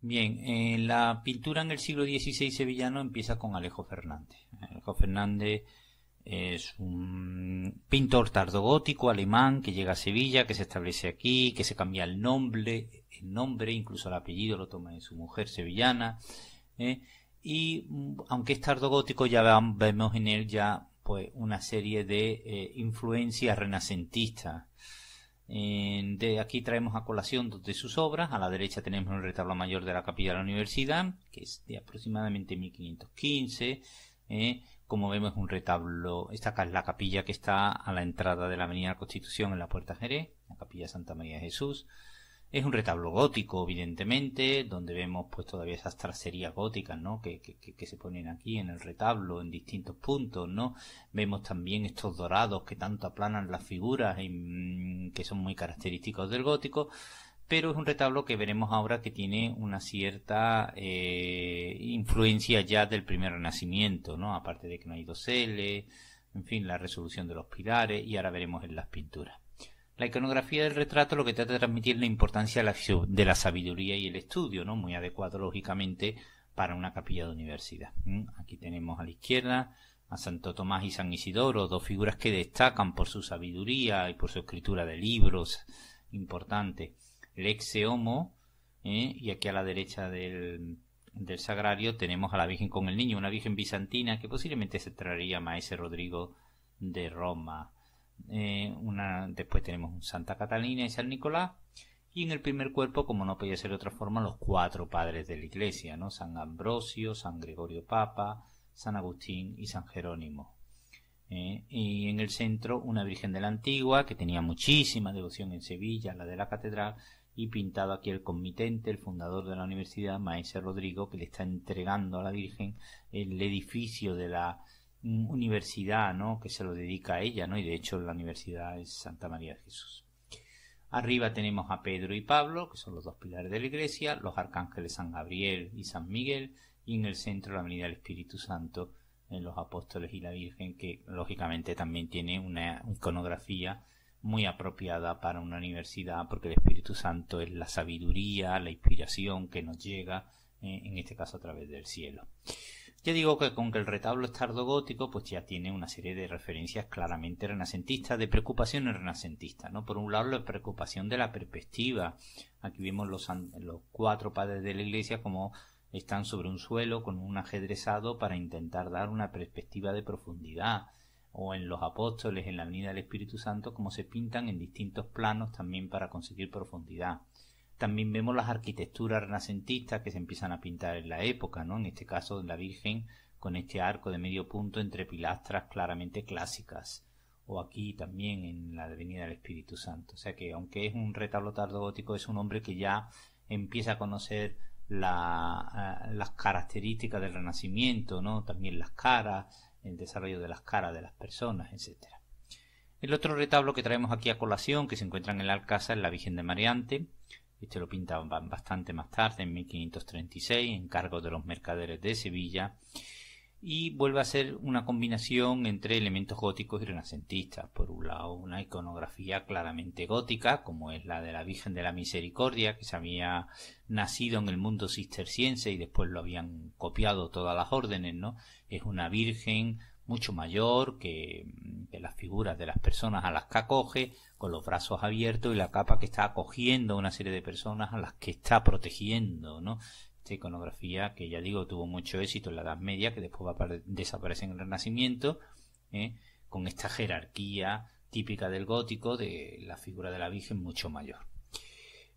Bien, eh, la pintura en el siglo XVI sevillano empieza con Alejo Fernández. Alejo Fernández es un pintor tardogótico alemán que llega a Sevilla, que se establece aquí, que se cambia el nombre, el nombre, incluso el apellido lo toma de su mujer sevillana, eh, y mm, aunque es gótico ya vemos en él ya pues una serie de eh, influencias renacentistas. de aquí traemos a colación dos de sus obras. A la derecha tenemos un retablo mayor de la capilla de la universidad, que es de aproximadamente 1515. Eh, como vemos un retablo, esta es la capilla que está a la entrada de la Avenida Constitución en la Puerta Jerez, la capilla Santa María de Jesús. Es un retablo gótico, evidentemente, donde vemos pues todavía esas tracerías góticas, ¿no? Que, se ponen aquí en el retablo, en distintos puntos, ¿no? Vemos también estos dorados que tanto aplanan las figuras y mm, que son muy característicos del gótico. Pero es un retablo que veremos ahora que tiene una cierta eh, influencia ya del primer renacimiento, ¿no? Aparte de que no hay doseles, en fin, la resolución de los pilares, y ahora veremos en las pinturas. La iconografía del retrato lo que trata de transmitir la importancia de la, sabiduría y el estudio, ¿no? Muy adecuado, lógicamente, para una capilla de universidad. Aquí tenemos a la izquierda a Santo Tomás y San Isidoro, dos figuras que destacan por su sabiduría y por su escritura de libros importante. El Homo, ¿eh? y aquí a la derecha del, sagrario tenemos a la Virgen con el Niño, una Virgen bizantina que posiblemente se traería Maese Rodrigo de Roma. Eh, una, después tenemos Santa Catalina y San Nicolás. Y en el primer cuerpo, como no podía ser de otra forma, los cuatro padres de la iglesia, ¿no? San Ambrosio, San Gregorio Papa, San Agustín y San Jerónimo. Eh, y en el centro una Virgen de la Antigua que tenía muchísima devoción en Sevilla, la de la catedral, y pintado aquí el comitente, el fundador de la universidad, Maese Rodrigo, que le está entregando a la Virgen el edificio de la universidad, ¿no? Que se lo dedica a ella, ¿no? Y de hecho la universidad es Santa María de Jesús. Arriba tenemos a Pedro y Pablo, que son los dos pilares de la iglesia, los arcángeles San Gabriel y San Miguel, y en el centro la venida del Espíritu Santo, en los apóstoles y la Virgen, que lógicamente también tiene una iconografía muy apropiada para una universidad, porque el Espíritu Santo es la sabiduría, la inspiración que nos llega, eh, en este caso a través del cielo digo que con que el retablo es tardogótico, pues ya tiene una serie de referencias claramente renacentistas, de preocupaciones renacentistas, ¿no? Por un lado, la preocupación de la perspectiva. Aquí vemos los, los cuatro padres de la iglesia como están sobre un suelo con un ajedrezado para intentar dar una perspectiva de profundidad o en los apóstoles en la venida del Espíritu Santo como se pintan en distintos planos también para conseguir profundidad. También vemos las arquitecturas renacentistas que se empiezan a pintar en la época, ¿no? En este caso, la Virgen con este arco de medio punto entre pilastras claramente clásicas. O aquí también en la Avenida del Espíritu Santo. O sea que, aunque es un retablo tardogótico, es un hombre que ya empieza a conocer eh, las características del Renacimiento, ¿no? También las caras, el desarrollo de las caras de las personas, etc. El otro retablo que traemos aquí a colación, que se encuentra en el Alcázar, es la Virgen de Mariante. Este lo pintaban bastante más tarde, en 1536, en cargo de los mercaderes de Sevilla, y vuelve a ser una combinación entre elementos góticos y renacentistas. Por un lado, una iconografía claramente gótica, como es la de la Virgen de la Misericordia, que se había nacido en el mundo cisterciense y después lo habían copiado todas las órdenes, ¿no? Es una Virgen mucho mayor mm, que, las figuras de las personas a las que acoge, con los brazos abiertos y la capa que está acogiendo a una serie de personas a las que está protegiendo, ¿no? Esta iconografía que ya digo tuvo mucho éxito en la Edad Media, que después va a desaparecer en el Renacimiento, ¿eh? con esta jerarquía típica del gótico de la figura de la Virgen mucho mayor.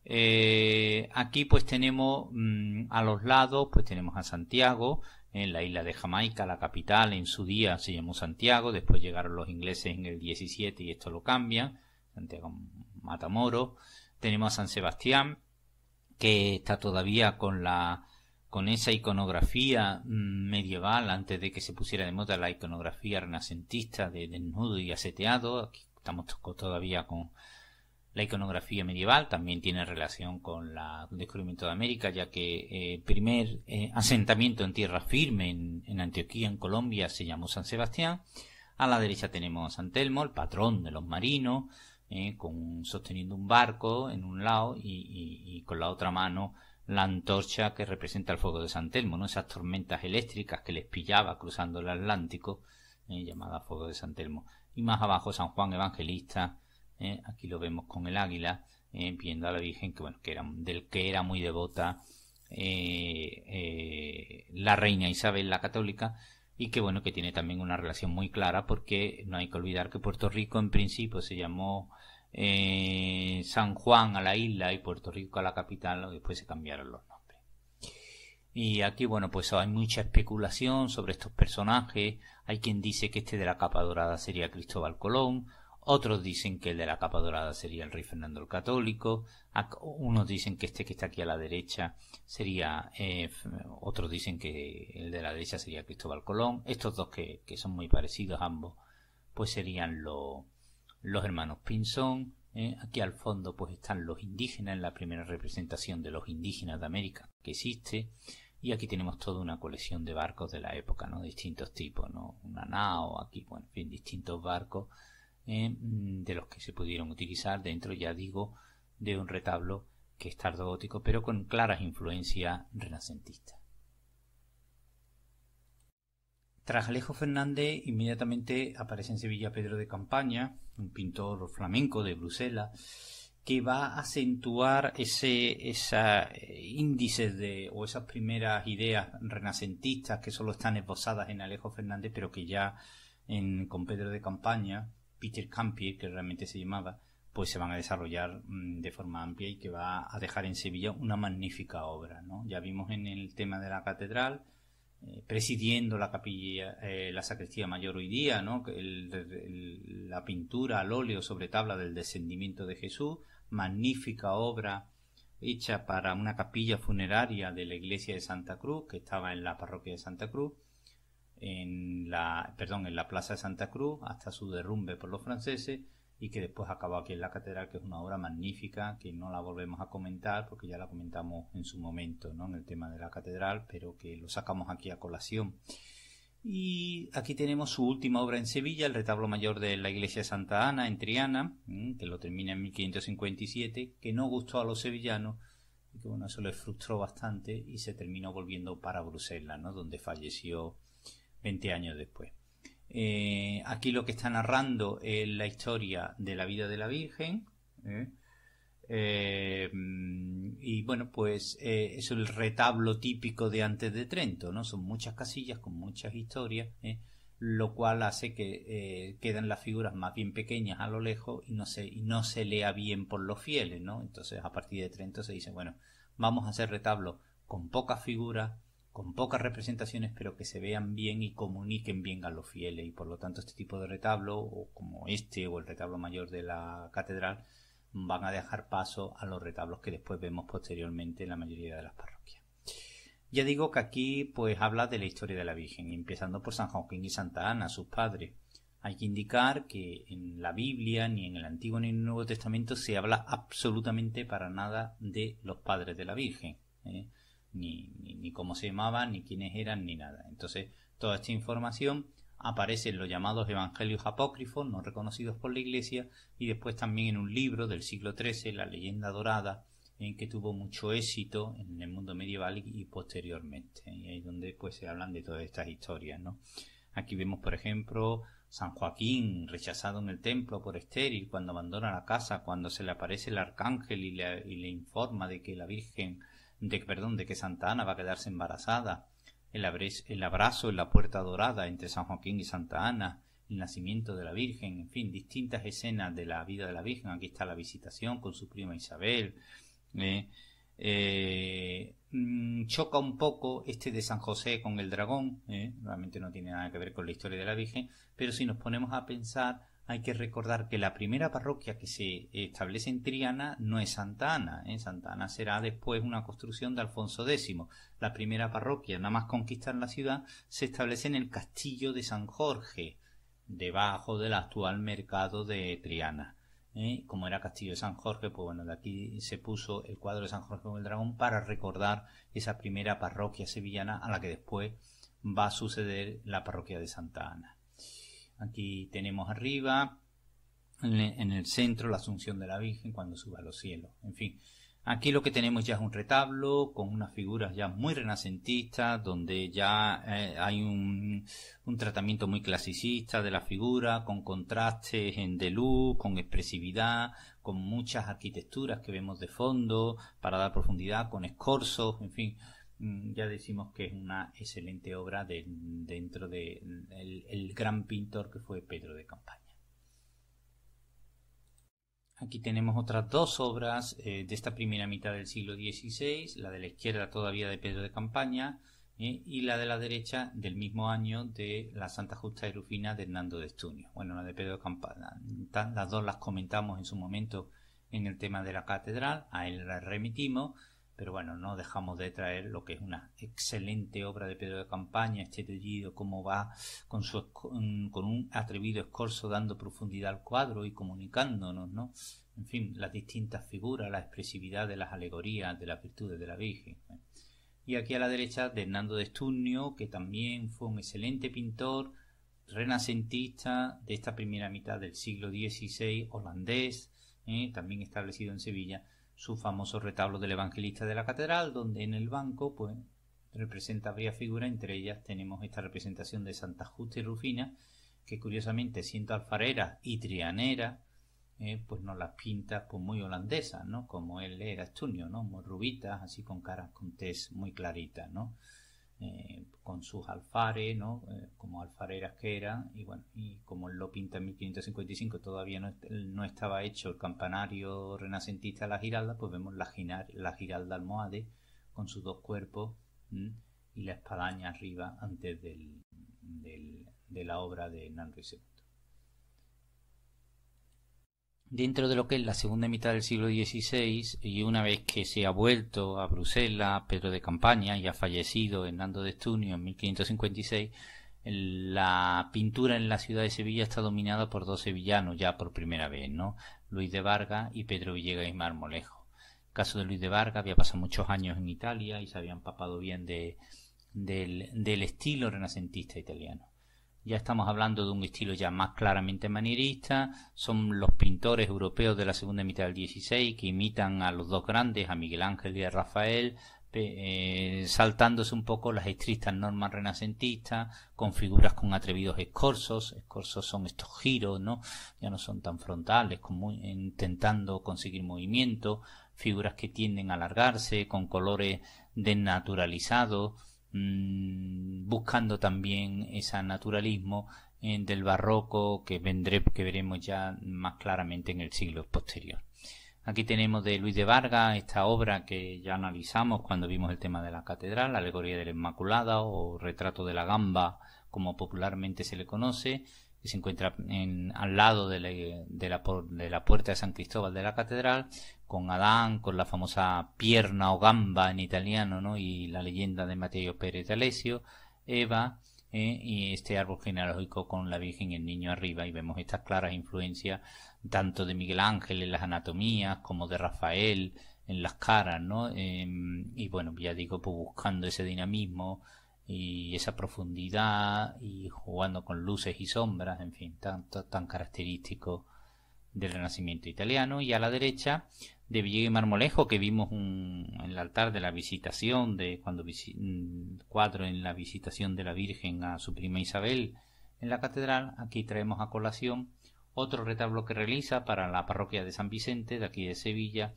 Eh, aquí pues tenemos mm, a los lados, pues tenemos a Santiago, en la isla de Jamaica, la capital, en su día se llamó Santiago, después llegaron los ingleses en el 17 y esto lo cambia, Santiago Matamoros, tenemos a San Sebastián, que está todavía con la con esa iconografía mm, medieval antes de que se pusiera de moda la iconografía renacentista de desnudo y aseteado, aquí estamos todavía con la iconografía medieval también tiene relación con el descubrimiento de América, ya que el eh, primer eh, asentamiento en tierra firme en, Antioquía, en Colombia, se llamó San Sebastián. A la derecha tenemos a San Telmo, el patrón de los marinos, eh, con, sosteniendo un barco en un lado y, con la otra mano la antorcha que representa el fuego de San Telmo, esas tormentas eléctricas que les pillaba cruzando el Atlántico, llamada fuego de San Telmo. Y más abajo San Juan Evangelista, ¿eh? aquí lo vemos con el águila, ¿eh? viendo a la Virgen, que era, del que era muy devota eh, la reina Isabel la católica, y que bueno, que tiene también una relación muy clara, porque no hay que olvidar que Puerto Rico en principio se llamó San Juan a la isla y Puerto Rico a la capital, después se cambiaron los nombres. Y aquí, bueno, pues hay mucha especulación sobre estos personajes. Hay quien dice que este de la capa dorada sería Cristóbal Colón, otros dicen que el de la capa dorada sería el rey Fernando el Católico. Unos dicen que este que está aquí a la derecha sería. Eh, otros dicen que el de la derecha sería Cristóbal Colón. Estos dos que, son muy parecidos ambos, pues serían los hermanos Pinzón. Eh, aquí al fondo, pues están los indígenas, la primera representación de los indígenas de América que existe. Y aquí tenemos toda una colección de barcos de la época, ¿no? Distintos tipos, ¿no? Una nao, aquí, bueno, en fin, distintos barcos eh, mm, de los que se pudieron utilizar dentro, ya digo, de un retablo que es gótico pero con claras influencias renacentistas. Tras Alejo Fernández, inmediatamente aparece en Sevilla Pedro de Campaña, un pintor flamenco de Bruselas, que va a acentuar ese esa, eh, índices de, o esas primeras ideas renacentistas que solo están esbozadas en Alejo Fernández, pero que ya en, con Pedro de Campaña Peter Campier, que realmente se llamaba, pues se van a desarrollar mm, de forma amplia y que va a dejar en Sevilla una magnífica obra. ¿no? Ya vimos en el tema de la catedral, eh, presidiendo la capilla, eh, la sacristía mayor hoy día, ¿no? la pintura al óleo sobre tabla del descendimiento de Jesús, magnífica obra hecha para una capilla funeraria de la iglesia de Santa Cruz, que estaba en la parroquia de Santa Cruz, en la, perdón, en la Plaza de Santa Cruz hasta su derrumbe por los franceses y que después acabó aquí en la catedral, que es una obra magnífica, que no la volvemos a comentar porque ya la comentamos en su momento, ¿no? En el tema de la catedral, pero que lo sacamos aquí a colación. Y aquí tenemos su última obra en Sevilla, el retablo mayor de la iglesia de Santa Ana en Triana, que lo termina en 1557, que no gustó a los sevillanos y que bueno, eso les frustró bastante y se terminó volviendo para Bruselas, Donde falleció 20 años después. Eh, aquí lo que está narrando es la historia de la vida de la Virgen. ¿eh? Eh, y bueno, pues es el retablo típico de antes de Trento, ¿no? Son muchas casillas con muchas historias, lo cual hace que quedan las figuras más bien pequeñas a lo lejos y no, se, no se lea bien por los fieles, ¿no? Entonces a partir de Trento se dice, bueno, vamos a hacer retablo con pocas figuras, con pocas representaciones, pero que se vean bien y comuniquen bien a los fieles. Y por lo tanto, este tipo de retablo, o como este, o el retablo mayor de la catedral, van a dejar paso a los retablos que después vemos posteriormente en la mayoría de las parroquias. Ya digo que aquí pues habla de la historia de la Virgen, empezando por San Joaquín y Santa Ana, sus padres. Hay que indicar que en la Biblia, ni en el Antiguo ni en el Nuevo Testamento, se habla absolutamente para nada de los padres de la Virgen. ¿eh? ni, ni, cómo se llamaban, ni quiénes eran, ni nada. Entonces, toda esta información aparece en los llamados evangelios apócrifos, no reconocidos por la Iglesia, y después también en un libro del siglo XIII, La leyenda dorada, en que tuvo mucho éxito en el mundo medieval y, posteriormente. Y ahí es donde pues, se hablan de todas estas historias, Aquí vemos, por ejemplo, San Joaquín rechazado en el templo por estéril cuando abandona la casa, cuando se le aparece el arcángel y le informa de que la Virgen de, perdón, de que Santa Ana va a quedarse embarazada, el, abrazo en la puerta dorada entre San Joaquín y Santa Ana, el nacimiento de la Virgen, en fin, distintas escenas de la vida de la Virgen. Aquí está la visitación con su prima Isabel. Eh, eh, mm, choca un poco este de San José con el dragón, eh, realmente no tiene nada que ver con la historia de la Virgen, pero si nos ponemos a pensar hay que recordar que la primera parroquia que se establece en Triana no es Santa Ana. ¿eh? Santa Ana será después una construcción de Alfonso X. La primera parroquia, nada más conquistar la ciudad, se establece en el castillo de San Jorge, debajo del actual mercado de Triana. ¿eh? Como era castillo de San Jorge, pues bueno, de aquí se puso el cuadro de San Jorge con el dragón para recordar esa primera parroquia sevillana a la que después va a suceder la parroquia de Santa Ana. Aquí tenemos arriba, en el centro, la Asunción de la Virgen cuando suba a los cielos. En fin, aquí lo que tenemos ya es un retablo con unas figuras ya muy renacentistas, donde ya eh, hay un, tratamiento muy clasicista de la figura, con contrastes en de luz, con expresividad, con muchas arquitecturas que vemos de fondo para dar profundidad, con escorzos, en fin Mm, ya decimos que es una excelente obra dentro del de mm, el, gran pintor que fue Pedro de Campaña. Aquí tenemos otras dos obras eh, de esta primera mitad del siglo XVI, la de la izquierda todavía de Pedro de Campaña eh, y la de la derecha del mismo año de la Santa Justa y Rufina de Hernando de Estunio. Bueno, la de Pedro de Campaña, las dos las comentamos en su momento en el tema de la catedral, a él la remitimos pero bueno, no dejamos de traer lo que es una excelente obra de Pedro de Campaña, este tejido, cómo va con, un atrevido escorzo dando profundidad al cuadro y comunicándonos, ¿no? En fin, las distintas figuras, la expresividad de las alegorías, de las virtudes de la Virgen. Y aquí a la derecha de Hernando de Esturnio, que también fue un excelente pintor renacentista de esta primera mitad del siglo XVI, holandés, ¿eh? también establecido en Sevilla, su famoso retablo del evangelista de la catedral, donde en el banco, pues, representa varias figuras, entre ellas tenemos esta representación de Santa Justa y Rufina, que curiosamente siendo alfarera y trianera, eh, pues nos las pinta pues, muy holandesas, ¿no? Como él era Estunio, ¿no? Muy rubitas, así con caras con tez muy claritas, ¿no? Eh, con sus alfares, eh, como alfareras que eran, y bueno, y como lo pinta en 1555 todavía no, estaba hecho el campanario renacentista de la Giralda, pues vemos la, la Giralda almohade con sus dos cuerpos y la espadaña arriba antes de la obra de Nanri dentro de lo que es la segunda mitad del siglo XVI y una vez que se ha vuelto a Bruselas Pedro de Campaña y ha fallecido Hernando de Estunio en 1556, la pintura en la ciudad de Sevilla está dominada por dos sevillanos ya por primera vez, ¿no? Luis de Vargas y Pedro Villegas y Marmolejo. El caso de Luis de Vargas había pasado muchos años en Italia y se había empapado bien del estilo renacentista italiano ya estamos hablando de un estilo ya más claramente manierista, son los pintores europeos de la segunda mitad del XVI que imitan a los dos grandes, a Miguel Ángel y a Rafael, eh, saltándose un poco las estrictas normas renacentistas, con figuras con atrevidos escorzos, escorzos son estos giros, ¿no? Ya no son tan frontales, como intentando conseguir movimiento, figuras que tienden a alargarse, con colores desnaturalizados, Mm, buscando también ese naturalismo en eh, del barroco que, vendré, que veremos ya más claramente en el siglo posterior. Aquí tenemos de Luis de Vargas esta obra que ya analizamos cuando vimos el tema de la catedral, la alegoría de la Inmaculada o retrato de la gamba, como popularmente se le conoce, que se encuentra en, al lado de la, puerta de San Cristóbal de la catedral, con Adán, con la famosa pierna o gamba en italiano, ¿no? Y la leyenda de Mateo Pérez de Alesio, Eva, eh, y este árbol genealógico con la Virgen y el niño arriba, y vemos estas claras influencias tanto de Miguel Ángel en las anatomías como de Rafael en las caras, ¿no? Em, y bueno, ya digo, pues buscando ese dinamismo y esa profundidad y jugando con luces y sombras, en fin, tanto tan característico del Renacimiento italiano y a la derecha de Villegas y Marmolejo que vimos en el altar de la visitación, de cuando mm, cuadro en la visitación de la Virgen a su prima Isabel en la catedral, aquí traemos a colación otro retablo que realiza para la parroquia de San Vicente, de aquí de Sevilla,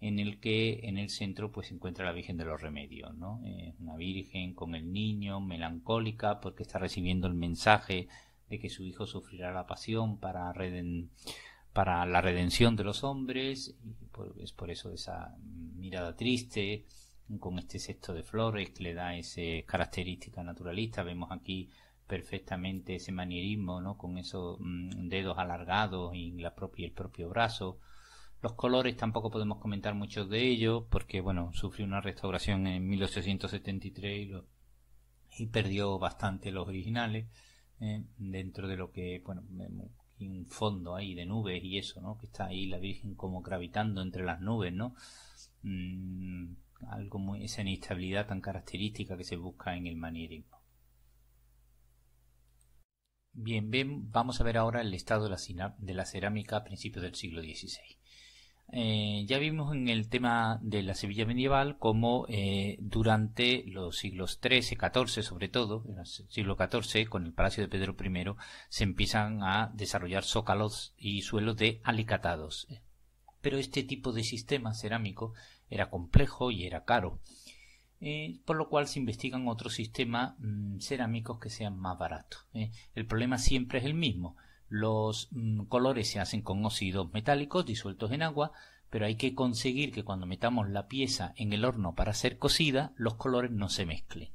en el que en el centro pues se encuentra la Virgen de los Remedios, eh, una Virgen con el niño, melancólica, porque está recibiendo el mensaje de que su hijo sufrirá la pasión para reden para la redención de los hombres, y es por eso esa mirada triste, con este sexto de flores que le da esa característica naturalista. Vemos aquí perfectamente ese manierismo, ¿no? Con esos mm, dedos alargados y la propia, el propio brazo. Los colores tampoco podemos comentar muchos de ellos porque, bueno, sufrió una restauración en 1873 y, perdió bastante los originales eh, dentro de lo que, bueno, un fondo ahí de nubes y eso, ¿no? Que está ahí la Virgen como gravitando entre las nubes, ¿no? Mm, algo muy, esa inestabilidad tan característica que se busca en el manierismo. Bien, bien, vamos a ver ahora el estado la, de la cerámica a principios del siglo XVI. Eh, ya vimos en el tema de la Sevilla medieval cómo eh, durante los siglos XIII, XIV sobre todo, en el siglo XIV con el Palacio de Pedro I se empiezan a desarrollar zócalos y suelos de alicatados. Pero este tipo de sistema cerámico era complejo y era caro, eh, por lo cual se investigan otros sistemas mm, cerámicos que sean más baratos. el problema siempre es el mismo, los mm, colores se hacen con óxidos metálicos disueltos en agua, pero hay que conseguir que cuando metamos la pieza en el horno para ser cocida, los colores no se mezclen.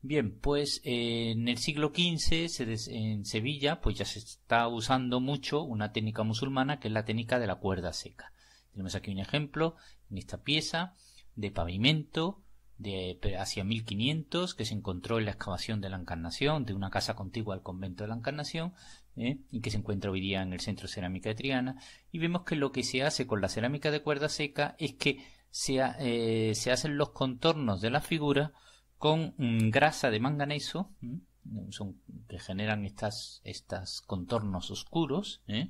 Bien, pues eh, en el siglo XV se en Sevilla pues ya se está usando mucho una técnica musulmana que es la técnica de la cuerda seca. Tenemos aquí un ejemplo en esta pieza de pavimento de hacia 1500 que se encontró en la excavación de la Encarnación, de una casa contigua al convento de la Encarnación, ¿eh? y que se encuentra hoy día en el Centro Cerámica de Triana. Y vemos que lo que se hace con la cerámica de cuerda seca es que se, eh, hacen los contornos de la figura con mm, grasa de manganeso, que generan estos contornos oscuros. ¿eh?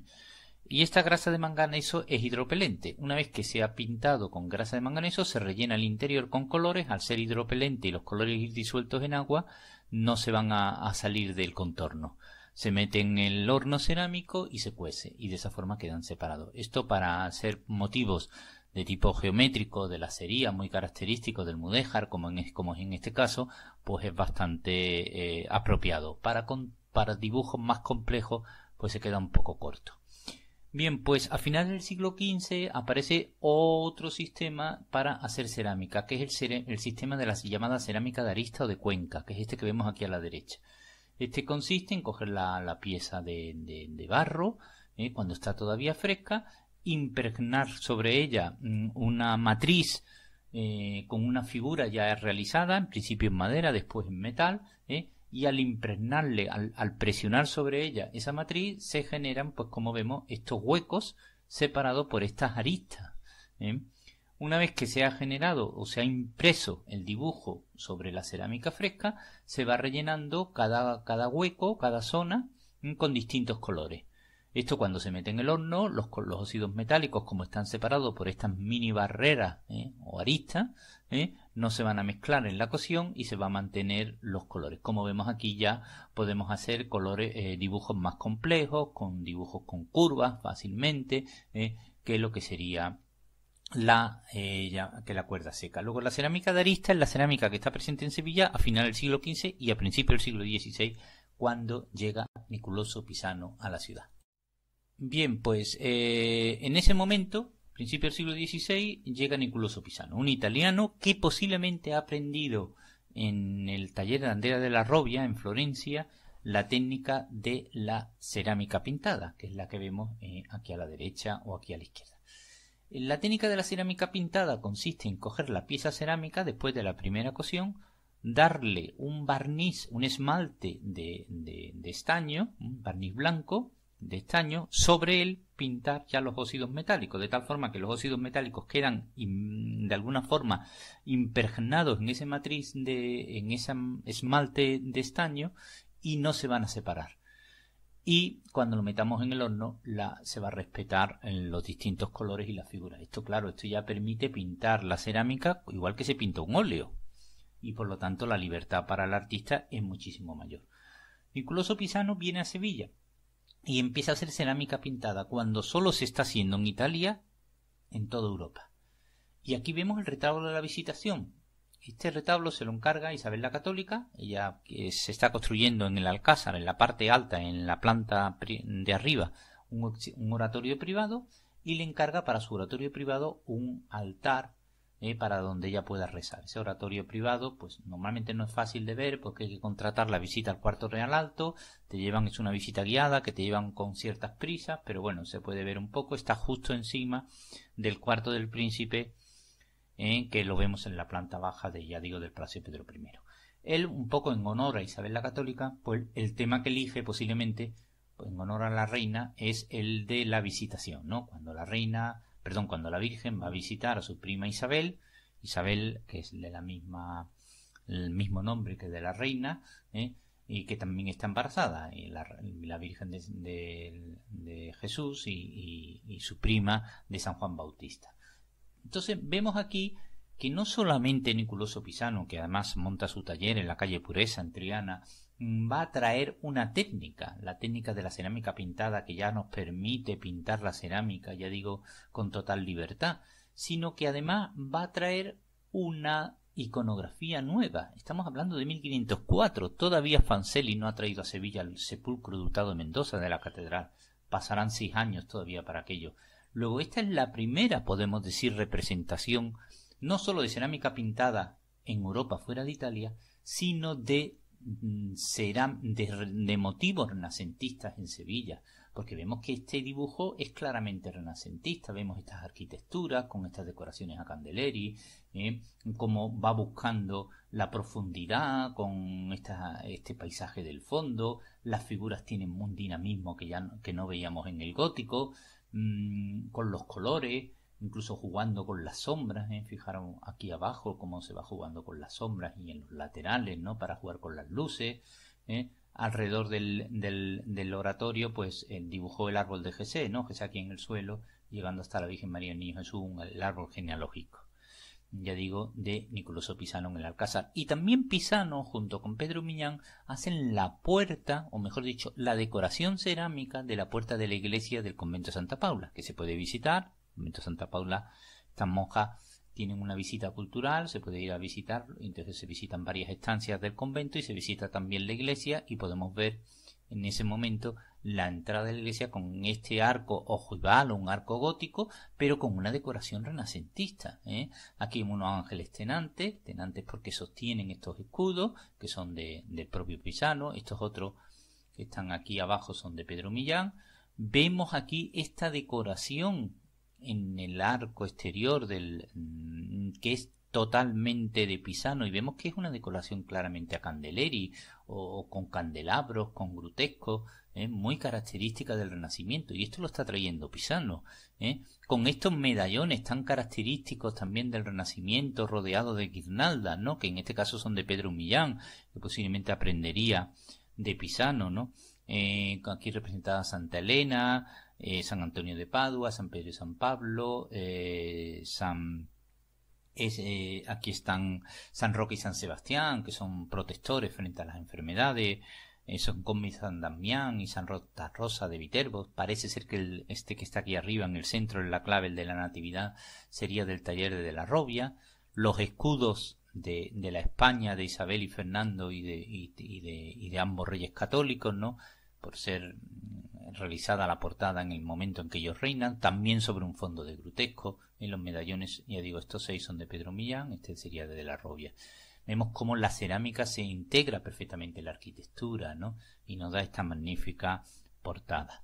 Y esta grasa de manganeso es hidropelente. Una vez que se ha pintado con grasa de manganeso, se rellena el interior con colores. Al ser hidropelente y los colores disueltos en agua, no se van a salir del contorno se mete en el horno cerámico y se cuece y de esa forma quedan separados. Esto para hacer motivos de tipo geométrico, de la sería, muy característico del mudéjar, como es como en este caso, pues es bastante eh, apropiado. Para, para dibujos más complejos, pues se queda un poco corto. Bien, pues a final del siglo XV aparece otro sistema para hacer cerámica, que es el, el sistema de la llamada cerámica de arista o de cuenca, que es este que vemos aquí a la derecha. Este consiste en coger la, la pieza de, barro, eh, cuando está todavía fresca, impregnar sobre ella mm, una matriz eh, con una figura ya realizada, en principio en madera, después en metal, eh, y al impregnarle, al, presionar sobre ella esa matriz, se generan, pues como vemos, estos huecos separados por estas aristas. Una vez que se ha generado o se ha impreso el dibujo sobre la cerámica fresca, se va rellenando cada, cada hueco, cada zona, mm, con distintos colores. Esto cuando se mete en el horno, los, los óxidos metálicos, como están separados por estas mini barreras ¿eh? o aristas, ¿eh? no se van a mezclar en la cocción y se va a mantener los colores. Como vemos aquí ya podemos hacer colores, eh, dibujos más complejos, con dibujos con curvas fácilmente, que lo que sería la, eh, que la cuerda seca. Luego la cerámica de arista es la cerámica que está presente en Sevilla a final del siglo XV y a principios del siglo XVI cuando llega Nicoloso Pisano a la ciudad. Bien, pues eh, en ese momento, principio del siglo XVI, llega Nicoloso Pisano, un italiano que posiblemente ha aprendido en el taller de Andera de la Robia, en Florencia, la técnica de la cerámica pintada, que es la que vemos eh, aquí a la derecha o aquí a la izquierda. La técnica de la cerámica pintada consiste en coger la pieza cerámica después de la primera cocción, darle un barniz, un esmalte de, estaño, un barniz blanco de estaño, sobre él pintar ya los óxidos metálicos, de tal forma que los óxidos metálicos quedan de alguna forma impregnados en ese matriz de, en ese esmalte de estaño y no se van a separar y cuando lo metamos en el horno la, se va a respetar en los distintos colores y las figuras. Esto claro, esto ya permite pintar la cerámica igual que se pinta un óleo y por lo tanto la libertad para el artista es muchísimo mayor. Nicoloso Pisano viene a Sevilla y empieza a hacer cerámica pintada cuando solo se está haciendo en Italia, en toda Europa. Y aquí vemos el retablo de la visitación, este retablo se lo encarga Isabel la Católica, ella se está construyendo en el Alcázar, en la parte alta, en la planta de arriba, un oratorio privado y le encarga para su oratorio privado un altar eh, para donde ella pueda rezar. Ese oratorio privado, pues normalmente no es fácil de ver porque hay que contratar la visita al cuarto real alto, te llevan, es una visita guiada que te llevan con ciertas prisas, pero bueno, se puede ver un poco, está justo encima del cuarto del príncipe que lo vemos en la planta baja de, ya digo, del Palacio Pedro I. Él, un poco en honor a Isabel la Católica, pues el tema que elige posiblemente, pues, en honor a la reina, es el de la visitación, ¿no? Cuando la reina, perdón, cuando la Virgen va a visitar a su prima Isabel, Isabel, que es de la misma, el mismo nombre que de la reina, ¿eh? y que también está embarazada, y la, Virgen de, Jesús y, su prima de San Juan Bautista. Entonces vemos aquí que no solamente Nicoloso Pisano, que además monta su taller en la calle Pureza, en Triana, mm, va a traer una técnica, la técnica de la cerámica pintada que ya nos permite pintar la cerámica, ya digo, con total libertad, sino que además va a traer una iconografía nueva. Estamos hablando de 1504. Todavía Fancelli no ha traído a Sevilla el sepulcro dutado de Mendoza de la catedral. Pasarán seis años todavía para aquello. Luego, esta es la primera, podemos decir, representación no solo de cerámica pintada en Europa fuera de Italia, sino de, mm, de motivos renacentistas en Sevilla, porque vemos que este dibujo es claramente renacentista, vemos estas arquitecturas con estas decoraciones a candeleri, eh, cómo va buscando la profundidad con este paisaje del fondo, las figuras tienen un dinamismo que ya que no veíamos en el gótico, Mm, con los colores, incluso jugando con las sombras, ¿eh? fijaron aquí abajo cómo se va jugando con las sombras y en los laterales, ¿no? Para jugar con las luces, ¿eh? Alrededor del, del, oratorio, pues eh, dibujó el árbol de Jesús, ¿no? está aquí en el suelo, llegando hasta la Virgen María y Niño Jesús, el árbol genealógico ya digo, de Nicoloso Pisano en el Alcázar. Y también Pisano, junto con Pedro Miñán, hacen la puerta, o mejor dicho, la decoración cerámica de la puerta de la iglesia del convento de Santa Paula, que se puede visitar. El convento Santa Paula, estas monjas tienen una visita cultural, se puede ir a visitar, entonces se visitan varias estancias del convento y se visita también la iglesia y podemos ver en ese momento la entrada de la iglesia con este arco ojival o un arco gótico, pero con una decoración renacentista. ¿eh? Aquí hay unos ángeles tenantes, tenantes porque sostienen estos escudos, que son de, del propio Pisano, estos otros que están aquí abajo son de Pedro Millán. Vemos aquí esta decoración en el arco exterior del mm, que es totalmente de Pisano y vemos que es una decoración claramente a Candeleri o, con candelabros, con grutescos, ¿eh? muy característica del Renacimiento y esto lo está trayendo Pisano. ¿eh? Con estos medallones tan característicos también del Renacimiento rodeados de guirnaldas, ¿no? que en este caso son de Pedro Millán, que posiblemente aprendería de Pisano, ¿no? Eh, aquí representada Santa Elena, San Antonio de Padua, San Pedro y San Pablo, San eh, aquí están San Roque y San Sebastián, que son protectores frente a las enfermedades. Eh, son son y San Damián y San Rota Rosa de Viterbo. Parece ser que este que está aquí arriba en el centro, en la clave, de la Natividad, sería del taller de, la Robia. Los escudos de, de, la España, de Isabel y Fernando y de, de, ambos reyes católicos, ¿no? Por ser mm, realizada la portada en el momento en que ellos reinan, también sobre un fondo de grotesco en los medallones, ya digo, estos seis son de Pedro Millán, este sería de, de la Robia. Vemos cómo la cerámica se integra perfectamente en la arquitectura, ¿no? Y nos da esta magnífica portada.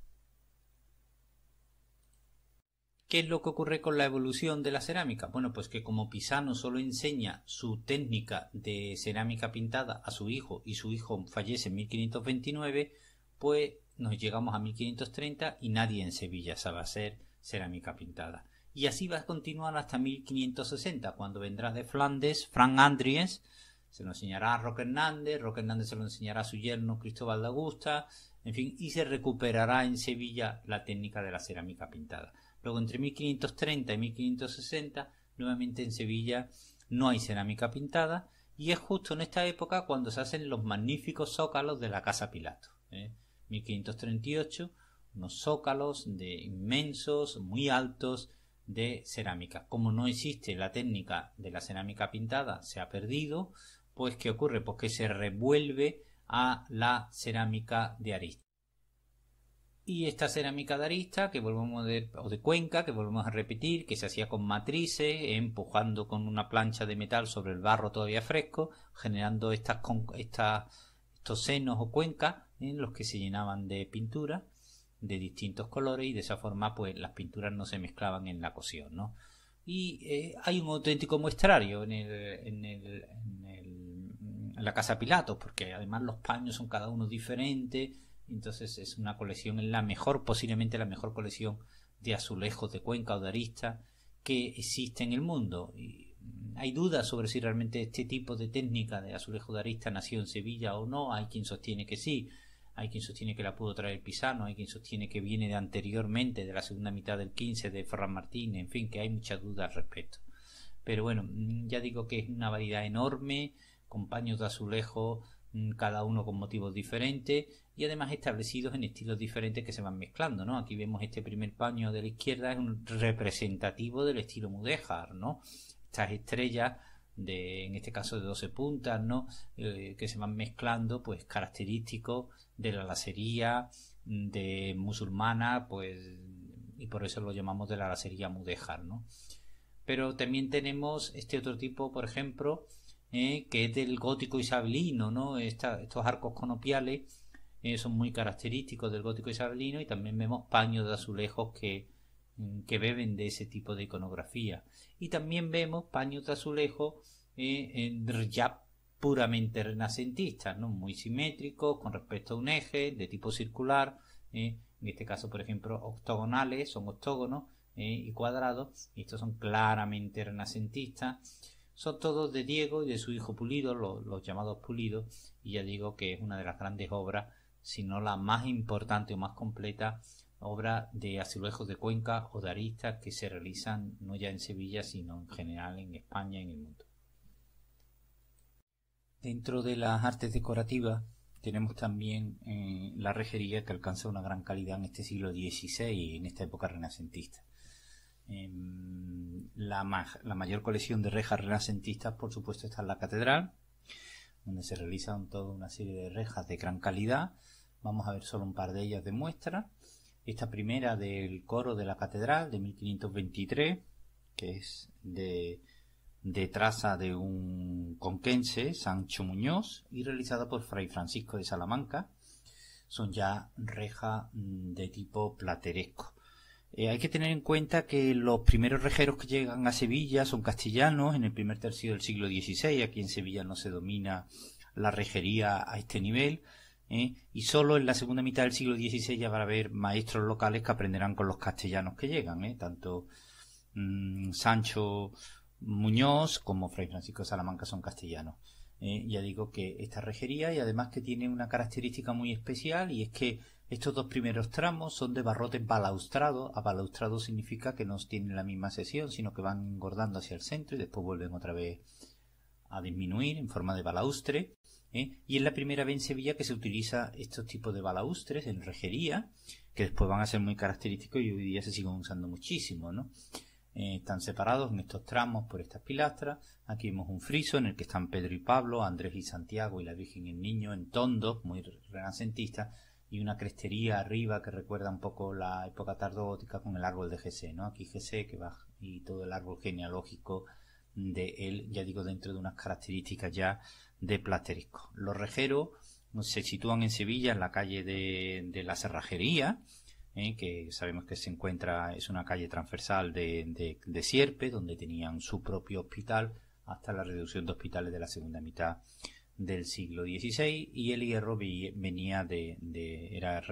¿Qué es lo que ocurre con la evolución de la cerámica? Bueno, pues que como Pisano solo enseña su técnica de cerámica pintada a su hijo y su hijo fallece en 1529, pues nos llegamos a 1530 y nadie en Sevilla sabe hacer cerámica pintada y así va a continuar hasta 1560, cuando vendrá de Flandes, Frank Andries, se lo enseñará a Roque Hernández, Roque Hernández se lo enseñará a su yerno Cristóbal de Augusta, en fin, y se recuperará en Sevilla la técnica de la cerámica pintada. Luego, entre 1530 y 1560, nuevamente en Sevilla no hay cerámica pintada, y es justo en esta época cuando se hacen los magníficos zócalos de la Casa Pilato. 1538, ¿eh? unos zócalos de inmensos, muy altos, de cerámica. Como no existe la técnica de la cerámica pintada, se ha perdido, pues ¿qué ocurre? Pues que se revuelve a la cerámica de arista. Y esta cerámica de arista, que volvemos de, o de cuenca, que volvemos a repetir, que se hacía con matrices, empujando con una plancha de metal sobre el barro todavía fresco, generando estos senos o cuencas en los que se llenaban de pintura de distintos colores y de esa forma pues las pinturas no se mezclaban en la cocción, ¿no? Y eh, hay un auténtico muestrario en, el, en, el, en, la Casa Pilatos, porque además los paños son cada uno diferente, entonces es una colección, es la mejor, posiblemente la mejor colección de azulejos de Cuenca o de Arista que existe en el mundo. Y hay dudas sobre si realmente este tipo de técnica de azulejo de Arista nació en Sevilla o no, hay quien sostiene que sí, hay quien sostiene que la pudo traer Pisano, hay quien sostiene que viene de anteriormente, de la segunda mitad del 15 de Ferran Martín, en fin, que hay muchas dudas al respecto. Pero bueno, mm, ya digo que es una variedad enorme, con paños de azulejo, mm, cada uno con motivos diferentes y además establecidos en estilos diferentes que se van mezclando, ¿no? Aquí vemos este primer paño de la izquierda, es un representativo del estilo mudéjar, ¿no? Estas estrellas de, en este caso de 12 puntas, ¿no? Eh, que se van mezclando, pues característicos de la lacería, de musulmana, pues, y por eso lo llamamos de la lacería mudéjar, ¿no? Pero también tenemos este otro tipo, por ejemplo, eh, que es del gótico isabelino, ¿no? estos arcos conopiales eh, son muy característicos del gótico isabelino y también vemos paños de azulejos que, mm, que beben de ese tipo de iconografía. Y también vemos paños de azulejos eh, en Rjab, puramente renacentistas, ¿no? muy simétricos con respecto a un eje de tipo circular, ¿eh? en este caso por ejemplo octogonales, son octógonos ¿eh? y cuadrados, estos son claramente renacentistas. Son todos de Diego y de su hijo Pulido, los, llamados Pulidos, y ya digo que es una de las grandes obras, si no la más importante o más completa, obra de azulejos de Cuenca o de aristas que se realizan no ya en Sevilla, sino en general en España y en el mundo. Dentro de las artes decorativas tenemos también eh, la rejería que alcanza una gran calidad en este siglo XVI y en esta época renacentista. Em, la, la, mayor colección de rejas renacentistas, por supuesto, está en la catedral, donde se realizan toda una serie de rejas de gran calidad. Vamos a ver solo un par de ellas de muestra. Esta primera del coro de la catedral de 1523, que es de de traza de un conquense, Sancho Muñoz, y realizada por Fray Francisco de Salamanca. Son ya rejas mm, de tipo plateresco. Eh, hay que tener en cuenta que los primeros rejeros que llegan a Sevilla son castellanos en el primer tercio del siglo XVI. Aquí en Sevilla no se domina la rejería a este nivel. ¿eh? Y solo en la segunda mitad del siglo XVI ya van a haber maestros locales que aprenderán con los castellanos que llegan. ¿eh? Tanto mm, Sancho Muñoz como Fray Francisco Salamanca son castellanos. Eh, ya digo que esta rejería y además que tiene una característica muy especial y es que estos dos primeros tramos son de barrote balaustrado. A balaustrado significa que no tienen la misma sesión, sino que van engordando hacia el centro y después vuelven otra vez a disminuir en forma de balaustre. ¿eh? Y es la primera vez en Sevilla que se utiliza estos tipos de balaustres en rejería, que después van a ser muy característicos y hoy día se siguen usando muchísimo, eh, están separados en estos tramos por estas pilastras. Aquí vemos un friso en el que están Pedro y Pablo, Andrés y Santiago y la Virgen y el Niño en tondo, muy renacentista y una crestería arriba que recuerda un poco la época tardogótica con el árbol de Gc ¿no? Aquí Gc que va y todo el árbol genealógico de él, ya digo, dentro de unas características ya de platerisco. Los rejeros se sitúan en Sevilla, en la calle de, de la Cerrajería, ¿eh? que sabemos que se encuentra, es una calle transversal de, de, Sierpe, donde tenían su propio hospital hasta la reducción de hospitales de la segunda mitad del siglo XVI y el hierro venía de, de era,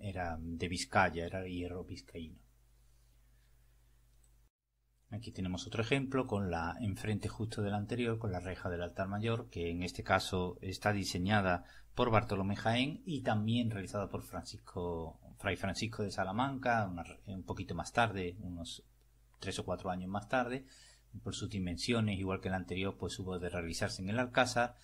era de Vizcaya, era hierro vizcaíno. Aquí tenemos otro ejemplo con la enfrente justo del anterior, con la reja del altar mayor, que en este caso está diseñada por Bartolomé Jaén y también realizada por Francisco Fray Francisco de Salamanca, un poquito más tarde, unos tres o cuatro años más tarde, por sus dimensiones, igual que el anterior, pues hubo de realizarse en el Alcázar,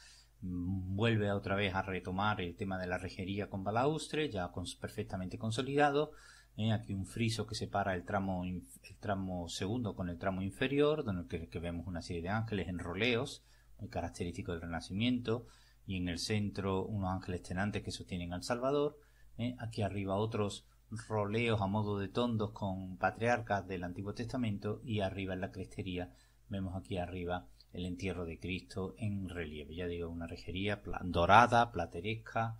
mm, vuelve otra vez a retomar el tema de la rejería con balaustre, ya con, perfectamente consolidado, eh, aquí un friso que separa el tramo, el tramo segundo con el tramo inferior, donde vemos una serie de ángeles en roleos, muy característico del Renacimiento, y en el centro unos ángeles tenantes que sostienen al Salvador, ¿eh? aquí arriba otros roleos a modo de tondos con patriarcas del Antiguo Testamento y arriba en la crestería vemos aquí arriba el entierro de Cristo en relieve, ya digo, una rejería dorada, plateresca.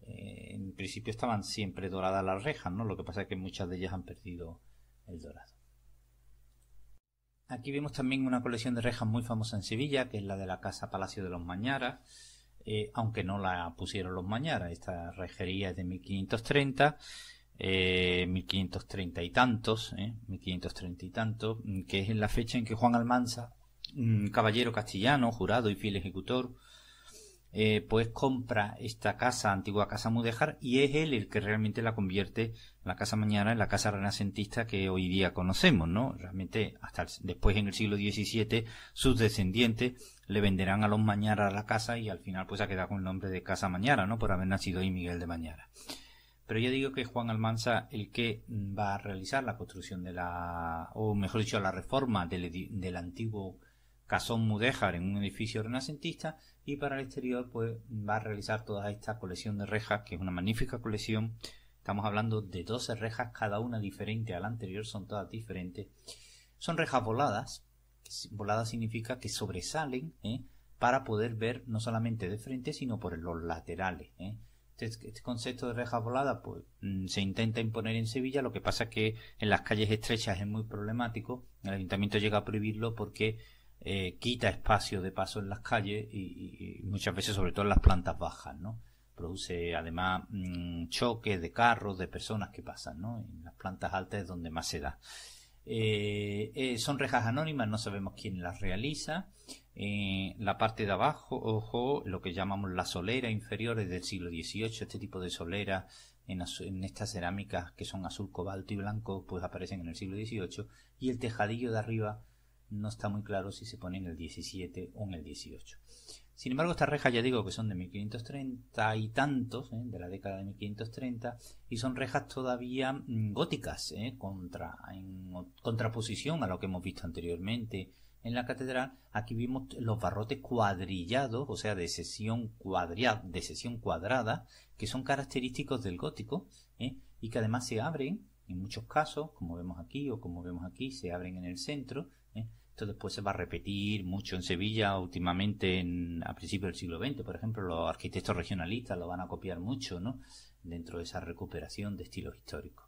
Eh, en principio estaban siempre doradas las rejas, ¿no? Lo que pasa es que muchas de ellas han perdido el dorado. Aquí vemos también una colección de rejas muy famosa en Sevilla, que es la de la Casa Palacio de los Mañaras eh, aunque no la pusieron los Mañara, Esta rejería es de 1530, eh, 1530 y tantos, eh, 1530 y tantos, mm, que es en la fecha en que Juan Almanza, mm, caballero castellano, jurado y fiel ejecutor, eh, pues compra esta casa, antigua casa Mudejar, y es él el que realmente la convierte la casa mañana en la casa renacentista que hoy día conocemos, ¿no? Realmente hasta después en el siglo XVII sus descendientes le venderán a los Mañara la casa y al final pues ha quedado con el nombre de Casa Mañara, ¿no? Por haber nacido ahí Miguel de Mañara. Pero ya digo que es Juan Almanza el que va a realizar la construcción de la, o mejor dicho, la reforma del, del antiguo casón Mudéjar en un edificio renacentista y para el exterior pues va a realizar toda esta colección de rejas que es una magnífica colección estamos hablando de 12 rejas cada una diferente a la anterior son todas diferentes son rejas voladas voladas significa que sobresalen ¿eh? para poder ver no solamente de frente sino por los laterales ¿eh? este, concepto de rejas voladas pues mm, se intenta imponer en Sevilla lo que pasa es que en las calles estrechas es muy problemático el ayuntamiento llega a prohibirlo porque eh, quita espacio de paso en las calles y, muchas veces, sobre todo en las plantas bajas, ¿no? Produce además mm, choques de carros, de personas que pasan, ¿no? En las plantas altas es donde más se da. Eh, eh, son rejas anónimas, no sabemos quién las realiza. la parte de abajo, ojo, lo que llamamos la solera inferior es del siglo XVIII, este tipo de solera en, en, estas cerámicas que son azul, cobalto y blanco, pues aparecen en el siglo XVIII. Y el tejadillo de arriba no está muy claro si se pone en el 17 o en el 18. Sin embargo, estas rejas ya digo que son de 1530 y tantos, ¿eh? de la década de 1530, y son rejas todavía mm, góticas, ¿eh? Contra, en contraposición a lo que hemos visto anteriormente en la catedral. Aquí vimos los barrotes cuadrillados, o sea, de sesión de cuadrada, que son característicos del gótico, ¿eh? y que además se abren en muchos casos, como vemos aquí o como vemos aquí, se abren en el centro ¿eh? Esto después se va a repetir mucho en Sevilla últimamente, en, a principios del siglo XX, por ejemplo, los arquitectos regionalistas lo van a copiar mucho, ¿no? Dentro de esa recuperación de estilos históricos.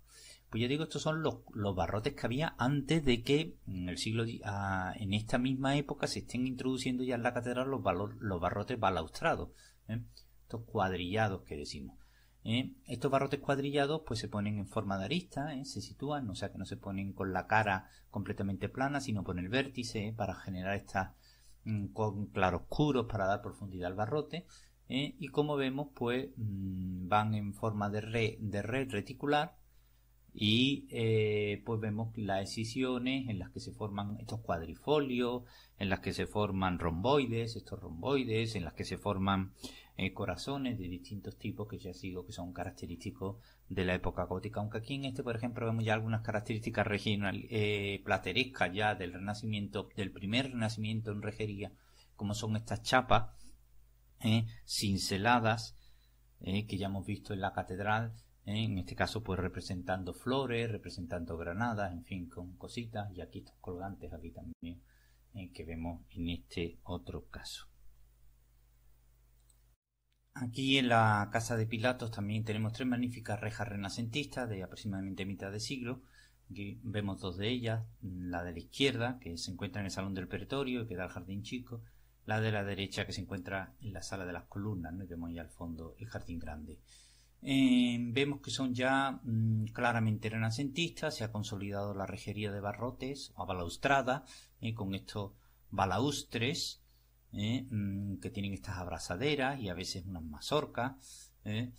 Pues ya digo, estos son los, barrotes que había antes de que en el siglo en esta misma época se estén introduciendo ya en la catedral los, los barrotes balaustrados, ¿eh? estos cuadrillados que decimos. ¿eh? Estos barrotes cuadrillados pues se ponen en forma de arista, ¿eh? se sitúan, o sea que no se ponen con la cara completamente plana, sino con el vértice ¿eh? para generar estas mm, con claroscuros para dar profundidad al barrote. Y como vemos pues mm, van en forma de red, de red reticular y pues vemos las escisiones en las que se forman estos cuadrifolios, en las que se forman romboides, estos romboides, en las que se forman eh, corazones de distintos tipos que ya sigo que son característicos de la época gótica. Aunque aquí en este, por ejemplo, vemos ya algunas características regional, eh, platerescas ya del renacimiento, del primer renacimiento en rejería, como son estas chapas eh, cinceladas que ya hemos visto en la catedral. En este caso, pues representando flores, representando granadas, en fin, con cositas. Y aquí estos colgantes aquí también que vemos en este otro caso. Aquí en la Casa de Pilatos también tenemos tres magníficas rejas renacentistas de aproximadamente mitad de siglo. Aquí vemos dos de ellas, la de la izquierda, que se encuentra en el Salón del Pretorio, que da al Jardín Chico, la de la derecha, que se encuentra en la Sala de las Columnas, vemos ahí al fondo el Jardín Grande. Eh, vemos que son ya mm, claramente renacentistas, se ha consolidado la rejería de barrotes o balaustrada, eh, con estos balaustres, ¿eh? Mm, que tienen estas abrazaderas y a veces unas mazorcas. ¿eh?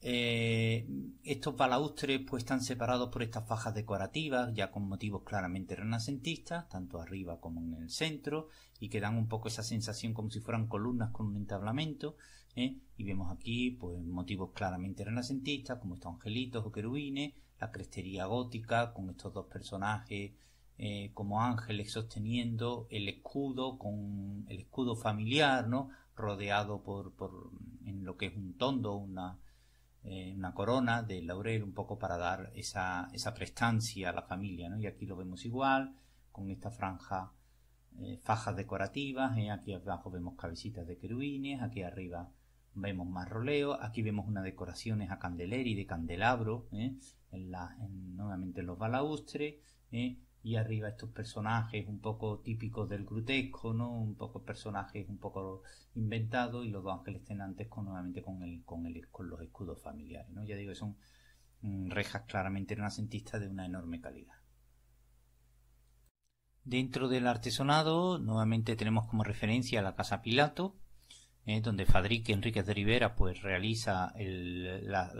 Eh, estos balaustres pues están separados por estas fajas decorativas, ya con motivos claramente renacentistas, tanto arriba como en el centro, y que dan un poco esa sensación como si fueran columnas con un entablamento, y vemos aquí pues motivos claramente renacentistas, como estos angelitos o querubines, la crestería gótica con estos dos personajes eh, como ángeles sosteniendo el escudo con el escudo familiar, ¿no? rodeado por, en lo que es un tondo, una, eh, una corona de laurel, un poco para dar esa, esa prestancia a la familia. Y aquí lo vemos igual, con esta franja, eh, fajas decorativas, aquí abajo vemos cabecitas de querubines, aquí arriba vemos más roleo, aquí vemos unas decoraciones a candeleri de candelabro, en la, nuevamente en los balaustres, y arriba estos personajes un poco típicos del grotesco, ¿no? Un poco personajes un poco inventados y los dos ángeles tenantes con, nuevamente con, con, los escudos familiares, ¿no? Ya digo, son mm, rejas claramente renacentistas de una enorme calidad. Dentro del artesonado, nuevamente tenemos como referencia la Casa Pilato, donde Fadrique Enríquez de Rivera pues realiza la,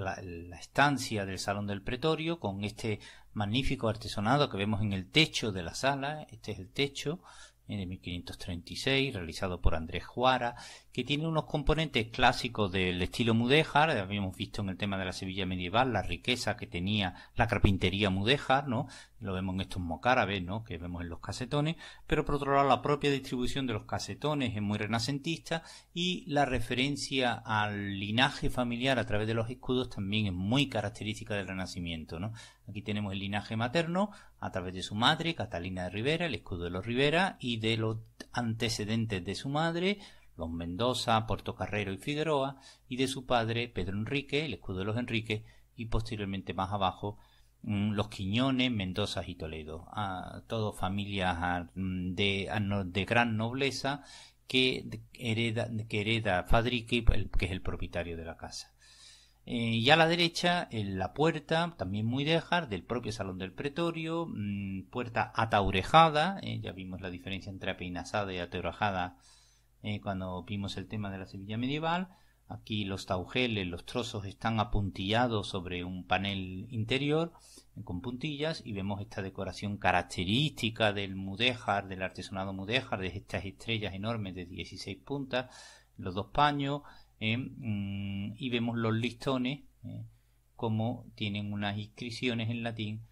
estancia del Salón del Pretorio con este magnífico artesonado que vemos en el techo de la sala, este es el techo en eh, de 1536, realizado por Andrés Juara, que tiene unos componentes clásicos del estilo mudéjar, habíamos visto en el tema de la Sevilla medieval la riqueza que tenía la carpintería mudéjar, ¿no? Lo vemos en estos mocárabes, ¿no? Que vemos en los casetones, pero por otro lado la propia distribución de los casetones es muy renacentista y la referencia al linaje familiar a través de los escudos también es muy característica del renacimiento, ¿no? Aquí tenemos el linaje materno a través de su madre, Catalina de Rivera, el escudo de los Rivera y de los antecedentes de su madre, don Mendoza, Portocarrero Carrero y Figueroa, y de su padre Pedro Enrique, el escudo de los Enrique, y posteriormente más abajo mm, los Quiñones, Mendoza y Toledo, a ah, todos familias ah, mm, ah, de, gran nobleza que hereda, que hereda Fadrique, que es el propietario de la casa. Eh, y a la derecha, en la puerta, también muy dejar, del propio salón del pretorio, mm, puerta ataurejada, eh, ya vimos la diferencia entre apeinazada y ataurejada eh, cuando vimos el tema de la Sevilla medieval. Aquí los taugeles, los trozos están apuntillados sobre un panel interior con puntillas y vemos esta decoración característica del mudéjar, del artesonado mudéjar, de estas estrellas enormes de 16 puntas, los dos paños eh, mm, y vemos los listones eh, como tienen unas inscripciones en latín.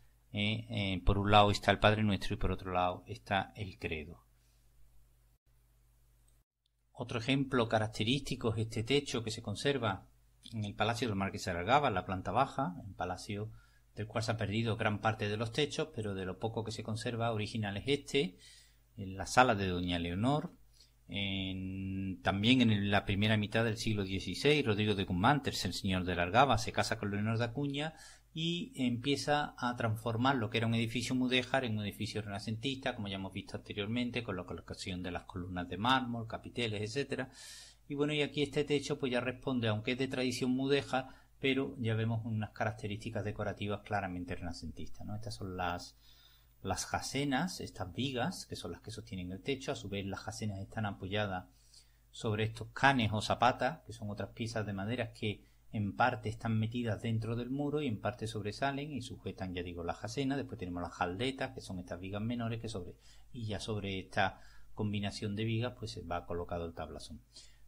por un lado está el Padre Nuestro y por otro lado está el credo. Otro ejemplo característico es este techo que se conserva en el Palacio del Marqués de Largaba, en la planta baja, en palacio del cual se ha perdido gran parte de los techos, pero de lo poco que se conserva original es este, en la sala de Doña Leonor, también en la primera mitad del siglo XVI, Rodrigo de Guzmán, el señor de Largaba, se casa con Leonor de Acuña y empieza a transformar lo que era un edificio mudéjar en un edificio renacentista, como ya hemos visto anteriormente, con la colocación de las columnas de mármol, capiteles, etcétera. Y bueno, y aquí este techo pues ya responde, aunque es de tradición mudéjar, pero ya vemos unas características decorativas claramente renacentistas, ¿no? Estas son las las jacenas, estas vigas, que son las que sostienen el techo, a su vez las jacenas están apoyadas sobre estos canes o zapatas, que son otras piezas de madera que en parte están metidas dentro del muro y en parte sobresalen y sujetan, ya digo, la jacenas. Después tenemos las jaldetas, que son estas vigas menores, que sobre, y ya sobre esta combinación de vigas, pues se va colocado el tablazón.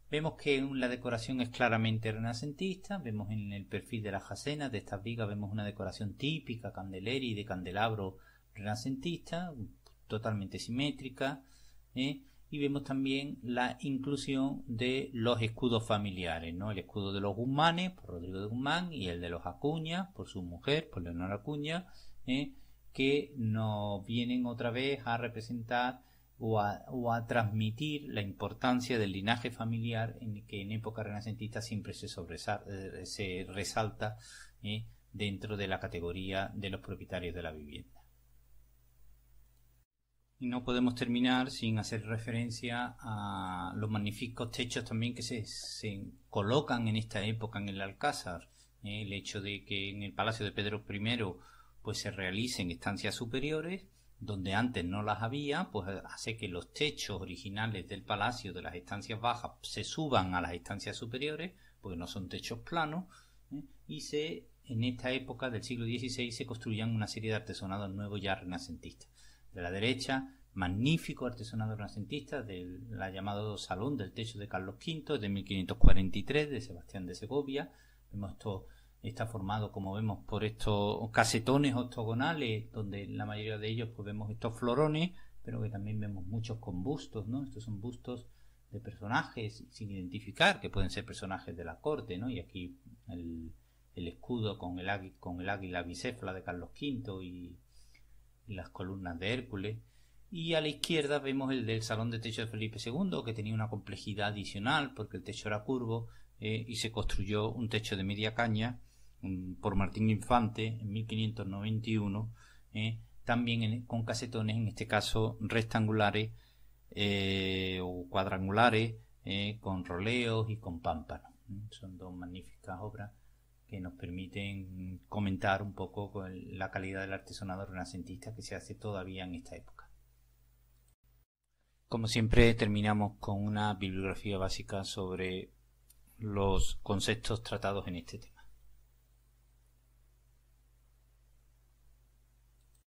Vemos que la decoración es claramente renacentista, vemos en el perfil de las jacenas, de estas vigas, vemos una decoración típica candeleri de candelabro renacentista, totalmente simétrica, ¿eh? y vemos también la inclusión de los escudos familiares, ¿no? El escudo de los Guzmanes, por Rodrigo de Guzmán, y el de los Acuña, por su mujer, por Leonora Acuña, ¿eh? que nos vienen otra vez a representar o a, transmitir la importancia del linaje familiar en que en época renacentista siempre se, eh, se resalta ¿eh? dentro de la categoría de los propietarios de la vivienda y no podemos terminar sin hacer referencia a los magníficos techos también que se, colocan en esta época en el Alcázar. ¿eh? el hecho de que en el Palacio de Pedro I pues se realicen estancias superiores donde antes no las había, pues hace que los techos originales del palacio de las estancias bajas se suban a las estancias superiores, porque no son techos planos, ¿eh? y se en esta época del siglo XVI se construyan una serie de artesonados nuevos ya renacentistas de la derecha, magnífico artesonado renacentista del llamado Salón del Techo de Carlos V de 1543 de Sebastián de Segovia. Vemos esto está formado, como vemos, por estos casetones octogonales, donde la mayoría de ellos pues, vemos estos florones, pero que también vemos muchos con bustos, ¿no? Estos son bustos de personajes sin identificar, que pueden ser personajes de la corte, ¿no? Y aquí el, escudo con el, con el águila bicéfala de Carlos V y las columnas de Hércules, y a la izquierda vemos el del salón de techo de Felipe II, que tenía una complejidad adicional porque el techo era curvo eh, y se construyó un techo de media caña por Martín Infante en 1591, eh, también con casetones, en este caso rectangulares eh, o cuadrangulares, con roleos y con pámpanos. Son dos magníficas obras que nos permiten comentar un poco la calidad del artesonado renacentista que se hace todavía en esta época. Como siempre terminamos con una bibliografía básica sobre los conceptos tratados en este tema.